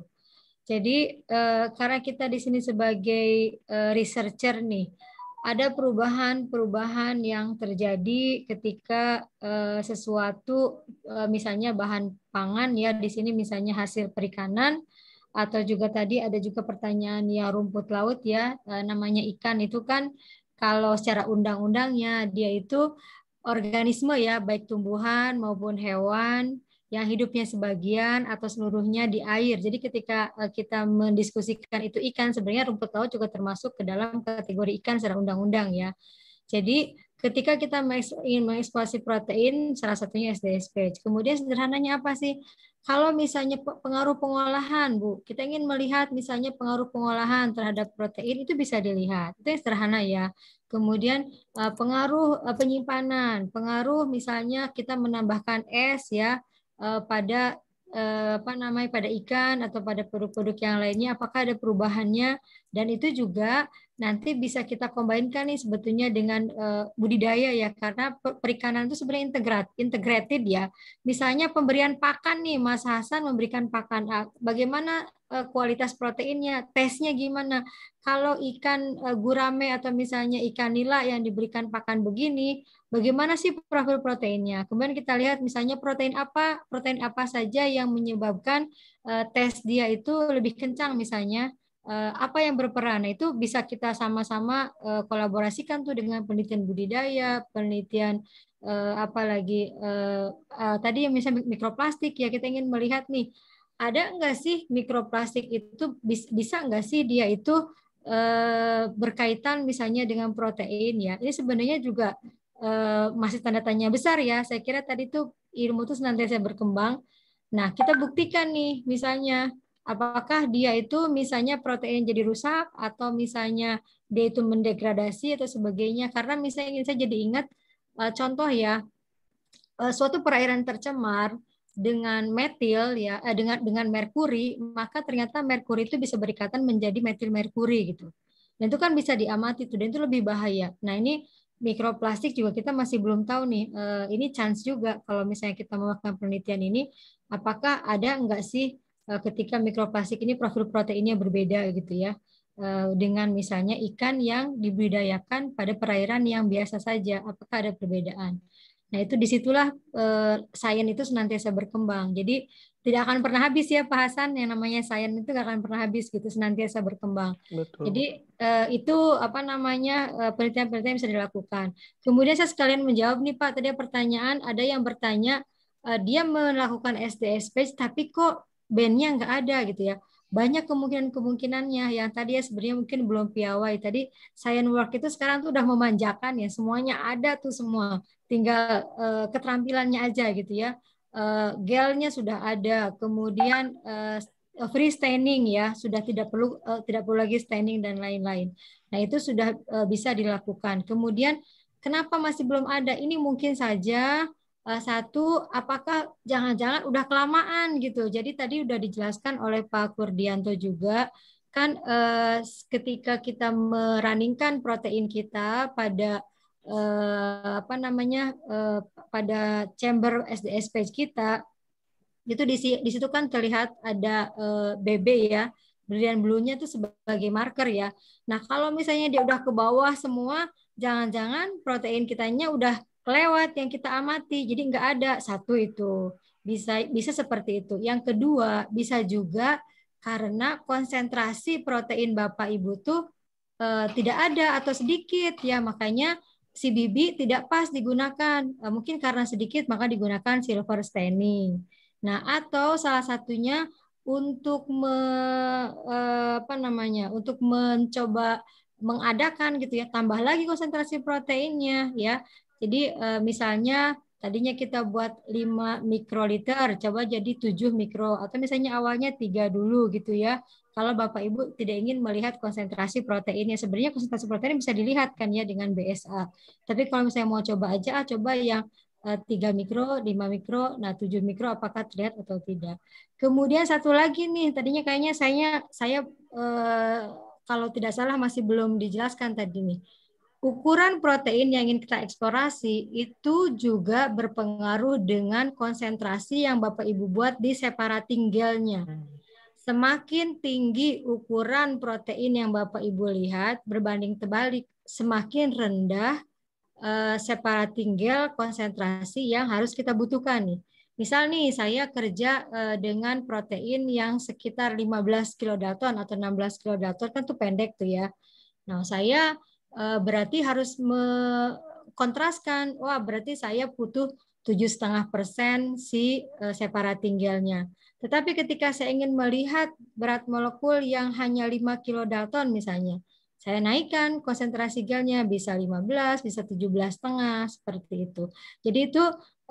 Jadi uh, karena kita di sini sebagai uh, researcher nih, ada perubahan-perubahan yang terjadi ketika uh, sesuatu uh, misalnya bahan pangan ya di sini misalnya hasil perikanan atau juga tadi ada juga pertanyaan ya rumput laut ya uh, namanya ikan itu kan kalau secara undang-undangnya dia itu organisme ya baik tumbuhan maupun hewan yang hidupnya sebagian atau seluruhnya di air. Jadi ketika eh, kita mendiskusikan itu ikan, sebenarnya rumput laut juga termasuk ke dalam kategori ikan secara undang-undang ya. Jadi ketika kita ingin mengeksplorasi protein, salah satunya SDSP. Kemudian sederhananya apa sih? Kalau misalnya pengaruh pengolahan, Bu, kita ingin melihat misalnya pengaruh pengolahan terhadap protein itu bisa dilihat. Itu yang sederhana ya. Kemudian eh, pengaruh eh, penyimpanan, pengaruh misalnya kita menambahkan es ya, Eh, pada eh, apa namanya pada ikan atau pada produk-produk yang lainnya apakah ada perubahannya dan itu juga nanti bisa kita kombinkan nih sebetulnya dengan eh, budidaya ya karena perikanan itu sebenarnya integrat integrated ya misalnya pemberian pakan nih Mas Hasan memberikan pakan bagaimana Eh, kualitas proteinnya, tesnya gimana. Kalau ikan eh, gurame atau misalnya ikan nila yang diberikan pakan begini, bagaimana sih profil proteinnya? Kemudian kita lihat misalnya protein apa, protein apa saja yang menyebabkan eh, tes dia itu lebih kencang misalnya apa yang berperan itu bisa kita sama-sama kolaborasikan tuh dengan penelitian budidaya, penelitian apalagi tadi yang misalnya mikroplastik ya kita ingin melihat nih ada nggak sih mikroplastik itu bisa nggak sih dia itu eh, berkaitan misalnya dengan protein ya? Ini sebenarnya juga eh, masih tanda tanya besar ya. Saya kira tadi itu ilmu itu senantiasa berkembang. Nah kita buktikan nih misalnya apakah dia itu misalnya protein jadi rusak atau misalnya dia itu mendegradasi atau sebagainya. Karena misalnya ingin saya jadi ingat eh, contoh ya suatu perairan tercemar dengan metil ya eh, dengan dengan merkuri maka ternyata merkuri itu bisa berikatan menjadi metil merkuri gitu dan itu kan bisa diamati tuh dan itu lebih bahaya nah ini mikroplastik juga kita masih belum tahu nih eh, ini chance juga kalau misalnya kita melakukan penelitian ini apakah ada enggak sih eh, ketika mikroplastik ini profil proteinnya berbeda gitu ya eh, dengan misalnya ikan yang dibudidayakan pada perairan yang biasa saja apakah ada perbedaan Nah itu disitulah eh, sains itu senantiasa berkembang. Jadi tidak akan pernah habis ya Pak Hasan yang namanya sains itu tidak akan pernah habis gitu senantiasa berkembang. Betul. Jadi eh, itu apa namanya eh, penelitian-penelitian bisa dilakukan. Kemudian saya sekalian menjawab nih Pak tadi pertanyaan ada yang bertanya eh, dia melakukan SDSP tapi kok bandnya nggak ada gitu ya banyak kemungkinan-kemungkinannya yang tadi ya sebenarnya mungkin belum piawai. Tadi science work itu sekarang tuh udah memanjakan ya, semuanya ada tuh semua tinggal uh, keterampilannya aja gitu ya. Uh, gelnya sudah ada, kemudian uh, free standing ya sudah tidak perlu uh, tidak perlu lagi standing dan lain-lain. Nah itu sudah uh, bisa dilakukan. Kemudian kenapa masih belum ada? Ini mungkin saja uh, satu apakah jangan-jangan udah kelamaan gitu. Jadi tadi sudah dijelaskan oleh Pak Kurdianto juga kan uh, ketika kita meraningkan protein kita pada Eh, apa namanya eh, pada chamber SDS page kita itu di, di situ kan terlihat ada eh, BB ya berlian blue-nya itu sebagai marker ya. Nah kalau misalnya dia udah ke bawah semua, jangan-jangan protein kitanya udah kelewat yang kita amati, jadi nggak ada satu itu bisa bisa seperti itu. Yang kedua bisa juga karena konsentrasi protein bapak ibu tuh eh, tidak ada atau sedikit ya makanya si bibi tidak pas digunakan. Eh, mungkin karena sedikit maka digunakan silver staining. Nah, atau salah satunya untuk me, eh, apa namanya? untuk mencoba mengadakan gitu ya, tambah lagi konsentrasi proteinnya ya. Jadi eh, misalnya Tadinya kita buat 5 mikroliter, coba jadi 7 mikro atau misalnya awalnya tiga dulu gitu ya. Kalau Bapak Ibu tidak ingin melihat konsentrasi proteinnya, sebenarnya konsentrasi protein bisa dilihat kan ya dengan BSA. Tapi kalau misalnya mau coba aja, ah, coba yang eh, tiga mikro, 5 mikro, nah 7 mikro apakah terlihat atau tidak. Kemudian satu lagi nih, tadinya kayaknya saya saya eh, kalau tidak salah masih belum dijelaskan tadi nih ukuran protein yang ingin kita eksplorasi itu juga berpengaruh dengan konsentrasi yang Bapak Ibu buat di separating gelnya. Semakin tinggi ukuran protein yang Bapak Ibu lihat berbanding terbalik, semakin rendah eh, separating gel konsentrasi yang harus kita butuhkan nih. Misal nih saya kerja eh, dengan protein yang sekitar 15 kilodalton atau 16 kilodalton kan tuh pendek tuh ya. Nah, saya Eh, berarti harus mengkontraskan wah berarti saya butuh tujuh setengah persen si eh, separa tinggalnya. Tetapi ketika saya ingin melihat berat molekul yang hanya 5 kilo dalton misalnya, saya naikkan konsentrasi galnya bisa 15, bisa 17 setengah seperti itu. Jadi itu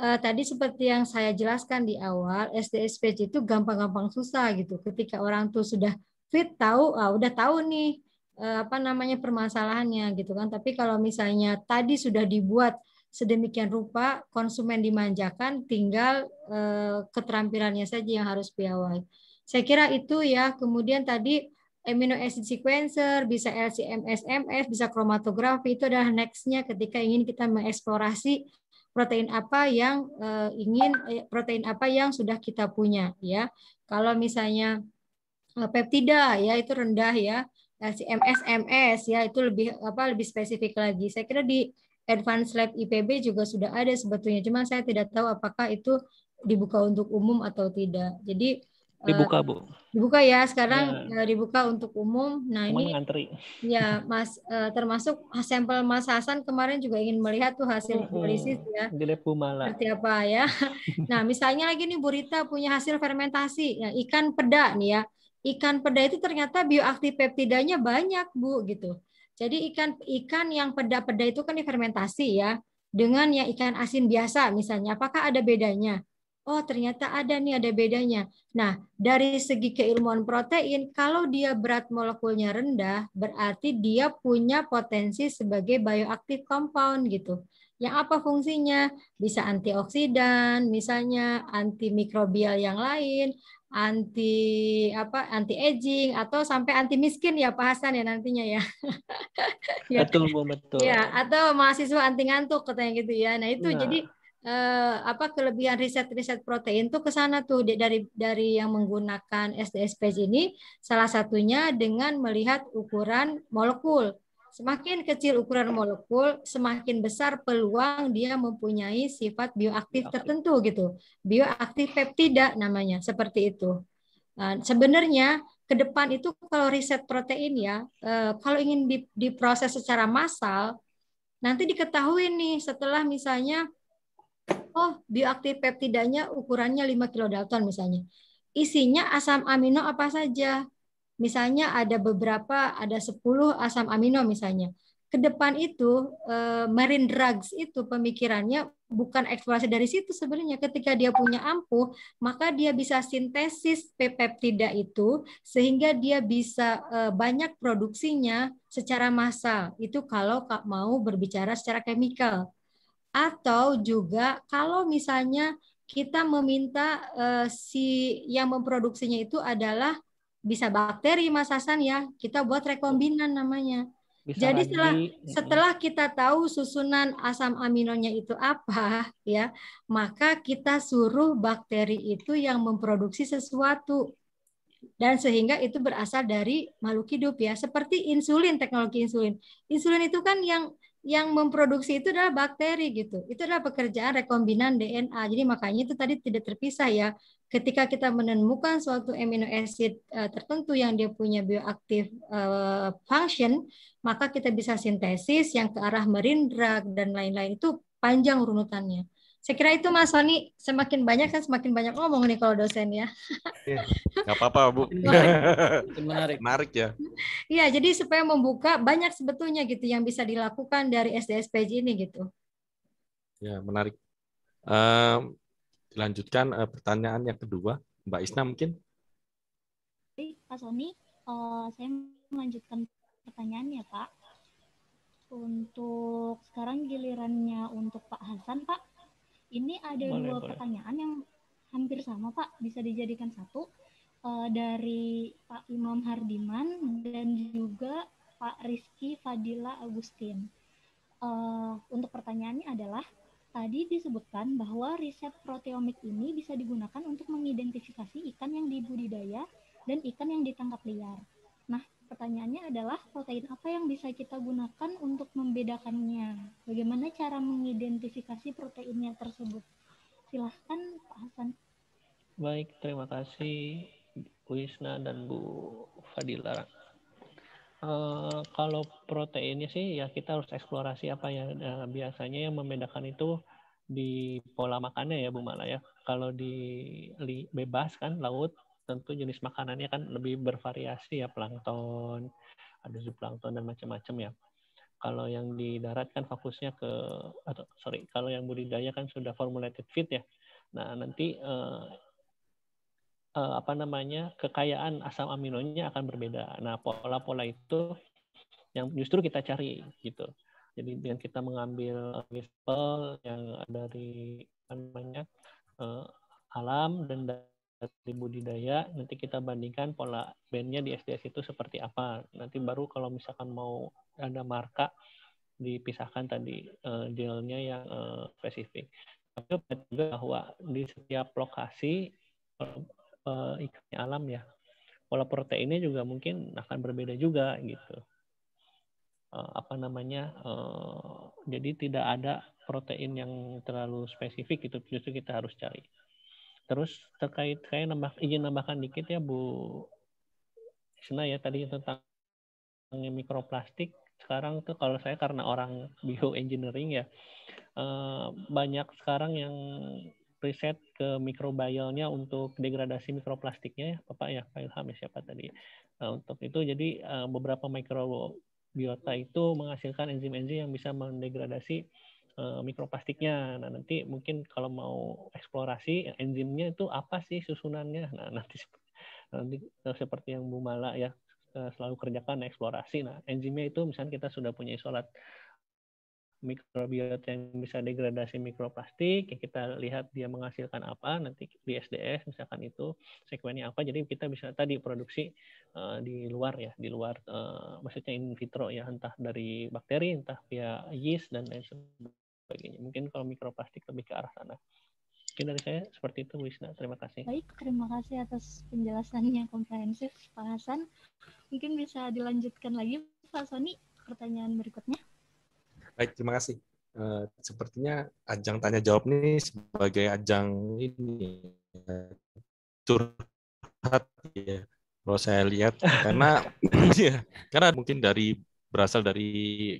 eh, tadi seperti yang saya jelaskan di awal, SDSPC itu gampang-gampang susah gitu. Ketika orang tuh sudah fit tahu, ah, udah tahu nih Eh, apa namanya permasalahannya gitu kan. Tapi kalau misalnya tadi sudah dibuat sedemikian rupa konsumen dimanjakan, tinggal eh, keterampilannya saja yang harus piawai. Saya kira itu ya. Kemudian tadi amino acid sequencer, bisa LCM SMS, bisa kromatografi itu adalah nextnya ketika ingin kita mengeksplorasi protein apa yang eh, ingin eh, protein apa yang sudah kita punya ya. Kalau misalnya eh, peptida ya itu rendah ya nah si MS ya itu lebih apa lebih spesifik lagi. Saya kira di Advanced Lab IPB juga sudah ada sebetulnya, cuma saya tidak tahu apakah itu dibuka untuk umum atau tidak. Jadi eh, dibuka bu dibuka ya sekarang ya. dibuka untuk umum nah ini ngantri. ya mas eh, termasuk sampel mas Hasan kemarin juga ingin melihat tuh hasil analisis hmm, ya di malah. seperti apa ya nah misalnya lagi nih Bu Rita punya hasil fermentasi ya, ikan peda nih ya ikan peda itu ternyata bioaktif peptidanya banyak, Bu, gitu. Jadi ikan ikan yang peda-peda itu kan difermentasi ya dengan yang ikan asin biasa misalnya. Apakah ada bedanya? Oh, ternyata ada nih ada bedanya. Nah, dari segi keilmuan protein kalau dia berat molekulnya rendah, berarti dia punya potensi sebagai bioaktif compound gitu. Yang apa fungsinya? Bisa antioksidan, misalnya antimikrobial yang lain, anti apa anti aging atau sampai anti miskin ya Pak Hasan ya nantinya ya. ya. Betul Bu betul. Ya atau mahasiswa anti ngantuk katanya gitu ya. Nah itu nah. jadi eh, apa kelebihan riset-riset protein tuh ke sana tuh dari dari yang menggunakan page ini salah satunya dengan melihat ukuran molekul. Semakin kecil ukuran molekul, semakin besar peluang dia mempunyai sifat bioaktif tertentu gitu. Bioaktif peptida namanya, seperti itu. Nah, sebenarnya ke depan itu kalau riset protein ya, eh, kalau ingin diproses secara massal, nanti diketahui nih setelah misalnya, oh bioaktif peptidanya ukurannya 5 kilodalton misalnya. Isinya asam amino apa saja, misalnya ada beberapa ada 10 asam amino misalnya ke depan itu eh, marine drugs itu pemikirannya bukan eksplorasi dari situ sebenarnya ketika dia punya ampuh maka dia bisa sintesis peptida itu sehingga dia bisa eh, banyak produksinya secara massal itu kalau mau berbicara secara chemical atau juga kalau misalnya kita meminta eh, si yang memproduksinya itu adalah bisa bakteri Mas Hasan ya. Kita buat rekombinan namanya. Bisa Jadi lagi. setelah setelah kita tahu susunan asam aminonya itu apa ya, maka kita suruh bakteri itu yang memproduksi sesuatu dan sehingga itu berasal dari makhluk hidup ya. Seperti insulin, teknologi insulin. Insulin itu kan yang yang memproduksi itu adalah bakteri gitu. Itu adalah pekerjaan rekombinan DNA. Jadi makanya itu tadi tidak terpisah ya ketika kita menemukan suatu amino acid eh, tertentu yang dia punya bioaktif eh, function, maka kita bisa sintesis yang ke arah marine drug dan lain-lain itu panjang runutannya. Saya kira itu Mas Sony semakin banyak kan semakin banyak ngomong nih kalau dosen ya. Iya, gak apa-apa Bu. menarik. menarik ya. Iya, jadi supaya membuka banyak sebetulnya gitu yang bisa dilakukan dari sdspg ini gitu. Ya menarik. Um, dilanjutkan uh, eh, pertanyaan yang kedua, Mbak Isna mungkin. Pak Sony, uh, eh, saya melanjutkan pertanyaannya Pak. Untuk sekarang gilirannya untuk Pak Hasan Pak. Ini ada boleh, dua boleh. pertanyaan yang hampir sama Pak, bisa dijadikan satu uh, dari Pak Imam Hardiman dan juga Pak Rizky Fadila Agustin. Uh, untuk pertanyaannya adalah Tadi disebutkan bahwa riset proteomik ini bisa digunakan untuk mengidentifikasi ikan yang dibudidaya dan ikan yang ditangkap liar. Nah, pertanyaannya adalah protein apa yang bisa kita gunakan untuk membedakannya? Bagaimana cara mengidentifikasi proteinnya tersebut? Silahkan Pak Hasan. Baik, terima kasih Bu Isna dan Bu Fadila Eh, kalau proteinnya sih ya kita harus eksplorasi apa ya nah, biasanya yang membedakan itu di pola makannya ya Bu Mala ya. Kalau di bebas kan laut tentu jenis makanannya kan lebih bervariasi ya plankton, ada zooplankton dan macam-macam ya. Kalau yang di darat kan fokusnya ke atau sorry kalau yang budidaya kan sudah formulated feed ya. Nah nanti uh, uh, apa namanya kekayaan asam aminonya akan berbeda. Nah pola-pola itu yang justru kita cari gitu. Jadi dengan kita mengambil sampel yang dari apa namanya uh, alam dan dari budidaya, nanti kita bandingkan pola bandnya di SDS itu seperti apa. Nanti baru kalau misalkan mau ada marka, dipisahkan tadi uh, dealnya yang uh, spesifik. Tapi juga bahwa di setiap lokasi uh, eh, ikannya alam ya pola proteinnya juga mungkin akan berbeda juga gitu uh, apa namanya uh, jadi tidak ada protein yang terlalu spesifik itu justru kita harus cari terus terkait saya nambah izin nambahkan dikit ya Bu Isna ya tadi tentang mikroplastik sekarang tuh kalau saya karena orang bioengineering ya banyak sekarang yang riset ke mikrobialnya untuk degradasi mikroplastiknya ya Bapak ya Pak Ilham ya siapa tadi nah, untuk itu jadi eh, beberapa mikrobiota itu menghasilkan enzim-enzim yang bisa mendegradasi eh, mikroplastiknya nah nanti mungkin kalau mau eksplorasi enzimnya itu apa sih susunannya nah nanti nanti eh, seperti yang Bu Mala ya selalu kerjakan eksplorasi nah enzimnya itu misalnya kita sudah punya isolat mikrobiota yang bisa degradasi mikroplastik ya kita lihat dia menghasilkan apa nanti di SDS misalkan itu sekuennya apa jadi kita bisa tadi produksi uh, di luar ya di luar uh, maksudnya in vitro ya entah dari bakteri entah via yeast dan lain sebagainya mungkin kalau mikroplastik lebih ke arah sana mungkin dari saya seperti itu Wisna, terima kasih baik terima kasih atas penjelasannya komprehensif Pak Hasan mungkin bisa dilanjutkan lagi Pak Soni pertanyaan berikutnya Baik, terima kasih. Uh, sepertinya ajang tanya jawab ini sebagai ajang ini eh, curhat ya kalau saya lihat karena ya, karena mungkin dari berasal dari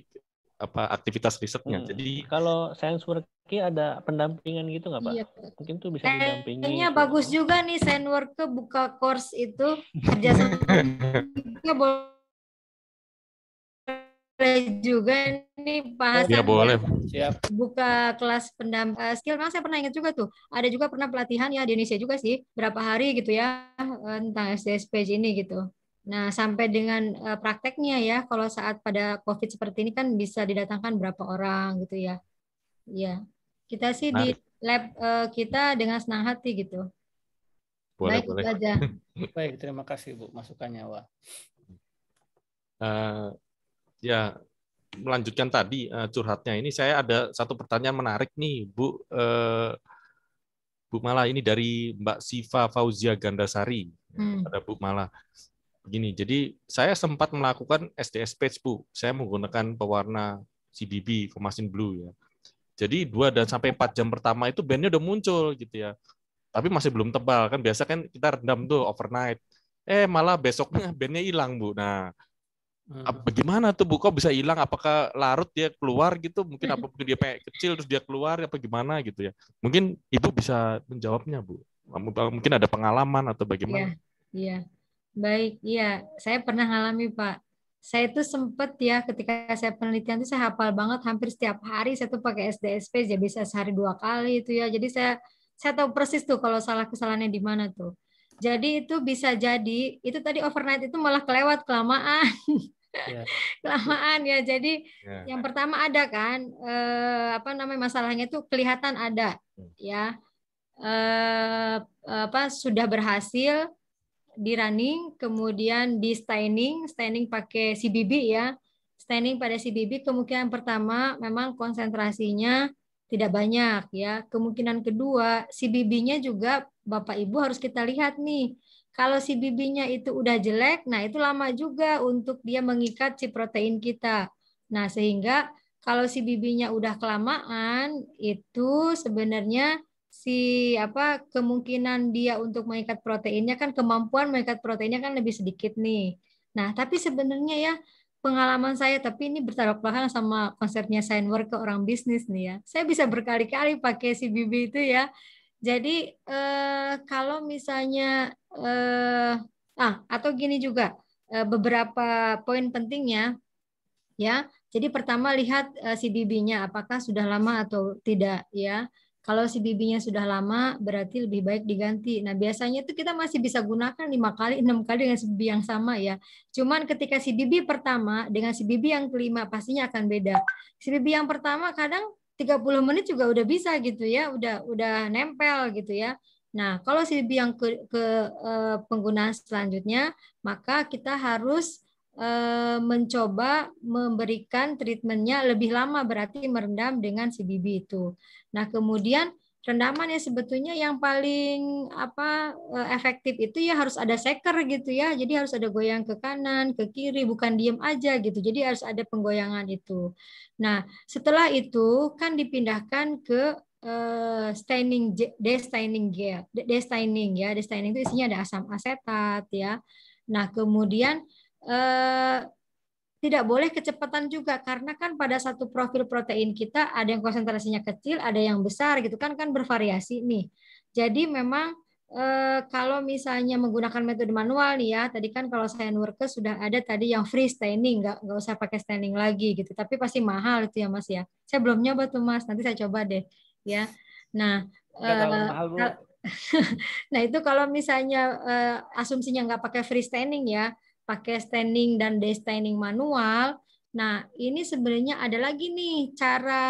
apa aktivitas risetnya. Hmm. Jadi kalau science work ada pendampingan gitu nggak, Pak? Iya. Mungkin tuh bisa didampingi. Kayaknya gitu. bagus juga nih science ke buka course itu kerjasama juga nih Pak oh, iya, Hasan. Iya boleh. Siap. Buka kelas pendam uh, skill memang saya pernah ingat juga tuh. Ada juga pernah pelatihan ya di Indonesia juga sih berapa hari gitu ya eh, tentang SDSP ini gitu. Nah, sampai dengan uh, prakteknya ya, kalau saat pada COVID seperti ini kan bisa didatangkan berapa orang gitu ya. Iya. Kita sih Menarik. di lab uh, kita dengan senang hati gitu. Boleh, Baik, boleh. Aja. Baik, terima kasih Bu masukannya, Wah. Uh, Ya, melanjutkan tadi uh, curhatnya ini saya ada satu pertanyaan menarik nih Bu uh, Bu Mala ini dari Mbak Siva Fauzia Gandasari hmm. ada Bu Mala begini jadi saya sempat melakukan SDS page Bu saya menggunakan pewarna CBB formasi blue ya jadi dua dan sampai empat jam pertama itu bandnya udah muncul gitu ya tapi masih belum tebal kan biasa kan kita rendam tuh overnight eh malah besoknya bandnya hilang Bu nah Bagaimana hmm. gimana tuh kok bisa hilang apakah larut dia keluar gitu mungkin apa dia kecil terus dia keluar apa gimana gitu ya mungkin ibu bisa menjawabnya bu mungkin ada pengalaman atau bagaimana iya ya. baik iya saya pernah alami pak saya itu sempat ya ketika saya penelitian itu saya hafal banget hampir setiap hari saya tuh pakai SDSP jadi ya bisa sehari dua kali itu ya jadi saya saya tahu persis tuh kalau salah kesalahannya di mana tuh jadi itu bisa jadi itu tadi overnight itu malah kelewat kelamaan yeah. kelamaan ya. Jadi yeah. yang pertama ada kan eh, apa namanya masalahnya itu kelihatan ada hmm. ya eh, apa sudah berhasil di running, kemudian di staining staining pakai CBB ya. staining pada CBB kemungkinan pertama memang konsentrasinya tidak banyak ya. Kemungkinan kedua CBB-nya juga Bapak Ibu harus kita lihat nih kalau si bibinya itu udah jelek, nah itu lama juga untuk dia mengikat si protein kita. Nah, sehingga kalau si bibinya udah kelamaan, itu sebenarnya si apa kemungkinan dia untuk mengikat proteinnya kan kemampuan mengikat proteinnya kan lebih sedikit nih. Nah, tapi sebenarnya ya pengalaman saya tapi ini bertaruh belakang sama konsepnya sign work ke orang bisnis nih ya. Saya bisa berkali-kali pakai si bibi itu ya jadi eh, kalau misalnya eh, ah atau gini juga eh, beberapa poin pentingnya ya. Jadi pertama lihat eh, CBB-nya apakah sudah lama atau tidak ya. Kalau si bibinya sudah lama berarti lebih baik diganti. Nah biasanya itu kita masih bisa gunakan lima kali enam kali dengan CBB yang sama ya. Cuman ketika si bibi pertama dengan si bibi yang kelima pastinya akan beda. Si bibi yang pertama kadang 30 menit juga udah bisa gitu ya, udah udah nempel gitu ya. Nah, kalau CDB yang ke, ke eh, penggunaan selanjutnya, maka kita harus eh, mencoba memberikan treatmentnya lebih lama, berarti merendam dengan CBB itu. Nah, kemudian rendaman ya sebetulnya yang paling apa eh, efektif itu ya harus ada seker gitu ya jadi harus ada goyang ke kanan ke kiri bukan diem aja gitu jadi harus ada penggoyangan itu nah setelah itu kan dipindahkan ke uh, staining destaining gel destaining ya destaining itu isinya ada asam asetat ya nah kemudian uh, tidak boleh kecepatan juga karena kan pada satu profil protein kita ada yang konsentrasinya kecil, ada yang besar gitu kan kan bervariasi nih. Jadi memang e, kalau misalnya menggunakan metode manual nih ya, tadi kan kalau saya worker sudah ada tadi yang free standing, nggak nggak usah pakai standing lagi gitu, tapi pasti mahal itu ya Mas ya. Saya belum nyoba tuh Mas, nanti saya coba deh ya. Nah, e, mahal, nah itu kalau misalnya e, asumsinya nggak pakai free standing ya, pakai standing dan day standing manual. Nah, ini sebenarnya ada lagi nih cara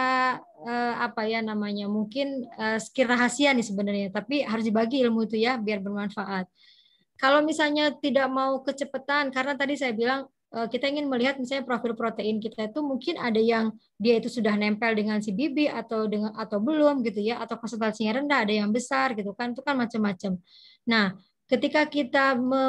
eh, apa ya namanya? Mungkin eh, skill rahasia nih sebenarnya, tapi harus dibagi ilmu itu ya biar bermanfaat. Kalau misalnya tidak mau kecepatan karena tadi saya bilang eh, kita ingin melihat misalnya profil protein kita itu mungkin ada yang dia itu sudah nempel dengan si bibi atau dengan atau belum gitu ya atau konsentrasinya rendah, ada yang besar gitu kan. Itu kan macam-macam. Nah, ketika kita me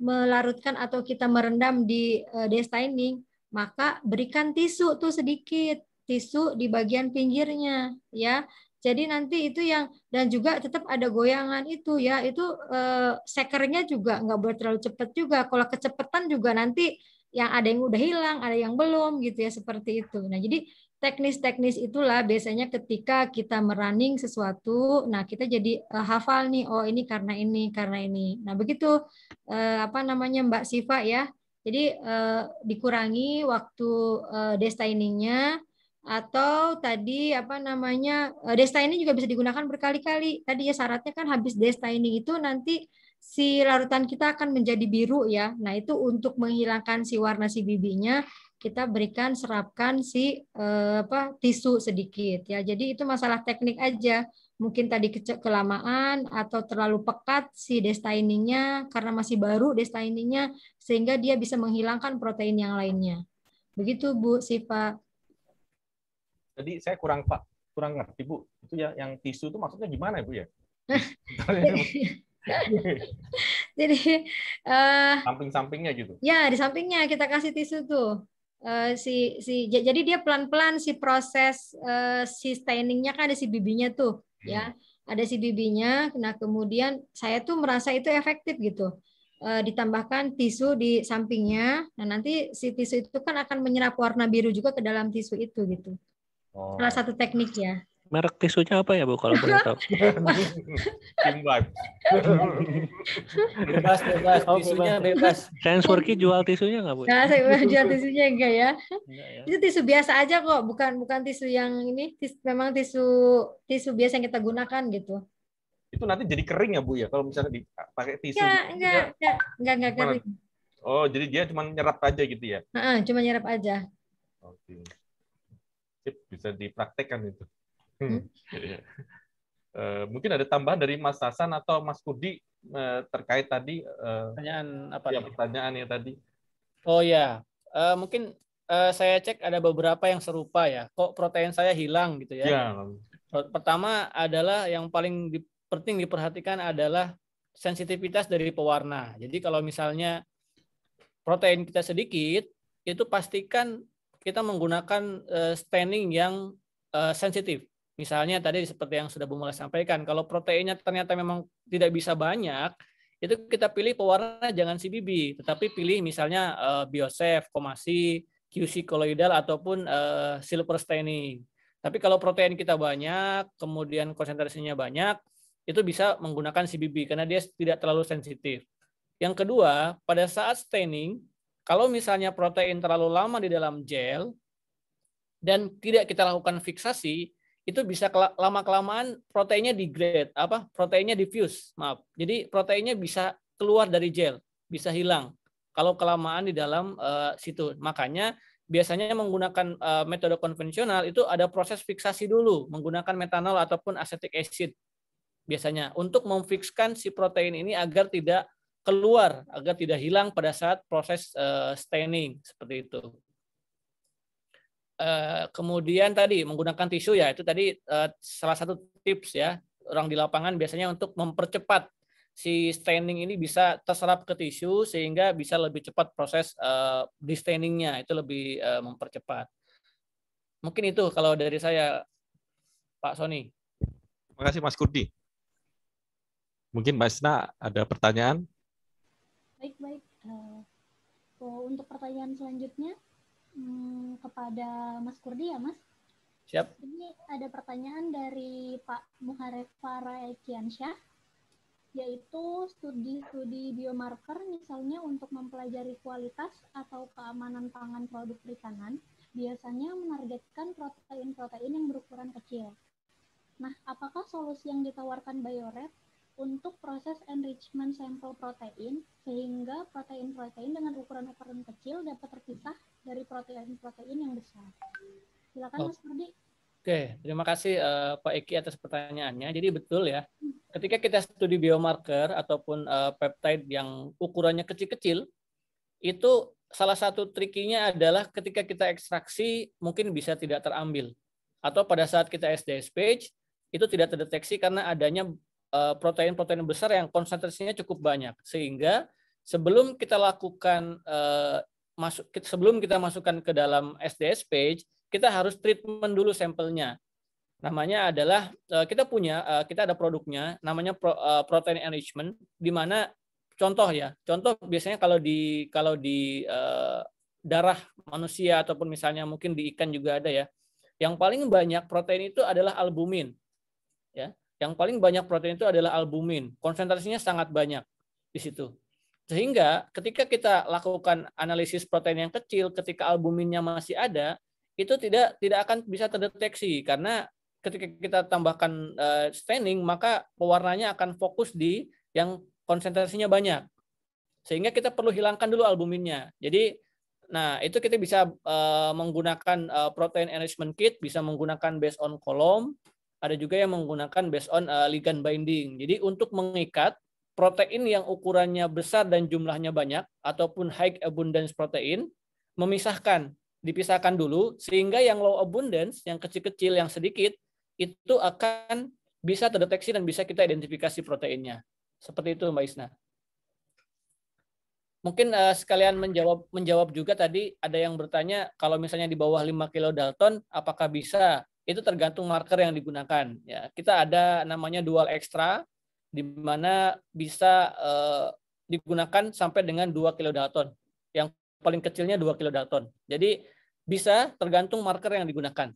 melarutkan atau kita merendam di uh, e, destining, maka berikan tisu tuh sedikit, tisu di bagian pinggirnya ya. Jadi nanti itu yang dan juga tetap ada goyangan itu ya itu uh, e, sekernya juga nggak boleh terlalu cepat juga. Kalau kecepatan juga nanti yang ada yang udah hilang, ada yang belum gitu ya seperti itu. Nah jadi teknis-teknis itulah biasanya ketika kita merunning sesuatu, nah kita jadi uh, hafal nih, oh ini karena ini, karena ini. Nah begitu uh, apa namanya Mbak Siva ya, jadi uh, dikurangi waktu uh, destiningnya atau tadi apa namanya uh, destining juga bisa digunakan berkali-kali. Tadi ya syaratnya kan habis destining itu nanti si larutan kita akan menjadi biru ya. Nah itu untuk menghilangkan si warna si bibinya kita berikan serapkan si eh, apa tisu sedikit ya. Jadi itu masalah teknik aja. Mungkin tadi ke kelamaan atau terlalu pekat si destiningnya karena masih baru destiningnya sehingga dia bisa menghilangkan protein yang lainnya. Begitu Bu Siva. Jadi saya kurang pak kurang ngerti Bu. Itu ya yang tisu itu maksudnya gimana Bu ya? Jadi eh, samping-sampingnya gitu. Ya, di sampingnya kita kasih tisu tuh. Uh, si si jadi dia pelan-pelan si proses uh, si stainingnya kan ada si bibinya tuh hmm. ya ada si bibinya nah kemudian saya tuh merasa itu efektif gitu uh, ditambahkan tisu di sampingnya nah nanti si tisu itu kan akan menyerap warna biru juga ke dalam tisu itu gitu oh. salah satu teknik ya merek tisunya apa ya bu kalau boleh tahu Timbak bebas bebas oh, tisunya bebas Science jual tisunya nggak bu nah saya jual tisunya enggak ya? enggak ya itu tisu biasa aja kok bukan bukan tisu yang ini tisu, memang tisu tisu biasa yang kita gunakan gitu itu nanti jadi kering ya bu ya kalau misalnya dipakai tisu gitu ya, gitu. enggak enggak enggak enggak kering oh jadi dia cuma nyerap aja gitu ya uh -uh, cuma nyerap aja oke okay. bisa dipraktekkan itu Uh, mungkin ada tambahan dari Mas Hasan atau Mas Kudi uh, eh, terkait tadi uh, pertanyaan apa ya, pertanyaan yang tadi oh ya uh, mungkin uh, saya cek ada beberapa yang serupa ya kok protein saya hilang gitu ya, ya. pertama adalah yang paling di, penting diperhatikan adalah sensitivitas dari pewarna jadi kalau misalnya protein kita sedikit itu pastikan kita menggunakan uh, staining yang uh, sensitif Misalnya tadi seperti yang sudah Bu Mala sampaikan, kalau proteinnya ternyata memang tidak bisa banyak, itu kita pilih pewarna jangan CBB, tetapi pilih misalnya uh, Biosef, Komasi, QC koloidal ataupun uh, silver staining. Tapi kalau protein kita banyak, kemudian konsentrasinya banyak, itu bisa menggunakan CBB karena dia tidak terlalu sensitif. Yang kedua, pada saat staining, kalau misalnya protein terlalu lama di dalam gel dan tidak kita lakukan fiksasi, itu bisa lama kelamaan proteinnya degrade apa proteinnya diffuse maaf jadi proteinnya bisa keluar dari gel bisa hilang kalau kelamaan di dalam uh, situ makanya biasanya menggunakan uh, metode konvensional itu ada proses fiksasi dulu menggunakan metanol ataupun acetic acid biasanya untuk memfikskan si protein ini agar tidak keluar agar tidak hilang pada saat proses uh, staining seperti itu Eh, kemudian tadi menggunakan tisu ya itu tadi eh, salah satu tips ya orang di lapangan biasanya untuk mempercepat si staining ini bisa terserap ke tisu sehingga bisa lebih cepat proses uh, distainingnya itu lebih mempercepat mungkin itu kalau dari saya Pak Sony terima kasih Mas Kurdi mungkin Mbak Isna ada pertanyaan baik baik uh, untuk pertanyaan selanjutnya hmm, kepada Mas Kurdi ya Mas. Siap. Ini ada pertanyaan dari Pak Muharef Ekiansyah, yaitu studi-studi biomarker misalnya untuk mempelajari kualitas atau keamanan pangan produk perikanan, biasanya menargetkan protein-protein yang berukuran kecil. Nah, apakah solusi yang ditawarkan Biorep untuk proses enrichment sampel protein sehingga protein-protein dengan ukuran-ukuran kecil dapat terpisah dari protein-protein yang besar. Silakan oh. Mas Ferdi. Oke, terima kasih uh, Pak Eki atas pertanyaannya. Jadi betul ya, hmm. ketika kita studi biomarker ataupun uh, peptide yang ukurannya kecil-kecil, itu salah satu trikinya adalah ketika kita ekstraksi mungkin bisa tidak terambil. Atau pada saat kita SDS page, itu tidak terdeteksi karena adanya eh, protein-protein uh, besar yang konsentrasinya cukup banyak. Sehingga sebelum kita lakukan uh, masuk sebelum kita masukkan ke dalam SDS page, kita harus treatment dulu sampelnya. Namanya adalah eh, kita punya eh, kita ada produknya namanya eh, protein enrichment di mana contoh ya, contoh biasanya kalau di kalau di darah manusia ataupun misalnya mungkin di ikan juga ada ya. Yang paling banyak protein itu adalah albumin. Ya, yang paling banyak protein itu adalah albumin. Konsentrasinya sangat banyak di situ. Sehingga ketika kita lakukan analisis protein yang kecil, ketika albuminnya masih ada, itu tidak tidak akan bisa terdeteksi karena ketika kita tambahkan uh, staining maka pewarnanya akan fokus di yang konsentrasinya banyak. Sehingga kita perlu hilangkan dulu albuminnya. Jadi nah itu kita bisa uh, menggunakan uh, protein enrichment kit, bisa menggunakan based on kolom, ada juga yang menggunakan based on uh, ligand binding. Jadi untuk mengikat protein yang ukurannya besar dan jumlahnya banyak ataupun high abundance protein memisahkan, dipisahkan dulu sehingga yang low abundance, yang kecil-kecil, yang sedikit itu akan bisa terdeteksi dan bisa kita identifikasi proteinnya. Seperti itu Mbak Isna. Mungkin uh, sekalian menjawab menjawab juga tadi ada yang bertanya kalau misalnya di bawah 5 kilo Dalton apakah bisa? Itu tergantung marker yang digunakan ya. Kita ada namanya dual extra di mana bisa uh, digunakan sampai dengan 2 kilo dalton. Yang paling kecilnya 2 kilo dalton. Jadi bisa tergantung marker yang digunakan.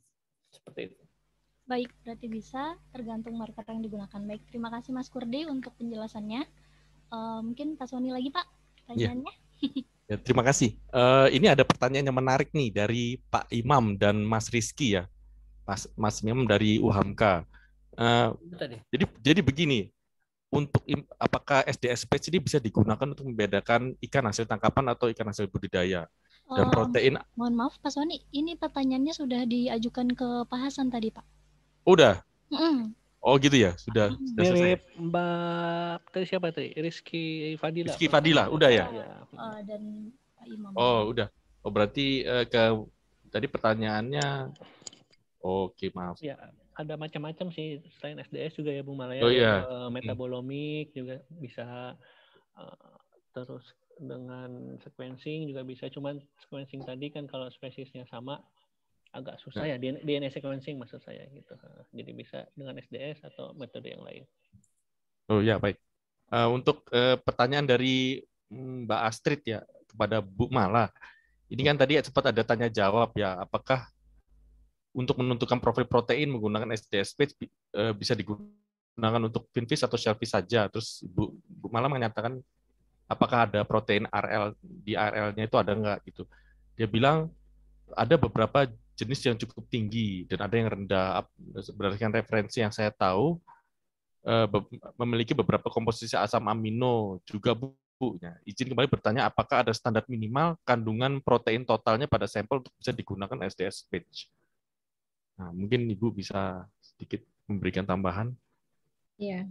Seperti itu. Baik, berarti bisa tergantung marker yang digunakan. Baik, terima kasih Mas Kurdi untuk penjelasannya. Uh, mungkin Pak Soni lagi Pak pertanyaannya. Yeah. Ya, terima kasih. Uh, ini ada pertanyaan yang menarik nih dari Pak Imam dan Mas Rizky ya. Mas, Mas Imam dari UHAMKA. Uh, jadi jadi begini, untuk apakah SDSP ini bisa digunakan untuk membedakan ikan hasil tangkapan atau ikan hasil budidaya dan oh, protein. Mohon maaf Pak Soni, ini pertanyaannya sudah diajukan ke Pak Hasan tadi Pak. Udah. Mm Oh gitu ya, sudah. sudah Mirip selesai. Mbak tadi siapa tadi? Rizky Fadila. Rizky Fadila, udah ya. Iya. Oh, dan Pak Imam. Oh udah. Oh berarti uh, ke tadi pertanyaannya. Oke maaf. Ya ada macam-macam sih selain SDS juga ya Bung Malaya. Oh iya. Uh, eh, hmm. metabolomik juga bisa uh, terus dengan sequencing juga bisa cuman sequencing tadi kan kalau spesiesnya sama agak susah nah. ya DNA ya. sequencing maksud saya gitu. Eh, jadi bisa dengan SDS atau metode yang lain. Oh ya baik. Uh, untuk uh, pertanyaan dari hmm, Mbak Astrid ya kepada Bu Mala. Ini kan tadi sempat ada tanya jawab ya, apakah untuk menentukan profil protein menggunakan SDSP uh, eh, bisa digunakan untuk finfish atau shellfish saja. Terus Bu, Bu Malam menyatakan apakah ada protein RL di RL-nya itu ada enggak gitu. Dia bilang ada beberapa jenis yang cukup tinggi dan ada yang rendah. Berdasarkan referensi yang saya tahu eh, memiliki beberapa komposisi asam amino juga Bu. Nah, izin kembali bertanya apakah ada standar minimal kandungan protein totalnya pada sampel untuk bisa digunakan SDS page. Nah, mungkin Ibu bisa sedikit memberikan tambahan. Iya.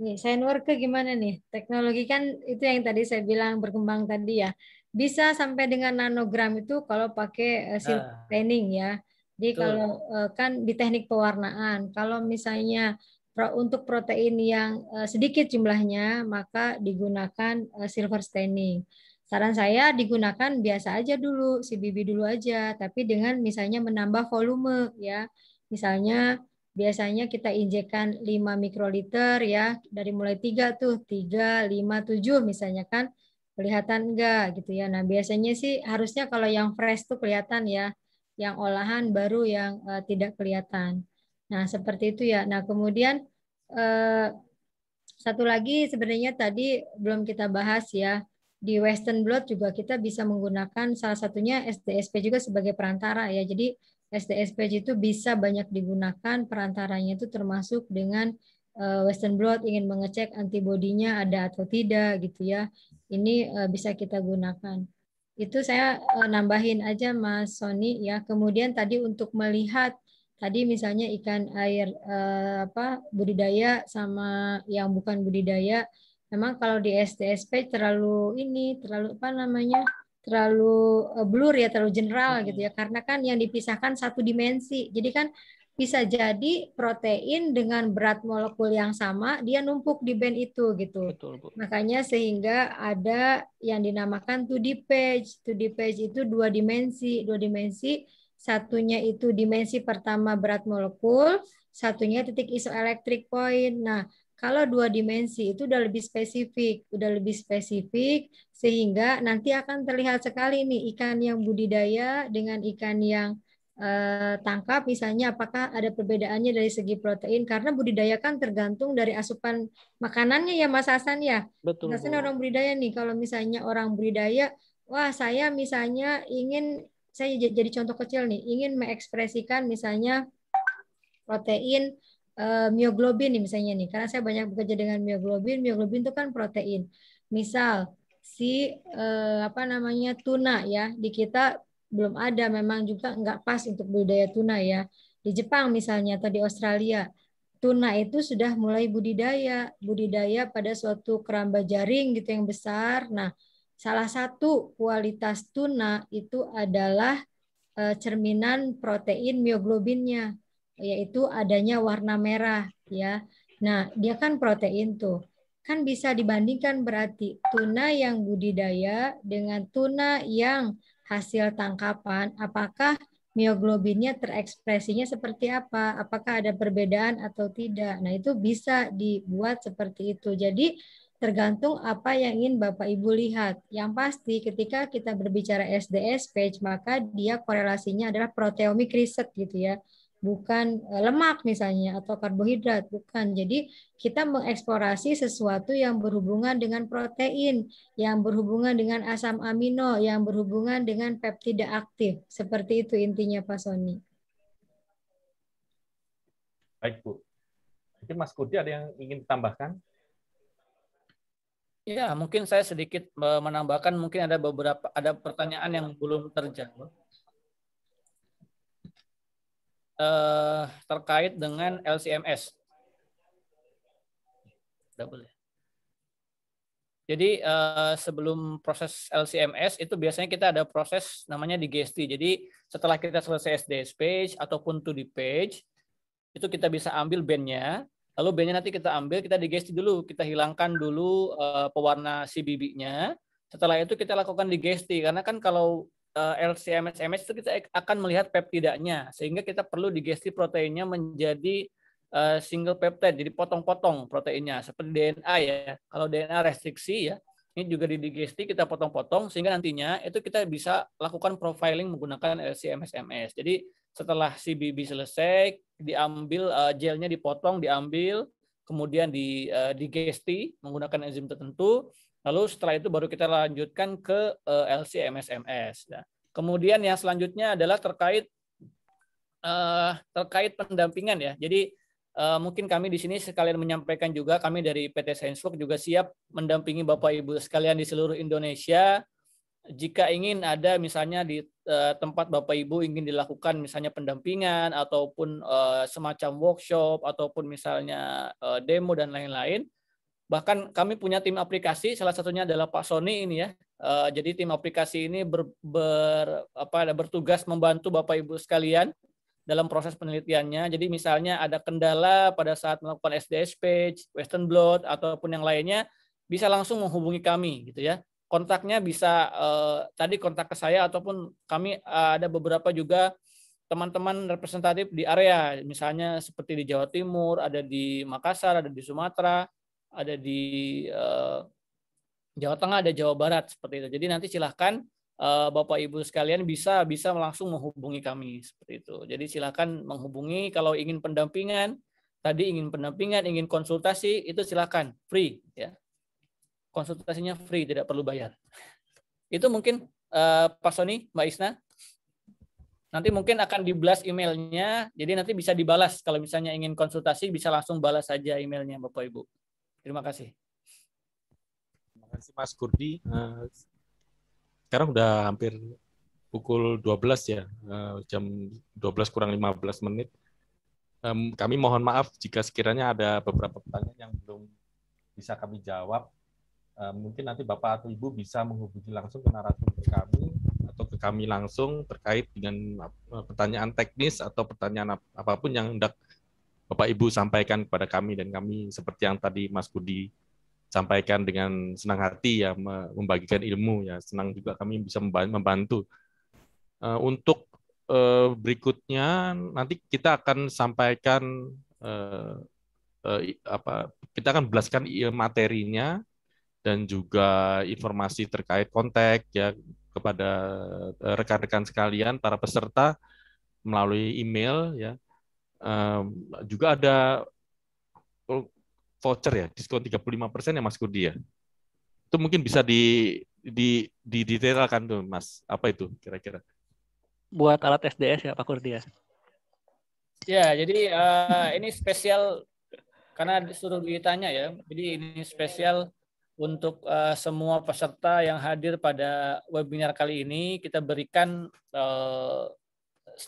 Nih, sign worker gimana nih? Teknologi kan itu yang tadi saya bilang berkembang tadi ya. Bisa sampai dengan nanogram itu kalau pakai uh, silk uh, ya. Jadi betul. kalau eh, kan di teknik pewarnaan, kalau misalnya pro, untuk protein yang eh, sedikit jumlahnya maka digunakan uh, silver staining. Saran saya digunakan biasa aja dulu, si bibi dulu aja, tapi dengan misalnya menambah volume ya. Misalnya biasanya kita injekkan 5 mikroliter ya, dari mulai 3 tuh, 3, 5, 7 misalnya kan kelihatan enggak gitu ya. Nah, biasanya sih harusnya kalau yang fresh tuh kelihatan ya, yang olahan baru yang uh, tidak kelihatan. Nah, seperti itu ya. Nah, kemudian uh, satu lagi sebenarnya tadi belum kita bahas ya di Western Blot juga kita bisa menggunakan salah satunya SDSP juga sebagai perantara ya. Jadi SDSP itu bisa banyak digunakan perantaranya itu termasuk dengan eh, Western blot ingin mengecek antibodinya ada atau tidak gitu ya. Ini eh, bisa kita gunakan. Itu saya eh, nambahin aja Mas Sony ya. Kemudian tadi untuk melihat tadi misalnya ikan air apa budidaya sama yang bukan budidaya memang kalau di SDSP terlalu ini terlalu apa namanya terlalu eh, blur ya terlalu general gitu ya karena kan yang dipisahkan satu dimensi jadi kan bisa jadi protein dengan berat molekul yang sama dia numpuk di band itu gitu Betul, Bu. makanya sehingga ada yang dinamakan 2D page 2D page itu dua dimensi dua dimensi satunya itu dimensi pertama berat molekul satunya titik isoelektrik point nah kalau dua dimensi itu udah lebih spesifik, udah lebih spesifik sehingga nanti akan terlihat sekali nih ikan yang budidaya dengan ikan yang eh, tangkap misalnya apakah ada perbedaannya dari segi protein karena budidaya kan tergantung dari asupan makanannya ya Mas Hasan ya. Betul. Mas Hasan orang budidaya nih kalau misalnya orang budidaya wah saya misalnya ingin saya jadi contoh kecil nih ingin mengekspresikan misalnya protein Eh, mioglobin nih misalnya nih, karena saya banyak bekerja dengan mioglobin. Mioglobin itu kan protein. Misal si eh, apa namanya tuna ya di kita belum ada memang juga nggak pas untuk budidaya tuna ya di Jepang misalnya atau di Australia tuna itu sudah mulai budidaya budidaya pada suatu keramba jaring gitu yang besar nah salah satu kualitas tuna itu adalah eh, cerminan protein mioglobinnya yaitu adanya warna merah ya. Nah, dia kan protein tuh. Kan bisa dibandingkan berarti tuna yang budidaya dengan tuna yang hasil tangkapan, apakah mioglobinnya terekspresinya seperti apa? Apakah ada perbedaan atau tidak? Nah, itu bisa dibuat seperti itu. Jadi, tergantung apa yang ingin Bapak Ibu lihat. Yang pasti ketika kita berbicara SDS page maka dia korelasinya adalah proteomic research gitu ya bukan e, lemak misalnya atau karbohidrat, bukan. Jadi kita mengeksplorasi sesuatu yang berhubungan dengan protein, yang berhubungan dengan asam amino, yang berhubungan dengan peptida aktif. Seperti itu intinya Pak Sony. Baik Bu. Mungkin Mas Kudi ada yang ingin ditambahkan? Ya, mungkin saya sedikit e, menambahkan mungkin ada beberapa ada pertanyaan yang belum terjawab eh, terkait dengan LCMS. Double. Ya? Jadi eh, sebelum proses LCMS itu biasanya kita ada proses namanya digesti. Jadi setelah kita selesai SDS page ataupun to the page, itu kita bisa ambil bandnya. Lalu bandnya nanti kita ambil, kita digesti dulu. Kita hilangkan dulu eh, pewarna CBB-nya. Setelah itu kita lakukan digesti Karena kan kalau Eh, lc ms itu kita akan melihat peptidanya, sehingga kita perlu digesti proteinnya menjadi eh, single peptide, jadi potong-potong proteinnya seperti DNA ya. Kalau DNA restriksi ya, ini juga didigesti kita potong-potong sehingga nantinya itu kita bisa lakukan profiling menggunakan lc ms Jadi setelah CBB selesai, diambil eh, gelnya dipotong, diambil, kemudian di digesti menggunakan enzim tertentu, Lalu setelah itu baru kita lanjutkan ke eh, LC MSMS. Nah, kemudian yang selanjutnya adalah terkait eh, terkait pendampingan ya. Jadi eh, mungkin kami di sini sekalian menyampaikan juga kami dari PT Sainsbook juga siap mendampingi Bapak Ibu sekalian di seluruh Indonesia jika ingin ada misalnya di tempat Bapak Ibu ingin dilakukan misalnya pendampingan ataupun semacam workshop ataupun misalnya demo dan lain-lain Bahkan kami punya tim aplikasi, salah satunya adalah Pak Sony ini ya. Eh, jadi tim aplikasi ini ber, ber apa ada bertugas membantu Bapak Ibu sekalian dalam proses penelitiannya. Jadi misalnya ada kendala pada saat melakukan SDS page, western blot ataupun yang lainnya bisa langsung menghubungi kami gitu ya. Kontaknya bisa eh, tadi kontak ke saya ataupun kami eh, ada beberapa juga teman-teman representatif di area, misalnya seperti di Jawa Timur, ada di Makassar, ada di Sumatera, ada di eh, Jawa Tengah, ada Jawa Barat seperti itu. Jadi nanti silahkan eh, Bapak Ibu sekalian bisa bisa langsung menghubungi kami seperti itu. Jadi silahkan menghubungi kalau ingin pendampingan, tadi ingin pendampingan, ingin konsultasi itu silahkan free ya. Konsultasinya free, tidak perlu bayar. Itu mungkin eh, Pak Sony, Mbak Isna. Nanti mungkin akan dibalas emailnya, jadi nanti bisa dibalas. Kalau misalnya ingin konsultasi, bisa langsung balas saja emailnya Bapak Ibu. Terima kasih. Terima kasih Mas Kurdi. Eh, sekarang udah hampir pukul 12 ya, eh, jam jam 12 kurang 15 menit. kami mohon maaf jika sekiranya ada beberapa pertanyaan yang belum bisa kami jawab. mungkin nanti Bapak atau Ibu bisa menghubungi langsung ke narasumber kami atau ke kami langsung terkait dengan eh, pertanyaan teknis atau pertanyaan apapun yang hendak Bapak Ibu sampaikan kepada kami dan kami seperti yang tadi Mas Budi sampaikan dengan senang hati ya membagikan ilmu ya senang juga kami bisa membantu. Eh, untuk eh, berikutnya nanti kita akan sampaikan eh, apa kita akan belaskan materinya dan juga informasi terkait kontak ya kepada rekan-rekan sekalian para peserta melalui email ya juga ada voucher ya, diskon 35% ya Mas Kurdi ya. Itu mungkin bisa di di di detailkan tuh Mas, apa itu kira-kira? Buat alat SDS ya Pak Kurdi ya. Ya, jadi uh, ini spesial karena disuruh ditanya ya. Jadi ini spesial untuk uh, semua peserta yang hadir pada webinar kali ini kita berikan uh,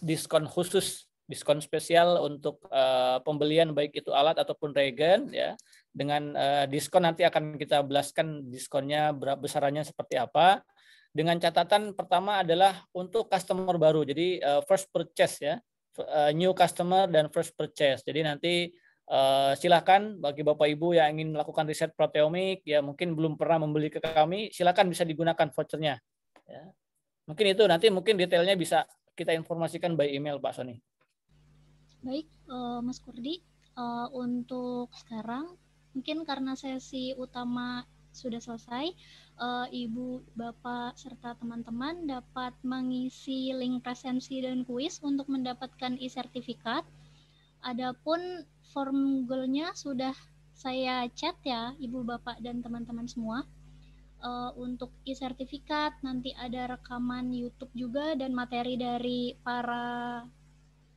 diskon khusus diskon spesial untuk uh, pembelian baik itu alat ataupun regen ya dengan uh, diskon nanti akan kita belaskan diskonnya berapa besarannya seperti apa dengan catatan pertama adalah untuk customer baru jadi uh, first purchase ya uh, new customer dan first purchase jadi nanti uh, silahkan bagi bapak ibu yang ingin melakukan riset proteomik ya mungkin belum pernah membeli ke kami silahkan bisa digunakan vouchernya ya. mungkin itu nanti mungkin detailnya bisa kita informasikan by email Pak Sony. Baik, uh, Mas Kurdi, uh, untuk sekarang mungkin karena sesi utama sudah selesai, uh, Ibu, Bapak, serta teman-teman dapat mengisi link presensi dan kuis untuk mendapatkan e-sertifikat. Adapun form goal nya sudah saya chat ya, Ibu, Bapak, dan teman-teman semua. Uh, untuk e-sertifikat nanti ada rekaman YouTube juga dan materi dari para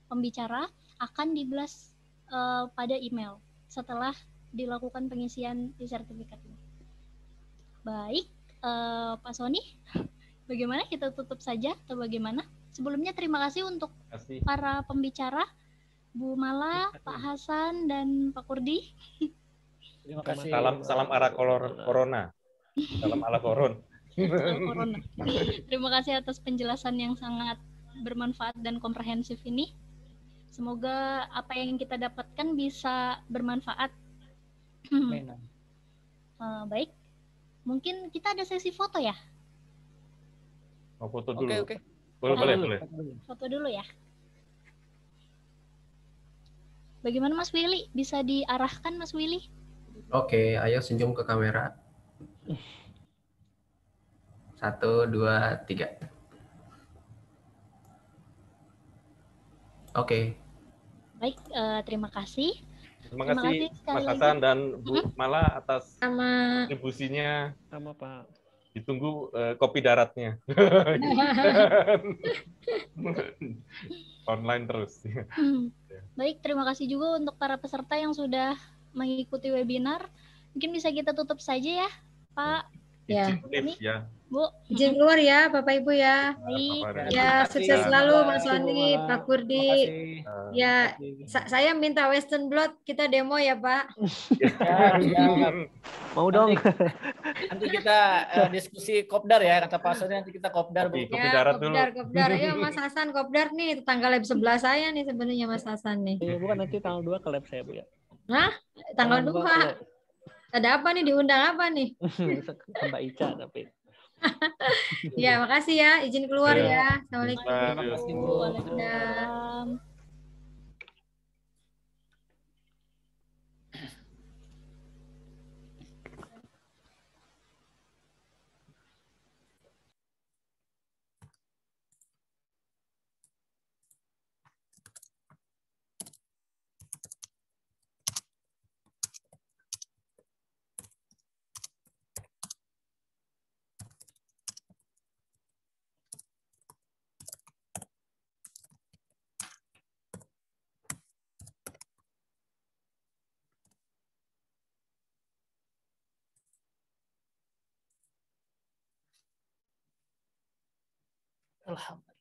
pembicara akan dibelas uh, eh, pada email setelah dilakukan pengisian di sertifikat ini. Baik, uh, Pak Soni, bagaimana kita tutup saja atau bagaimana? Sebelumnya terima kasih untuk kasih. para pembicara, Bu Mala, Pak Hasan, dan Pak Kurdi. Terima kasih. Salam salam arah kolor, corona. Salam ala koron. Terima kasih atas penjelasan yang sangat bermanfaat dan komprehensif ini. Semoga apa yang kita dapatkan bisa bermanfaat. uh, baik, mungkin kita ada sesi foto ya? Mau oh, foto dulu. Oke, oke. Boleh, boleh, boleh. Foto dulu ya. Bagaimana Mas Willy? Bisa diarahkan Mas Willy? Oke, okay, ayo senyum ke kamera. Satu, dua, tiga. Oke, Baik, uh, terima kasih. Terima, terima kasih, Mas Hasan dan Bu Mala atas Sama. kontribusinya. Sama Pak. Ditunggu uh, kopi daratnya. Online terus. Hmm. Baik, terima kasih juga untuk para peserta yang sudah mengikuti webinar. Mungkin bisa kita tutup saja ya, Pak. Ya. Ini. ya. Bu. Izin keluar ya, Bapak Ibu ya. Baik. Ya, sukses selalu Mas Wandi, Pak Kurdi. Ya, saya minta Western Blot kita demo ya, Pak. Ya, ya. Mau dong. Nanti, nanti kita uh, diskusi kopdar ya, kata Pak Sony, nanti kita kopdar, Bu. Ya, kopdar, kopdar. Ya, Mas Hasan kopdar nih, tanggal lab sebelah saya nih sebenarnya Mas Hasan nih. Ya, bukan nanti tanggal 2 ke lab saya, Bu ya. Hah? Tanggal, tanggal 2. Ada apa nih diundang apa nih? Mbak Ica tapi. ya, makasih ya. Izin keluar ya. ya. Assalamualaikum. Iya, Waalaikumsalam. Alhamdulillah.